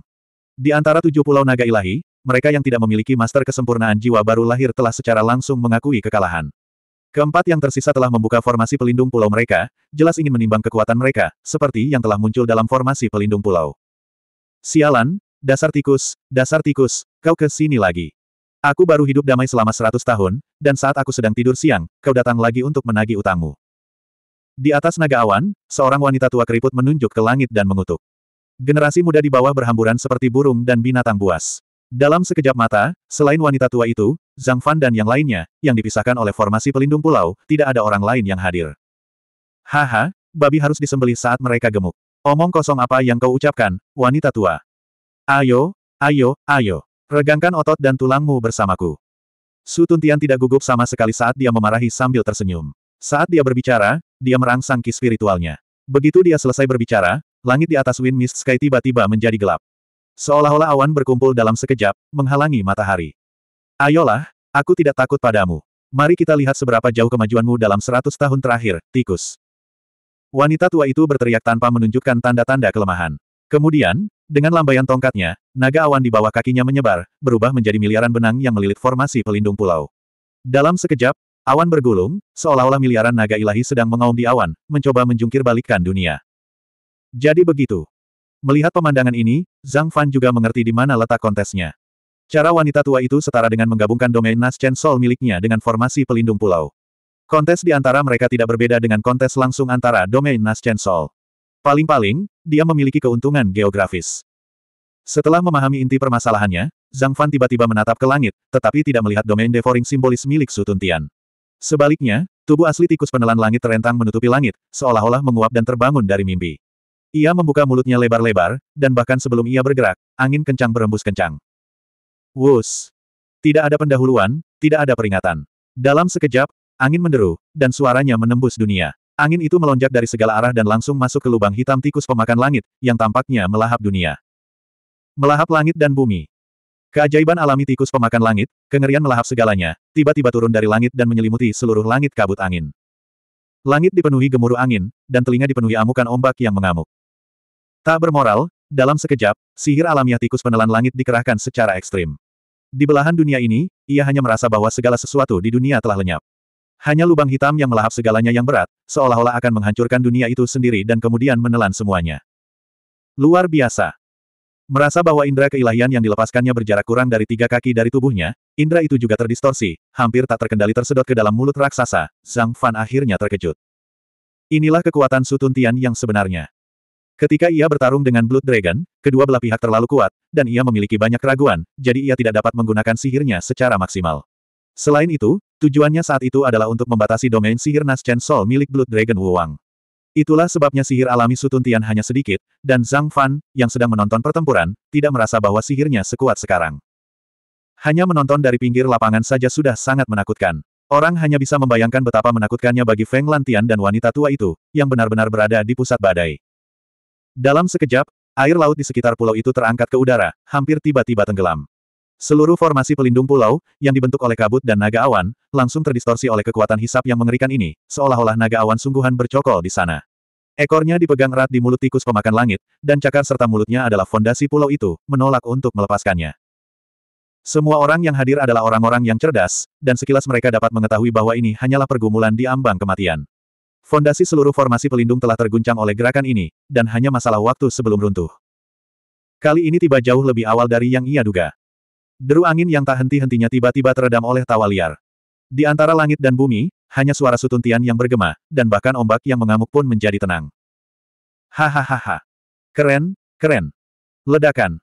Di antara tujuh pulau naga ilahi, mereka yang tidak memiliki master kesempurnaan jiwa baru lahir telah secara langsung mengakui kekalahan. Keempat yang tersisa telah membuka formasi pelindung pulau mereka, jelas ingin menimbang kekuatan mereka, seperti yang telah muncul dalam formasi pelindung pulau. Sialan, dasar tikus, dasar tikus, kau ke sini lagi. Aku baru hidup damai selama seratus tahun, dan saat aku sedang tidur siang, kau datang lagi untuk menagih utangmu. Di atas naga awan, seorang wanita tua keriput menunjuk ke langit dan mengutuk. Generasi muda di bawah berhamburan seperti burung dan binatang buas. Dalam sekejap mata, selain wanita tua itu, Zhang Fan dan yang lainnya, yang dipisahkan oleh formasi pelindung pulau, tidak ada orang lain yang hadir. Haha, babi harus disembeli saat mereka gemuk. Omong kosong apa yang kau ucapkan, wanita tua. Ayo, ayo, ayo. Regangkan otot dan tulangmu bersamaku. Su Tuntian tidak gugup sama sekali saat dia memarahi sambil tersenyum. Saat dia berbicara, dia merangsang ki spiritualnya. Begitu dia selesai berbicara, langit di atas Wind Mist Sky tiba-tiba menjadi gelap. Seolah-olah awan berkumpul dalam sekejap, menghalangi matahari. Ayolah, aku tidak takut padamu. Mari kita lihat seberapa jauh kemajuanmu dalam seratus tahun terakhir, tikus. Wanita tua itu berteriak tanpa menunjukkan tanda-tanda kelemahan. Kemudian, dengan lambaian tongkatnya, naga awan di bawah kakinya menyebar, berubah menjadi miliaran benang yang melilit formasi pelindung pulau. Dalam sekejap, Awan bergulung, seolah-olah miliaran naga ilahi sedang mengaum di awan, mencoba menjungkir balikkan dunia. Jadi begitu. Melihat pemandangan ini, Zhang Fan juga mengerti di mana letak kontesnya. Cara wanita tua itu setara dengan menggabungkan domain Naschen Sol miliknya dengan formasi pelindung pulau. Kontes di antara mereka tidak berbeda dengan kontes langsung antara domain Naschen Sol. Paling-paling, dia memiliki keuntungan geografis. Setelah memahami inti permasalahannya, Zhang Fan tiba-tiba menatap ke langit, tetapi tidak melihat domain devouring simbolis milik Su Tuntian. Sebaliknya, tubuh asli tikus penelan langit terentang menutupi langit, seolah-olah menguap dan terbangun dari mimpi. Ia membuka mulutnya lebar-lebar, dan bahkan sebelum ia bergerak, angin kencang berembus kencang. Wus! Tidak ada pendahuluan, tidak ada peringatan. Dalam sekejap, angin menderu, dan suaranya menembus dunia. Angin itu melonjak dari segala arah dan langsung masuk ke lubang hitam tikus pemakan langit, yang tampaknya melahap dunia. Melahap langit dan bumi. Keajaiban alami tikus pemakan langit, kengerian melahap segalanya, tiba-tiba turun dari langit dan menyelimuti seluruh langit kabut angin. Langit dipenuhi gemuruh angin, dan telinga dipenuhi amukan ombak yang mengamuk. Tak bermoral, dalam sekejap, sihir alamiah tikus penelan langit dikerahkan secara ekstrim. Di belahan dunia ini, ia hanya merasa bahwa segala sesuatu di dunia telah lenyap. Hanya lubang hitam yang melahap segalanya yang berat, seolah-olah akan menghancurkan dunia itu sendiri dan kemudian menelan semuanya. Luar biasa. Merasa bahwa indera keilahian yang dilepaskannya berjarak kurang dari tiga kaki dari tubuhnya, indera itu juga terdistorsi, hampir tak terkendali tersedot ke dalam mulut raksasa, Zhang Fan akhirnya terkejut. Inilah kekuatan Sutun Tian yang sebenarnya. Ketika ia bertarung dengan Blood Dragon, kedua belah pihak terlalu kuat, dan ia memiliki banyak keraguan, jadi ia tidak dapat menggunakan sihirnya secara maksimal. Selain itu, tujuannya saat itu adalah untuk membatasi domain sihir Naschen Soul milik Blood Dragon Wang. Itulah sebabnya sihir alami Sutuntian hanya sedikit, dan Zhang Fan, yang sedang menonton pertempuran, tidak merasa bahwa sihirnya sekuat sekarang. Hanya menonton dari pinggir lapangan saja sudah sangat menakutkan. Orang hanya bisa membayangkan betapa menakutkannya bagi Feng Lantian dan wanita tua itu, yang benar-benar berada di pusat badai. Dalam sekejap, air laut di sekitar pulau itu terangkat ke udara, hampir tiba-tiba tenggelam. Seluruh formasi pelindung pulau, yang dibentuk oleh kabut dan naga awan, langsung terdistorsi oleh kekuatan hisap yang mengerikan ini, seolah-olah naga awan sungguhan bercokol di sana. Ekornya dipegang erat di mulut tikus pemakan langit, dan cakar serta mulutnya adalah fondasi pulau itu, menolak untuk melepaskannya. Semua orang yang hadir adalah orang-orang yang cerdas, dan sekilas mereka dapat mengetahui bahwa ini hanyalah pergumulan di ambang kematian. Fondasi seluruh formasi pelindung telah terguncang oleh gerakan ini, dan hanya masalah waktu sebelum runtuh. Kali ini tiba jauh lebih awal dari yang ia duga. Deru angin yang tak henti-hentinya tiba-tiba teredam oleh tawa liar. Di antara langit dan bumi, hanya suara sutuntian yang bergema, dan bahkan ombak yang mengamuk pun menjadi tenang. Hahaha. Keren, keren. Ledakan.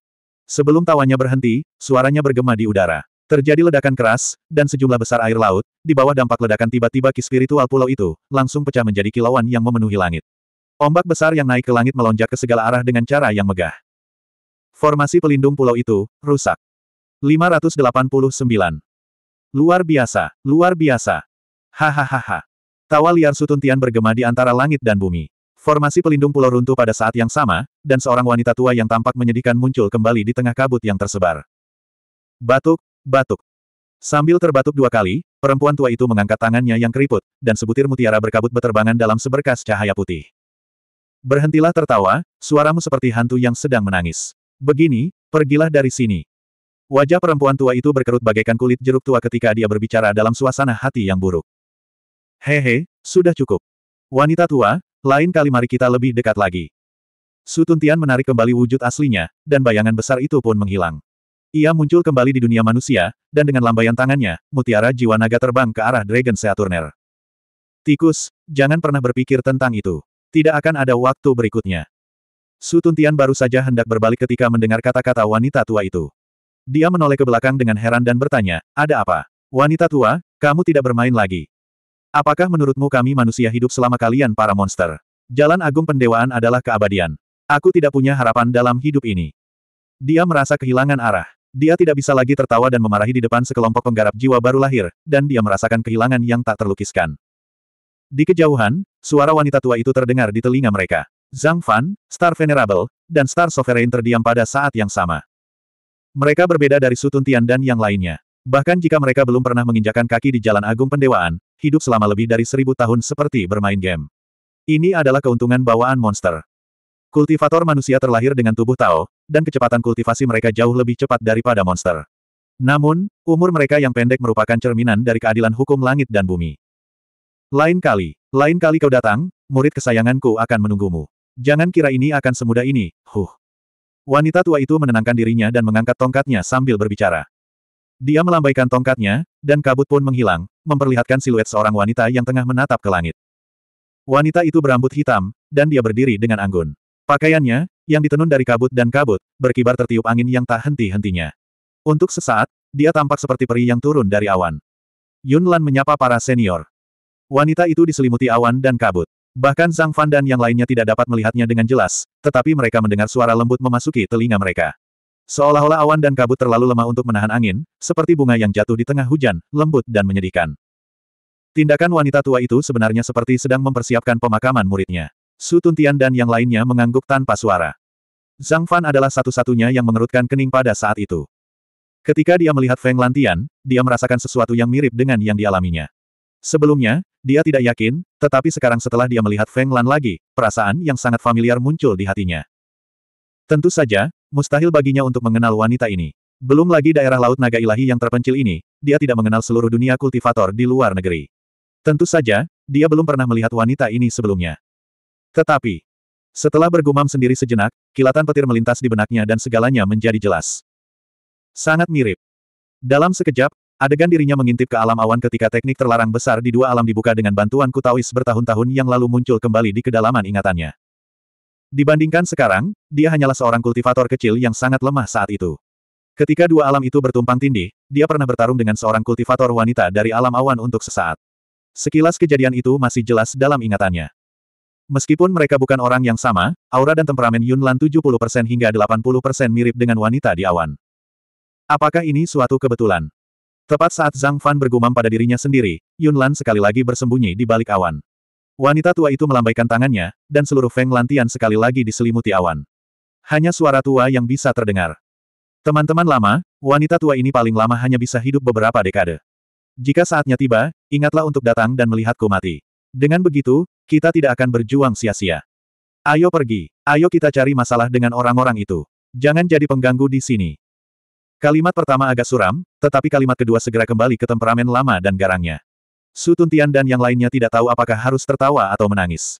Sebelum tawanya berhenti, suaranya bergema di udara. Terjadi ledakan keras, dan sejumlah besar air laut, di bawah dampak ledakan tiba-tiba ki spiritual pulau itu, langsung pecah menjadi kilauan yang memenuhi langit. Ombak besar yang naik ke langit melonjak ke segala arah dengan cara yang megah. Formasi pelindung pulau itu, rusak. 589. Luar biasa, luar biasa. Hahaha. Tawa liar Sutuntian bergema di antara langit dan bumi. Formasi pelindung pulau runtuh pada saat yang sama, dan seorang wanita tua yang tampak menyedihkan muncul kembali di tengah kabut yang tersebar. Batuk, batuk. Sambil terbatuk dua kali, perempuan tua itu mengangkat tangannya yang keriput, dan sebutir mutiara berkabut beterbangan dalam seberkas cahaya putih. Berhentilah tertawa, suaramu seperti hantu yang sedang menangis. Begini, pergilah dari sini. Wajah perempuan tua itu berkerut bagaikan kulit jeruk tua ketika dia berbicara dalam suasana hati yang buruk. Hehe, sudah cukup. Wanita tua, lain kali mari kita lebih dekat lagi. Sutuntian menarik kembali wujud aslinya, dan bayangan besar itu pun menghilang. Ia muncul kembali di dunia manusia, dan dengan lambaian tangannya, mutiara jiwa naga terbang ke arah Dragon Seaturner. Tikus, jangan pernah berpikir tentang itu. Tidak akan ada waktu berikutnya. Sutuntian baru saja hendak berbalik ketika mendengar kata-kata wanita tua itu. Dia menoleh ke belakang dengan heran dan bertanya, ada apa? Wanita tua, kamu tidak bermain lagi. Apakah menurutmu kami manusia hidup selama kalian para monster? Jalan agung pendewaan adalah keabadian. Aku tidak punya harapan dalam hidup ini. Dia merasa kehilangan arah. Dia tidak bisa lagi tertawa dan memarahi di depan sekelompok penggarap jiwa baru lahir, dan dia merasakan kehilangan yang tak terlukiskan. Di kejauhan, suara wanita tua itu terdengar di telinga mereka. Zhang Fan, Star Venerable, dan Star Sovereign terdiam pada saat yang sama. Mereka berbeda dari Sutun Tian dan yang lainnya. Bahkan jika mereka belum pernah menginjakan kaki di Jalan Agung Pendewaan, hidup selama lebih dari seribu tahun seperti bermain game. Ini adalah keuntungan bawaan monster. Kultivator manusia terlahir dengan tubuh Tao, dan kecepatan kultivasi mereka jauh lebih cepat daripada monster. Namun, umur mereka yang pendek merupakan cerminan dari keadilan hukum langit dan bumi. Lain kali, lain kali kau datang, murid kesayanganku akan menunggumu. Jangan kira ini akan semudah ini, huh. Wanita tua itu menenangkan dirinya dan mengangkat tongkatnya sambil berbicara. Dia melambaikan tongkatnya, dan kabut pun menghilang, memperlihatkan siluet seorang wanita yang tengah menatap ke langit. Wanita itu berambut hitam, dan dia berdiri dengan anggun. Pakaiannya, yang ditenun dari kabut dan kabut, berkibar tertiup angin yang tak henti-hentinya. Untuk sesaat, dia tampak seperti peri yang turun dari awan. Yunlan menyapa para senior. Wanita itu diselimuti awan dan kabut. Bahkan Zhang Fan dan yang lainnya tidak dapat melihatnya dengan jelas, tetapi mereka mendengar suara lembut memasuki telinga mereka. Seolah-olah awan dan kabut terlalu lemah untuk menahan angin, seperti bunga yang jatuh di tengah hujan, lembut dan menyedihkan. Tindakan wanita tua itu sebenarnya seperti sedang mempersiapkan pemakaman muridnya. Su Tuntian dan yang lainnya mengangguk tanpa suara. Zhang Fan adalah satu-satunya yang mengerutkan kening pada saat itu. Ketika dia melihat Feng Lantian, dia merasakan sesuatu yang mirip dengan yang dialaminya. Sebelumnya, dia tidak yakin, tetapi sekarang setelah dia melihat Feng Lan lagi, perasaan yang sangat familiar muncul di hatinya. Tentu saja, mustahil baginya untuk mengenal wanita ini. Belum lagi daerah Laut Naga Ilahi yang terpencil ini, dia tidak mengenal seluruh dunia kultivator di luar negeri. Tentu saja, dia belum pernah melihat wanita ini sebelumnya. Tetapi, setelah bergumam sendiri sejenak, kilatan petir melintas di benaknya dan segalanya menjadi jelas. Sangat mirip. Dalam sekejap, Adegan dirinya mengintip ke alam awan ketika teknik terlarang besar di dua alam dibuka dengan bantuan Kutawis bertahun-tahun yang lalu muncul kembali di kedalaman ingatannya. Dibandingkan sekarang, dia hanyalah seorang kultivator kecil yang sangat lemah saat itu. Ketika dua alam itu bertumpang tindih, dia pernah bertarung dengan seorang kultivator wanita dari alam awan untuk sesaat. Sekilas kejadian itu masih jelas dalam ingatannya. Meskipun mereka bukan orang yang sama, aura dan temperamen Yunlan 70% hingga 80% mirip dengan wanita di awan. Apakah ini suatu kebetulan? Tepat saat Zhang Fan bergumam pada dirinya sendiri, Yun Lan sekali lagi bersembunyi di balik awan. Wanita tua itu melambaikan tangannya, dan seluruh Feng Lantian sekali lagi diselimuti awan. Hanya suara tua yang bisa terdengar. Teman-teman lama, wanita tua ini paling lama hanya bisa hidup beberapa dekade. Jika saatnya tiba, ingatlah untuk datang dan melihatku mati. Dengan begitu, kita tidak akan berjuang sia-sia. Ayo pergi, ayo kita cari masalah dengan orang-orang itu. Jangan jadi pengganggu di sini. Kalimat pertama agak suram, tetapi kalimat kedua segera kembali ke temperamen lama dan garangnya. Su Tuntian dan yang lainnya tidak tahu apakah harus tertawa atau menangis.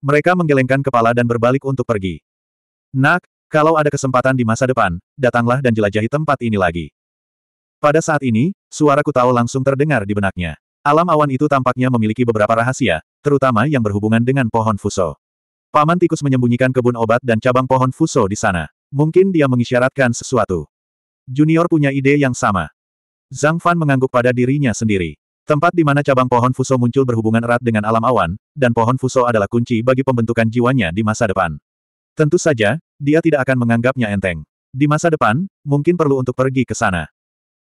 Mereka menggelengkan kepala dan berbalik untuk pergi. Nak, kalau ada kesempatan di masa depan, datanglah dan jelajahi tempat ini lagi. Pada saat ini, suara tahu langsung terdengar di benaknya. Alam awan itu tampaknya memiliki beberapa rahasia, terutama yang berhubungan dengan pohon Fuso. Paman tikus menyembunyikan kebun obat dan cabang pohon Fuso di sana. Mungkin dia mengisyaratkan sesuatu. Junior punya ide yang sama. Zhang Fan mengangguk pada dirinya sendiri. Tempat di mana cabang pohon Fuso muncul berhubungan erat dengan alam awan, dan pohon Fuso adalah kunci bagi pembentukan jiwanya di masa depan. Tentu saja, dia tidak akan menganggapnya enteng. Di masa depan, mungkin perlu untuk pergi ke sana.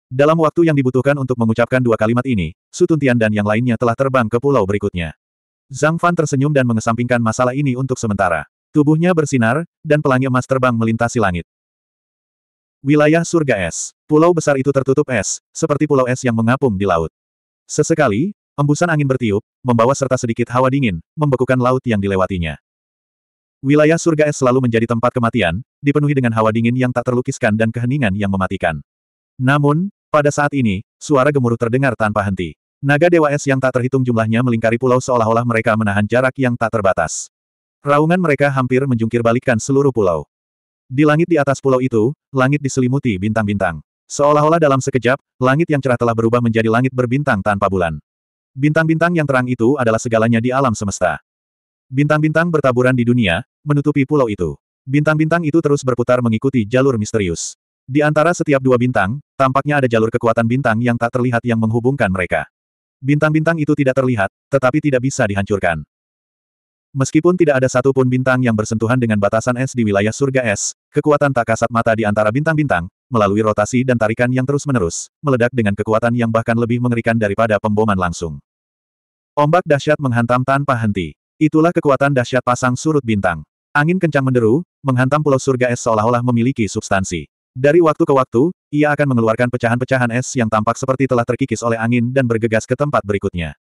Dalam waktu yang dibutuhkan untuk mengucapkan dua kalimat ini, Sutuntian dan yang lainnya telah terbang ke pulau berikutnya. Zhang Fan tersenyum dan mengesampingkan masalah ini untuk sementara. Tubuhnya bersinar, dan pelangi emas terbang melintasi langit. Wilayah surga es. Pulau besar itu tertutup es, seperti pulau es yang mengapung di laut. Sesekali, embusan angin bertiup, membawa serta sedikit hawa dingin, membekukan laut yang dilewatinya. Wilayah surga es selalu menjadi tempat kematian, dipenuhi dengan hawa dingin yang tak terlukiskan dan keheningan yang mematikan. Namun, pada saat ini, suara gemuruh terdengar tanpa henti. Naga Dewa Es yang tak terhitung jumlahnya melingkari pulau seolah-olah mereka menahan jarak yang tak terbatas. Raungan mereka hampir menjungkir balikan seluruh pulau. Di langit di atas pulau itu, langit diselimuti bintang-bintang. Seolah-olah dalam sekejap, langit yang cerah telah berubah menjadi langit berbintang tanpa bulan. Bintang-bintang yang terang itu adalah segalanya di alam semesta. Bintang-bintang bertaburan di dunia, menutupi pulau itu. Bintang-bintang itu terus berputar mengikuti jalur misterius. Di antara setiap dua bintang, tampaknya ada jalur kekuatan bintang yang tak terlihat yang menghubungkan mereka. Bintang-bintang itu tidak terlihat, tetapi tidak bisa dihancurkan. Meskipun tidak ada satupun bintang yang bersentuhan dengan batasan es di wilayah surga es, kekuatan tak kasat mata di antara bintang-bintang, melalui rotasi dan tarikan yang terus-menerus, meledak dengan kekuatan yang bahkan lebih mengerikan daripada pemboman langsung. Ombak dahsyat menghantam tanpa henti. Itulah kekuatan dahsyat pasang surut bintang. Angin kencang menderu, menghantam pulau surga es seolah-olah memiliki substansi. Dari waktu ke waktu, ia akan mengeluarkan pecahan-pecahan es yang tampak seperti telah terkikis oleh angin dan bergegas ke tempat berikutnya.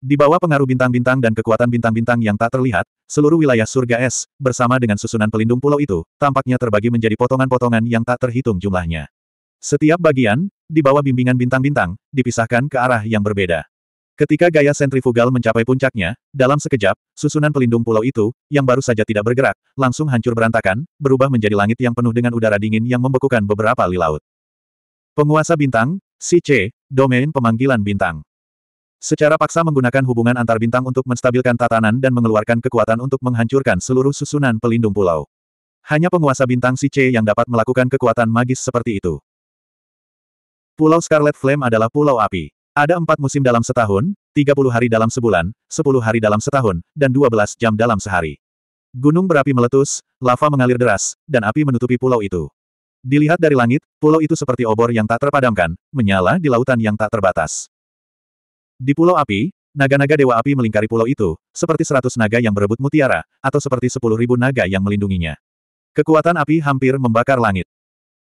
Di bawah pengaruh bintang-bintang dan kekuatan bintang-bintang yang tak terlihat, seluruh wilayah surga es, bersama dengan susunan pelindung pulau itu, tampaknya terbagi menjadi potongan-potongan yang tak terhitung jumlahnya. Setiap bagian, di bawah bimbingan bintang-bintang, dipisahkan ke arah yang berbeda. Ketika gaya sentrifugal mencapai puncaknya, dalam sekejap, susunan pelindung pulau itu, yang baru saja tidak bergerak, langsung hancur berantakan, berubah menjadi langit yang penuh dengan udara dingin yang membekukan beberapa li laut. Penguasa bintang, si C, domain pemanggilan bintang. Secara paksa menggunakan hubungan antar bintang untuk menstabilkan tatanan dan mengeluarkan kekuatan untuk menghancurkan seluruh susunan pelindung pulau. Hanya penguasa bintang si C yang dapat melakukan kekuatan magis seperti itu. Pulau Scarlet Flame adalah pulau api. Ada empat musim dalam setahun, 30 hari dalam sebulan, 10 hari dalam setahun, dan 12 jam dalam sehari. Gunung berapi meletus, lava mengalir deras, dan api menutupi pulau itu. Dilihat dari langit, pulau itu seperti obor yang tak terpadamkan, menyala di lautan yang tak terbatas. Di Pulau Api, naga-naga Dewa Api melingkari pulau itu, seperti seratus naga yang berebut mutiara, atau seperti sepuluh ribu naga yang melindunginya. Kekuatan api hampir membakar langit.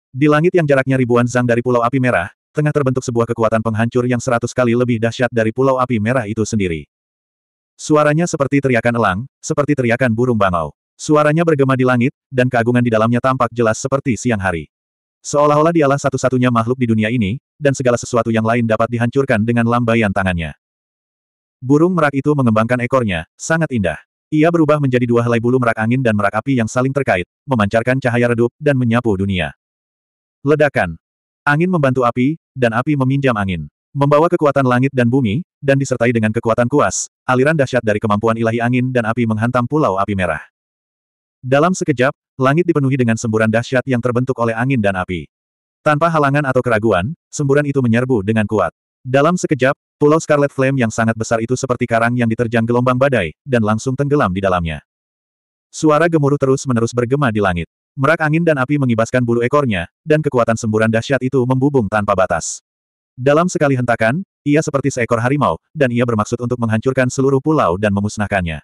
Di langit yang jaraknya ribuan zang dari Pulau Api Merah, tengah terbentuk sebuah kekuatan penghancur yang seratus kali lebih dahsyat dari Pulau Api Merah itu sendiri. Suaranya seperti teriakan elang, seperti teriakan burung bangau. Suaranya bergema di langit, dan keagungan di dalamnya tampak jelas seperti siang hari. Seolah-olah dialah satu-satunya makhluk di dunia ini, dan segala sesuatu yang lain dapat dihancurkan dengan lambaian tangannya. Burung merak itu mengembangkan ekornya, sangat indah. Ia berubah menjadi dua helai bulu merak angin dan merak api yang saling terkait, memancarkan cahaya redup, dan menyapu dunia. Ledakan. Angin membantu api, dan api meminjam angin. Membawa kekuatan langit dan bumi, dan disertai dengan kekuatan kuas, aliran dahsyat dari kemampuan ilahi angin dan api menghantam pulau api merah. Dalam sekejap, langit dipenuhi dengan semburan dahsyat yang terbentuk oleh angin dan api. Tanpa halangan atau keraguan, semburan itu menyerbu dengan kuat. Dalam sekejap, pulau Scarlet Flame yang sangat besar itu seperti karang yang diterjang gelombang badai, dan langsung tenggelam di dalamnya. Suara gemuruh terus-menerus bergema di langit. Merak angin dan api mengibaskan bulu ekornya, dan kekuatan semburan dahsyat itu membubung tanpa batas. Dalam sekali hentakan, ia seperti seekor harimau, dan ia bermaksud untuk menghancurkan seluruh pulau dan memusnahkannya.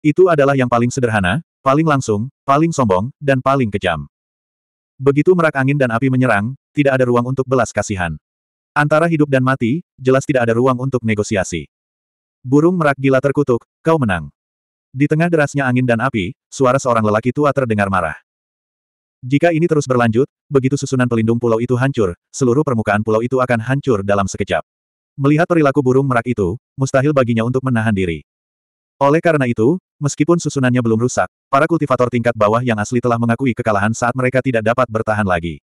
Itu adalah yang paling sederhana, paling langsung, paling sombong, dan paling kejam. Begitu merak angin dan api menyerang, tidak ada ruang untuk belas kasihan. Antara hidup dan mati, jelas tidak ada ruang untuk negosiasi. Burung merak gila terkutuk, kau menang. Di tengah derasnya angin dan api, suara seorang lelaki tua terdengar marah. Jika ini terus berlanjut, begitu susunan pelindung pulau itu hancur, seluruh permukaan pulau itu akan hancur dalam sekejap. Melihat perilaku burung merak itu, mustahil baginya untuk menahan diri. Oleh karena itu, meskipun susunannya belum rusak, para kultivator tingkat bawah yang asli telah mengakui kekalahan saat mereka tidak dapat bertahan lagi.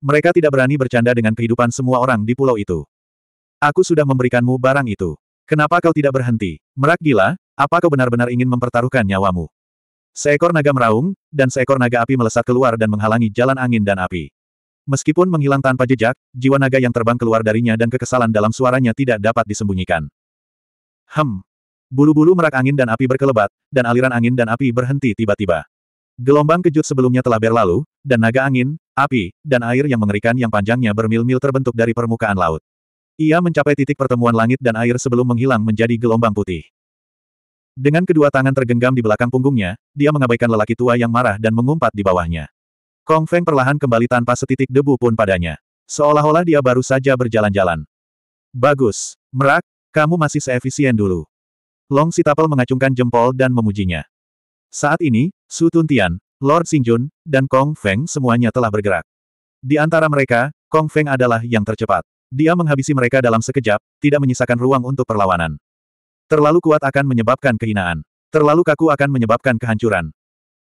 Mereka tidak berani bercanda dengan kehidupan semua orang di pulau itu. Aku sudah memberikanmu barang itu. Kenapa kau tidak berhenti? Merak gila, apa kau benar-benar ingin mempertaruhkan nyawamu? Seekor naga meraung, dan seekor naga api melesat keluar dan menghalangi jalan angin dan api. Meskipun menghilang tanpa jejak, jiwa naga yang terbang keluar darinya dan kekesalan dalam suaranya tidak dapat disembunyikan. Hem, Bulu-bulu merak angin dan api berkelebat, dan aliran angin dan api berhenti tiba-tiba. Gelombang kejut sebelumnya telah berlalu, dan naga angin, api, dan air yang mengerikan yang panjangnya bermil-mil terbentuk dari permukaan laut. Ia mencapai titik pertemuan langit dan air sebelum menghilang menjadi gelombang putih. Dengan kedua tangan tergenggam di belakang punggungnya, dia mengabaikan lelaki tua yang marah dan mengumpat di bawahnya. Kong Feng perlahan kembali tanpa setitik debu pun padanya. Seolah-olah dia baru saja berjalan-jalan. Bagus, Merak, kamu masih seefisien dulu. Long Sitapel mengacungkan jempol dan memujinya. Saat ini, Su Tuntian, Lord Xingjun, dan Kong Feng semuanya telah bergerak. Di antara mereka, Kong Feng adalah yang tercepat. Dia menghabisi mereka dalam sekejap, tidak menyisakan ruang untuk perlawanan. Terlalu kuat akan menyebabkan kehinaan. Terlalu kaku akan menyebabkan kehancuran.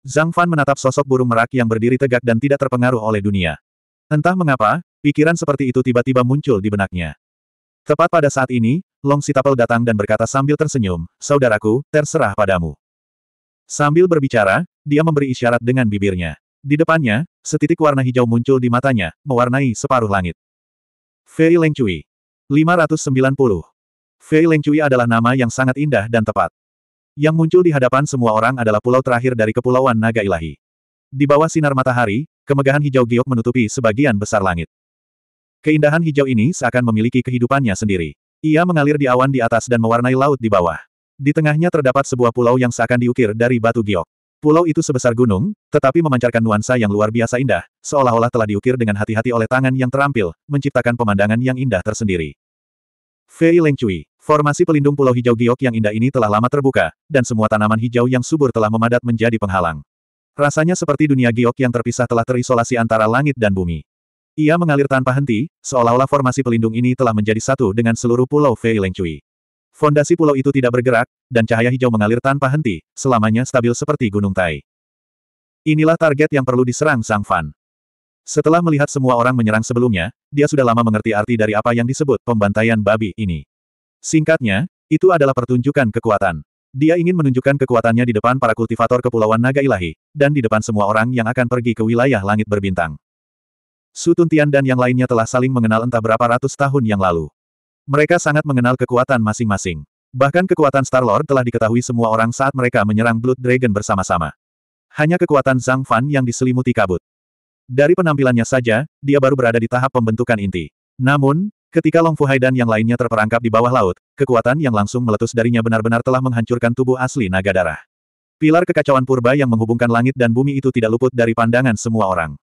Zhang Fan menatap sosok burung merak yang berdiri tegak dan tidak terpengaruh oleh dunia. Entah mengapa, pikiran seperti itu tiba-tiba muncul di benaknya. Tepat pada saat ini, Long Sitapel datang dan berkata sambil tersenyum, Saudaraku, terserah padamu. Sambil berbicara, dia memberi isyarat dengan bibirnya. Di depannya, setitik warna hijau muncul di matanya, mewarnai separuh langit. Fei Cui. 590. Fei Cui adalah nama yang sangat indah dan tepat. Yang muncul di hadapan semua orang adalah pulau terakhir dari Kepulauan Naga Ilahi. Di bawah sinar matahari, kemegahan hijau giok menutupi sebagian besar langit. Keindahan hijau ini seakan memiliki kehidupannya sendiri. Ia mengalir di awan di atas dan mewarnai laut di bawah. Di tengahnya terdapat sebuah pulau yang seakan diukir dari batu giok. Pulau itu sebesar gunung, tetapi memancarkan nuansa yang luar biasa indah, seolah-olah telah diukir dengan hati-hati oleh tangan yang terampil, menciptakan pemandangan yang indah tersendiri. Fei Lengcui, formasi pelindung pulau hijau giok yang indah ini telah lama terbuka, dan semua tanaman hijau yang subur telah memadat menjadi penghalang. Rasanya seperti dunia giok yang terpisah telah terisolasi antara langit dan bumi. Ia mengalir tanpa henti, seolah-olah formasi pelindung ini telah menjadi satu dengan seluruh pulau Fei Lengcui. Fondasi pulau itu tidak bergerak, dan cahaya hijau mengalir tanpa henti, selamanya stabil seperti gunung Tai. Inilah target yang perlu diserang Sang Fan. Setelah melihat semua orang menyerang sebelumnya, dia sudah lama mengerti arti dari apa yang disebut pembantaian babi ini. Singkatnya, itu adalah pertunjukan kekuatan. Dia ingin menunjukkan kekuatannya di depan para kultivator Kepulauan Naga Ilahi, dan di depan semua orang yang akan pergi ke wilayah langit berbintang. Sutuntian Tian dan yang lainnya telah saling mengenal entah berapa ratus tahun yang lalu. Mereka sangat mengenal kekuatan masing-masing. Bahkan kekuatan Star-Lord telah diketahui semua orang saat mereka menyerang Blood Dragon bersama-sama. Hanya kekuatan Zhang Fan yang diselimuti kabut. Dari penampilannya saja, dia baru berada di tahap pembentukan inti. Namun, Ketika Long Fu Hai dan yang lainnya terperangkap di bawah laut, kekuatan yang langsung meletus darinya benar-benar telah menghancurkan tubuh asli naga darah. Pilar kekacauan purba yang menghubungkan langit dan bumi itu tidak luput dari pandangan semua orang.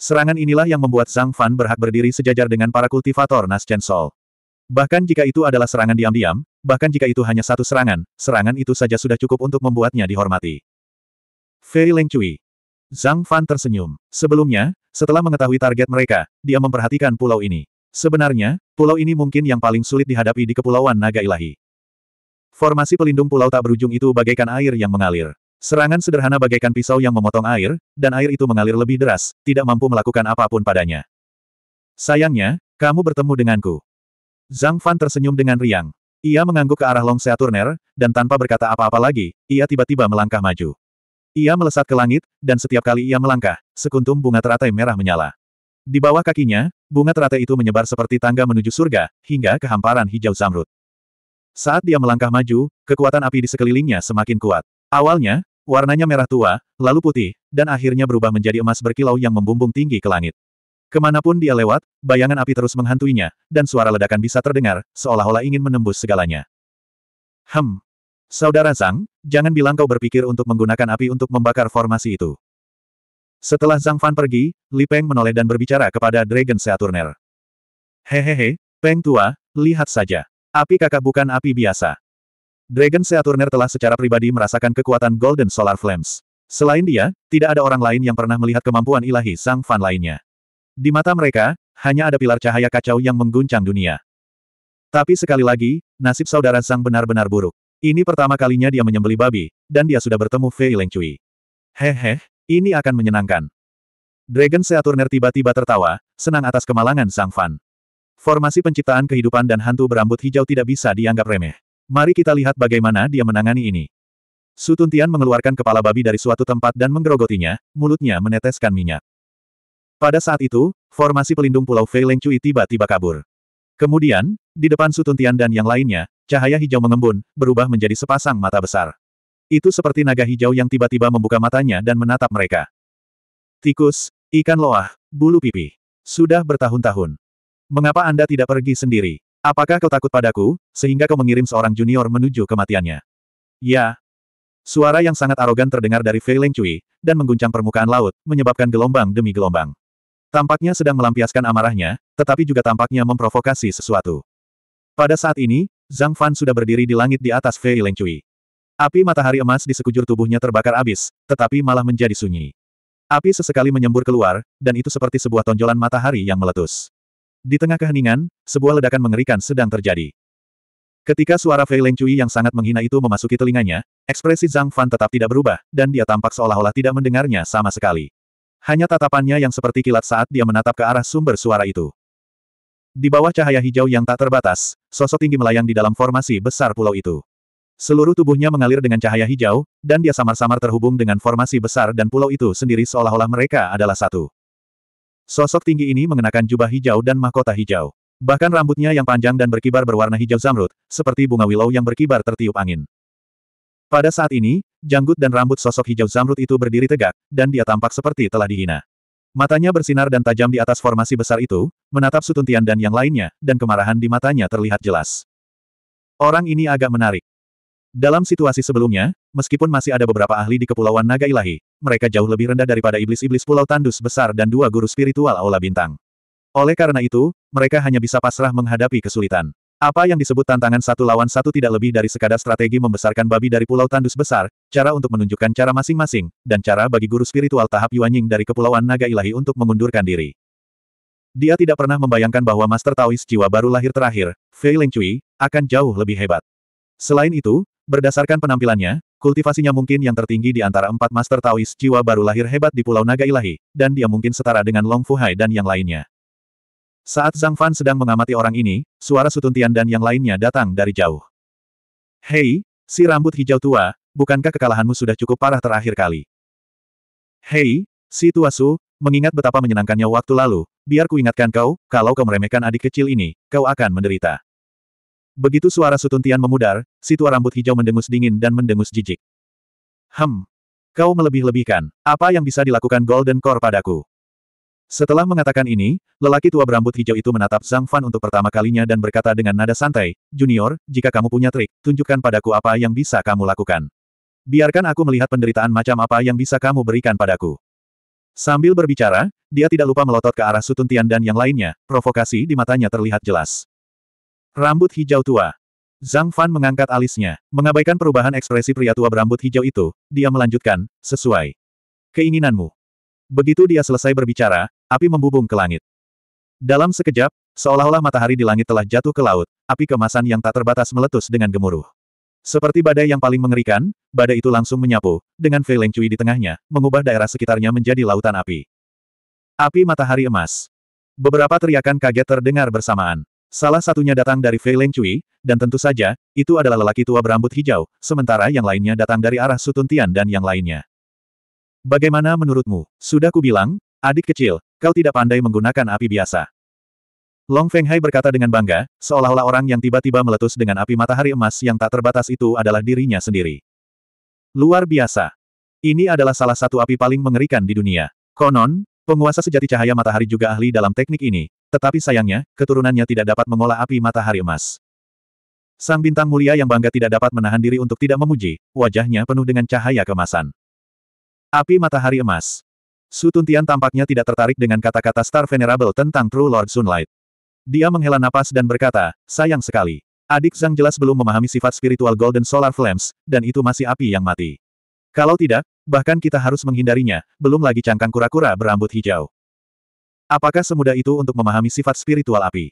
Serangan inilah yang membuat Zhang Fan berhak berdiri sejajar dengan para kultivator Nas Chen Sol. Bahkan jika itu adalah serangan diam-diam, bahkan jika itu hanya satu serangan, serangan itu saja sudah cukup untuk membuatnya dihormati. Fei Leng Cui. Zhang Fan tersenyum. Sebelumnya, setelah mengetahui target mereka, dia memperhatikan pulau ini. Sebenarnya, pulau ini mungkin yang paling sulit dihadapi di Kepulauan Naga Ilahi. Formasi pelindung pulau tak berujung itu bagaikan air yang mengalir. Serangan sederhana bagaikan pisau yang memotong air, dan air itu mengalir lebih deras, tidak mampu melakukan apapun padanya. Sayangnya, kamu bertemu denganku. Zhang Fan tersenyum dengan riang. Ia mengangguk ke arah Long Seaturner, dan tanpa berkata apa-apa lagi, ia tiba-tiba melangkah maju. Ia melesat ke langit, dan setiap kali ia melangkah, sekuntum bunga teratai merah menyala. Di bawah kakinya, bunga teratai itu menyebar seperti tangga menuju surga, hingga ke hamparan hijau zamrud. Saat dia melangkah maju, kekuatan api di sekelilingnya semakin kuat. Awalnya, Warnanya merah tua, lalu putih, dan akhirnya berubah menjadi emas berkilau yang membumbung tinggi ke langit. Kemanapun dia lewat, bayangan api terus menghantuinya, dan suara ledakan bisa terdengar, seolah-olah ingin menembus segalanya. Hem. Saudara Zhang, jangan bilang kau berpikir untuk menggunakan api untuk membakar formasi itu. Setelah Zhang Fan pergi, Li Peng menoleh dan berbicara kepada Dragon Seaturner. Hehehe, Peng tua, lihat saja. Api kakak bukan api biasa. Dragon Seaturner telah secara pribadi merasakan kekuatan Golden Solar Flames. Selain dia, tidak ada orang lain yang pernah melihat kemampuan ilahi Sang Fan lainnya. Di mata mereka, hanya ada pilar cahaya kacau yang mengguncang dunia. Tapi sekali lagi, nasib saudara Sang benar-benar buruk. Ini pertama kalinya dia menyembeli babi, dan dia sudah bertemu Fei Lengcui. Hehe, ini akan menyenangkan. Dragon Seaturner tiba-tiba tertawa, senang atas kemalangan Sang Fan. Formasi penciptaan kehidupan dan hantu berambut hijau tidak bisa dianggap remeh. Mari kita lihat bagaimana dia menangani ini. Sutuntian mengeluarkan kepala babi dari suatu tempat dan menggerogotinya, mulutnya meneteskan minyak. Pada saat itu, formasi pelindung Pulau Fei Leng tiba-tiba kabur. Kemudian, di depan Sutuntian dan yang lainnya, cahaya hijau mengembun, berubah menjadi sepasang mata besar. Itu seperti naga hijau yang tiba-tiba membuka matanya dan menatap mereka. Tikus, ikan loah, bulu pipi. Sudah bertahun-tahun. Mengapa Anda tidak pergi sendiri? Apakah kau takut padaku, sehingga kau mengirim seorang junior menuju kematiannya? Ya. Suara yang sangat arogan terdengar dari Fei Leng Cui, dan mengguncang permukaan laut, menyebabkan gelombang demi gelombang. Tampaknya sedang melampiaskan amarahnya, tetapi juga tampaknya memprovokasi sesuatu. Pada saat ini, Zhang Fan sudah berdiri di langit di atas Fei Leng Cui. Api matahari emas di sekujur tubuhnya terbakar abis, tetapi malah menjadi sunyi. Api sesekali menyembur keluar, dan itu seperti sebuah tonjolan matahari yang meletus. Di tengah keheningan, sebuah ledakan mengerikan sedang terjadi. Ketika suara Fei Leng Cui yang sangat menghina itu memasuki telinganya, ekspresi Zhang Fan tetap tidak berubah, dan dia tampak seolah-olah tidak mendengarnya sama sekali. Hanya tatapannya yang seperti kilat saat dia menatap ke arah sumber suara itu. Di bawah cahaya hijau yang tak terbatas, sosok tinggi melayang di dalam formasi besar pulau itu. Seluruh tubuhnya mengalir dengan cahaya hijau, dan dia samar-samar terhubung dengan formasi besar dan pulau itu sendiri seolah-olah mereka adalah satu. Sosok tinggi ini mengenakan jubah hijau dan mahkota hijau. Bahkan rambutnya yang panjang dan berkibar berwarna hijau zamrud, seperti bunga willow yang berkibar tertiup angin. Pada saat ini, janggut dan rambut sosok hijau zamrud itu berdiri tegak, dan dia tampak seperti telah dihina. Matanya bersinar dan tajam di atas formasi besar itu, menatap Sutuntian dan yang lainnya, dan kemarahan di matanya terlihat jelas. Orang ini agak menarik. Dalam situasi sebelumnya, meskipun masih ada beberapa ahli di Kepulauan Naga Ilahi, mereka jauh lebih rendah daripada iblis-iblis Pulau Tandus Besar dan dua guru spiritual Aula Bintang. Oleh karena itu, mereka hanya bisa pasrah menghadapi kesulitan. Apa yang disebut tantangan satu lawan satu tidak lebih dari sekadar strategi membesarkan babi dari Pulau Tandus Besar, cara untuk menunjukkan cara masing-masing, dan cara bagi guru spiritual tahap Yuanying dari Kepulauan Naga Ilahi untuk mengundurkan diri. Dia tidak pernah membayangkan bahwa Master Taoist jiwa baru lahir terakhir, Fei Leng Cui, akan jauh lebih hebat. Selain itu, Berdasarkan penampilannya, kultivasinya mungkin yang tertinggi di antara empat master Taois jiwa baru lahir hebat di Pulau Naga Ilahi, dan dia mungkin setara dengan Long Fu Hai dan yang lainnya. Saat Zhang Fan sedang mengamati orang ini, suara Sutuntian dan yang lainnya datang dari jauh. Hei, si rambut hijau tua, bukankah kekalahanmu sudah cukup parah terakhir kali? Hei, si tua Su, mengingat betapa menyenangkannya waktu lalu, biar kuingatkan kau, kalau kau meremehkan adik kecil ini, kau akan menderita. Begitu suara sutuntian memudar, si tua rambut hijau mendengus dingin dan mendengus jijik. Hem. Kau melebih-lebihkan. Apa yang bisa dilakukan Golden Core padaku? Setelah mengatakan ini, lelaki tua berambut hijau itu menatap Zhang Fan untuk pertama kalinya dan berkata dengan nada santai, Junior, jika kamu punya trik, tunjukkan padaku apa yang bisa kamu lakukan. Biarkan aku melihat penderitaan macam apa yang bisa kamu berikan padaku. Sambil berbicara, dia tidak lupa melotot ke arah Sutuntian dan yang lainnya, provokasi di matanya terlihat jelas. Rambut hijau tua. Zhang Fan mengangkat alisnya, mengabaikan perubahan ekspresi pria tua berambut hijau itu, dia melanjutkan, sesuai. Keinginanmu. Begitu dia selesai berbicara, api membubung ke langit. Dalam sekejap, seolah-olah matahari di langit telah jatuh ke laut, api kemasan yang tak terbatas meletus dengan gemuruh. Seperti badai yang paling mengerikan, badai itu langsung menyapu, dengan Fei Leng Cui di tengahnya, mengubah daerah sekitarnya menjadi lautan api. Api matahari emas. Beberapa teriakan kaget terdengar bersamaan. Salah satunya datang dari Fei Leng Cui, dan tentu saja, itu adalah lelaki tua berambut hijau, sementara yang lainnya datang dari arah Sutun Tian dan yang lainnya. Bagaimana menurutmu? Sudah kubilang, adik kecil, kau tidak pandai menggunakan api biasa. Long Feng Hai berkata dengan bangga, seolah-olah orang yang tiba-tiba meletus dengan api matahari emas yang tak terbatas itu adalah dirinya sendiri. Luar biasa. Ini adalah salah satu api paling mengerikan di dunia. Konon, Penguasa sejati cahaya matahari juga ahli dalam teknik ini, tetapi sayangnya, keturunannya tidak dapat mengolah api matahari emas. Sang bintang mulia yang bangga tidak dapat menahan diri untuk tidak memuji, wajahnya penuh dengan cahaya kemasan. Api matahari emas. Sutuntian tampaknya tidak tertarik dengan kata-kata Star Venerable tentang True Lord Sunlight. Dia menghela napas dan berkata, sayang sekali. Adik Zhang jelas belum memahami sifat spiritual Golden Solar Flames, dan itu masih api yang mati. Kalau tidak, bahkan kita harus menghindarinya, belum lagi cangkang kura-kura berambut hijau. Apakah semudah itu untuk memahami sifat spiritual api?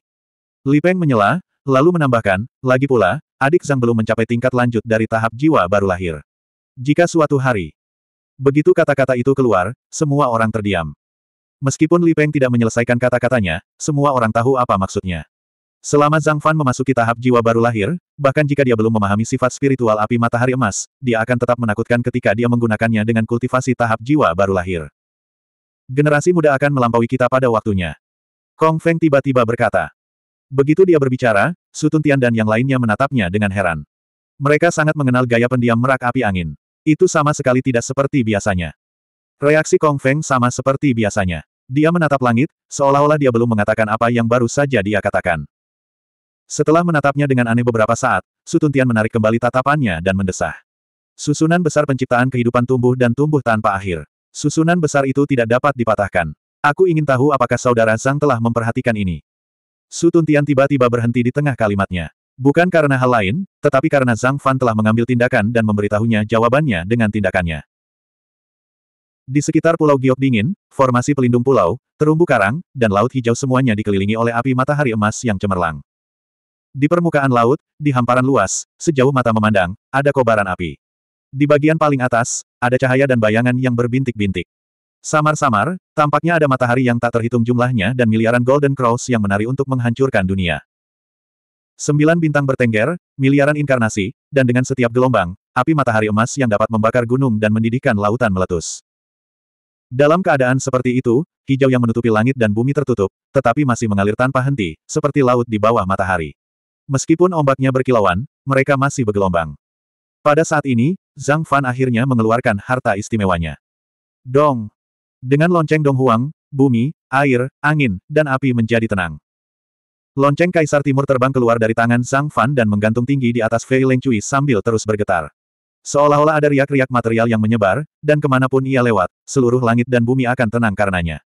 Li Peng menyela, lalu menambahkan, lagi pula, adik Zhang belum mencapai tingkat lanjut dari tahap jiwa baru lahir. Jika suatu hari, begitu kata-kata itu keluar, semua orang terdiam. Meskipun Li Peng tidak menyelesaikan kata-katanya, semua orang tahu apa maksudnya. Selama Zhang Fan memasuki tahap jiwa baru lahir, bahkan jika dia belum memahami sifat spiritual api matahari emas, dia akan tetap menakutkan ketika dia menggunakannya dengan kultivasi tahap jiwa baru lahir. Generasi muda akan melampaui kita pada waktunya. Kong Feng tiba-tiba berkata. Begitu dia berbicara, Sutun Tian dan yang lainnya menatapnya dengan heran. Mereka sangat mengenal gaya pendiam merak api angin. Itu sama sekali tidak seperti biasanya. Reaksi Kong Feng sama seperti biasanya. Dia menatap langit, seolah-olah dia belum mengatakan apa yang baru saja dia katakan. Setelah menatapnya dengan aneh beberapa saat, Sutuntian menarik kembali tatapannya dan mendesah. Susunan besar penciptaan kehidupan tumbuh dan tumbuh tanpa akhir. Susunan besar itu tidak dapat dipatahkan. Aku ingin tahu apakah saudara Zhang telah memperhatikan ini. Sutuntian tiba-tiba berhenti di tengah kalimatnya. Bukan karena hal lain, tetapi karena Zhang Fan telah mengambil tindakan dan memberitahunya jawabannya dengan tindakannya. Di sekitar Pulau Giok Dingin, formasi pelindung pulau, terumbu karang, dan laut hijau semuanya dikelilingi oleh api matahari emas yang cemerlang. Di permukaan laut, di hamparan luas, sejauh mata memandang, ada kobaran api. Di bagian paling atas, ada cahaya dan bayangan yang berbintik-bintik. Samar-samar, tampaknya ada matahari yang tak terhitung jumlahnya dan miliaran Golden cross yang menari untuk menghancurkan dunia. Sembilan bintang bertengger, miliaran inkarnasi, dan dengan setiap gelombang, api matahari emas yang dapat membakar gunung dan mendidihkan lautan meletus. Dalam keadaan seperti itu, hijau yang menutupi langit dan bumi tertutup, tetapi masih mengalir tanpa henti, seperti laut di bawah matahari. Meskipun ombaknya berkilauan, mereka masih bergelombang. Pada saat ini, Zhang Fan akhirnya mengeluarkan harta istimewanya. Dong! Dengan lonceng Dong Huang, bumi, air, angin, dan api menjadi tenang. Lonceng Kaisar Timur terbang keluar dari tangan Zhang Fan dan menggantung tinggi di atas Fei Leng Cui sambil terus bergetar. Seolah-olah ada riak-riak material yang menyebar, dan kemanapun ia lewat, seluruh langit dan bumi akan tenang karenanya.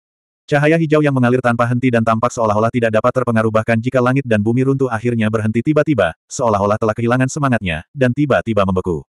Cahaya hijau yang mengalir tanpa henti dan tampak seolah-olah tidak dapat terpengaruh bahkan jika langit dan bumi runtuh akhirnya berhenti tiba-tiba, seolah-olah telah kehilangan semangatnya, dan tiba-tiba membeku.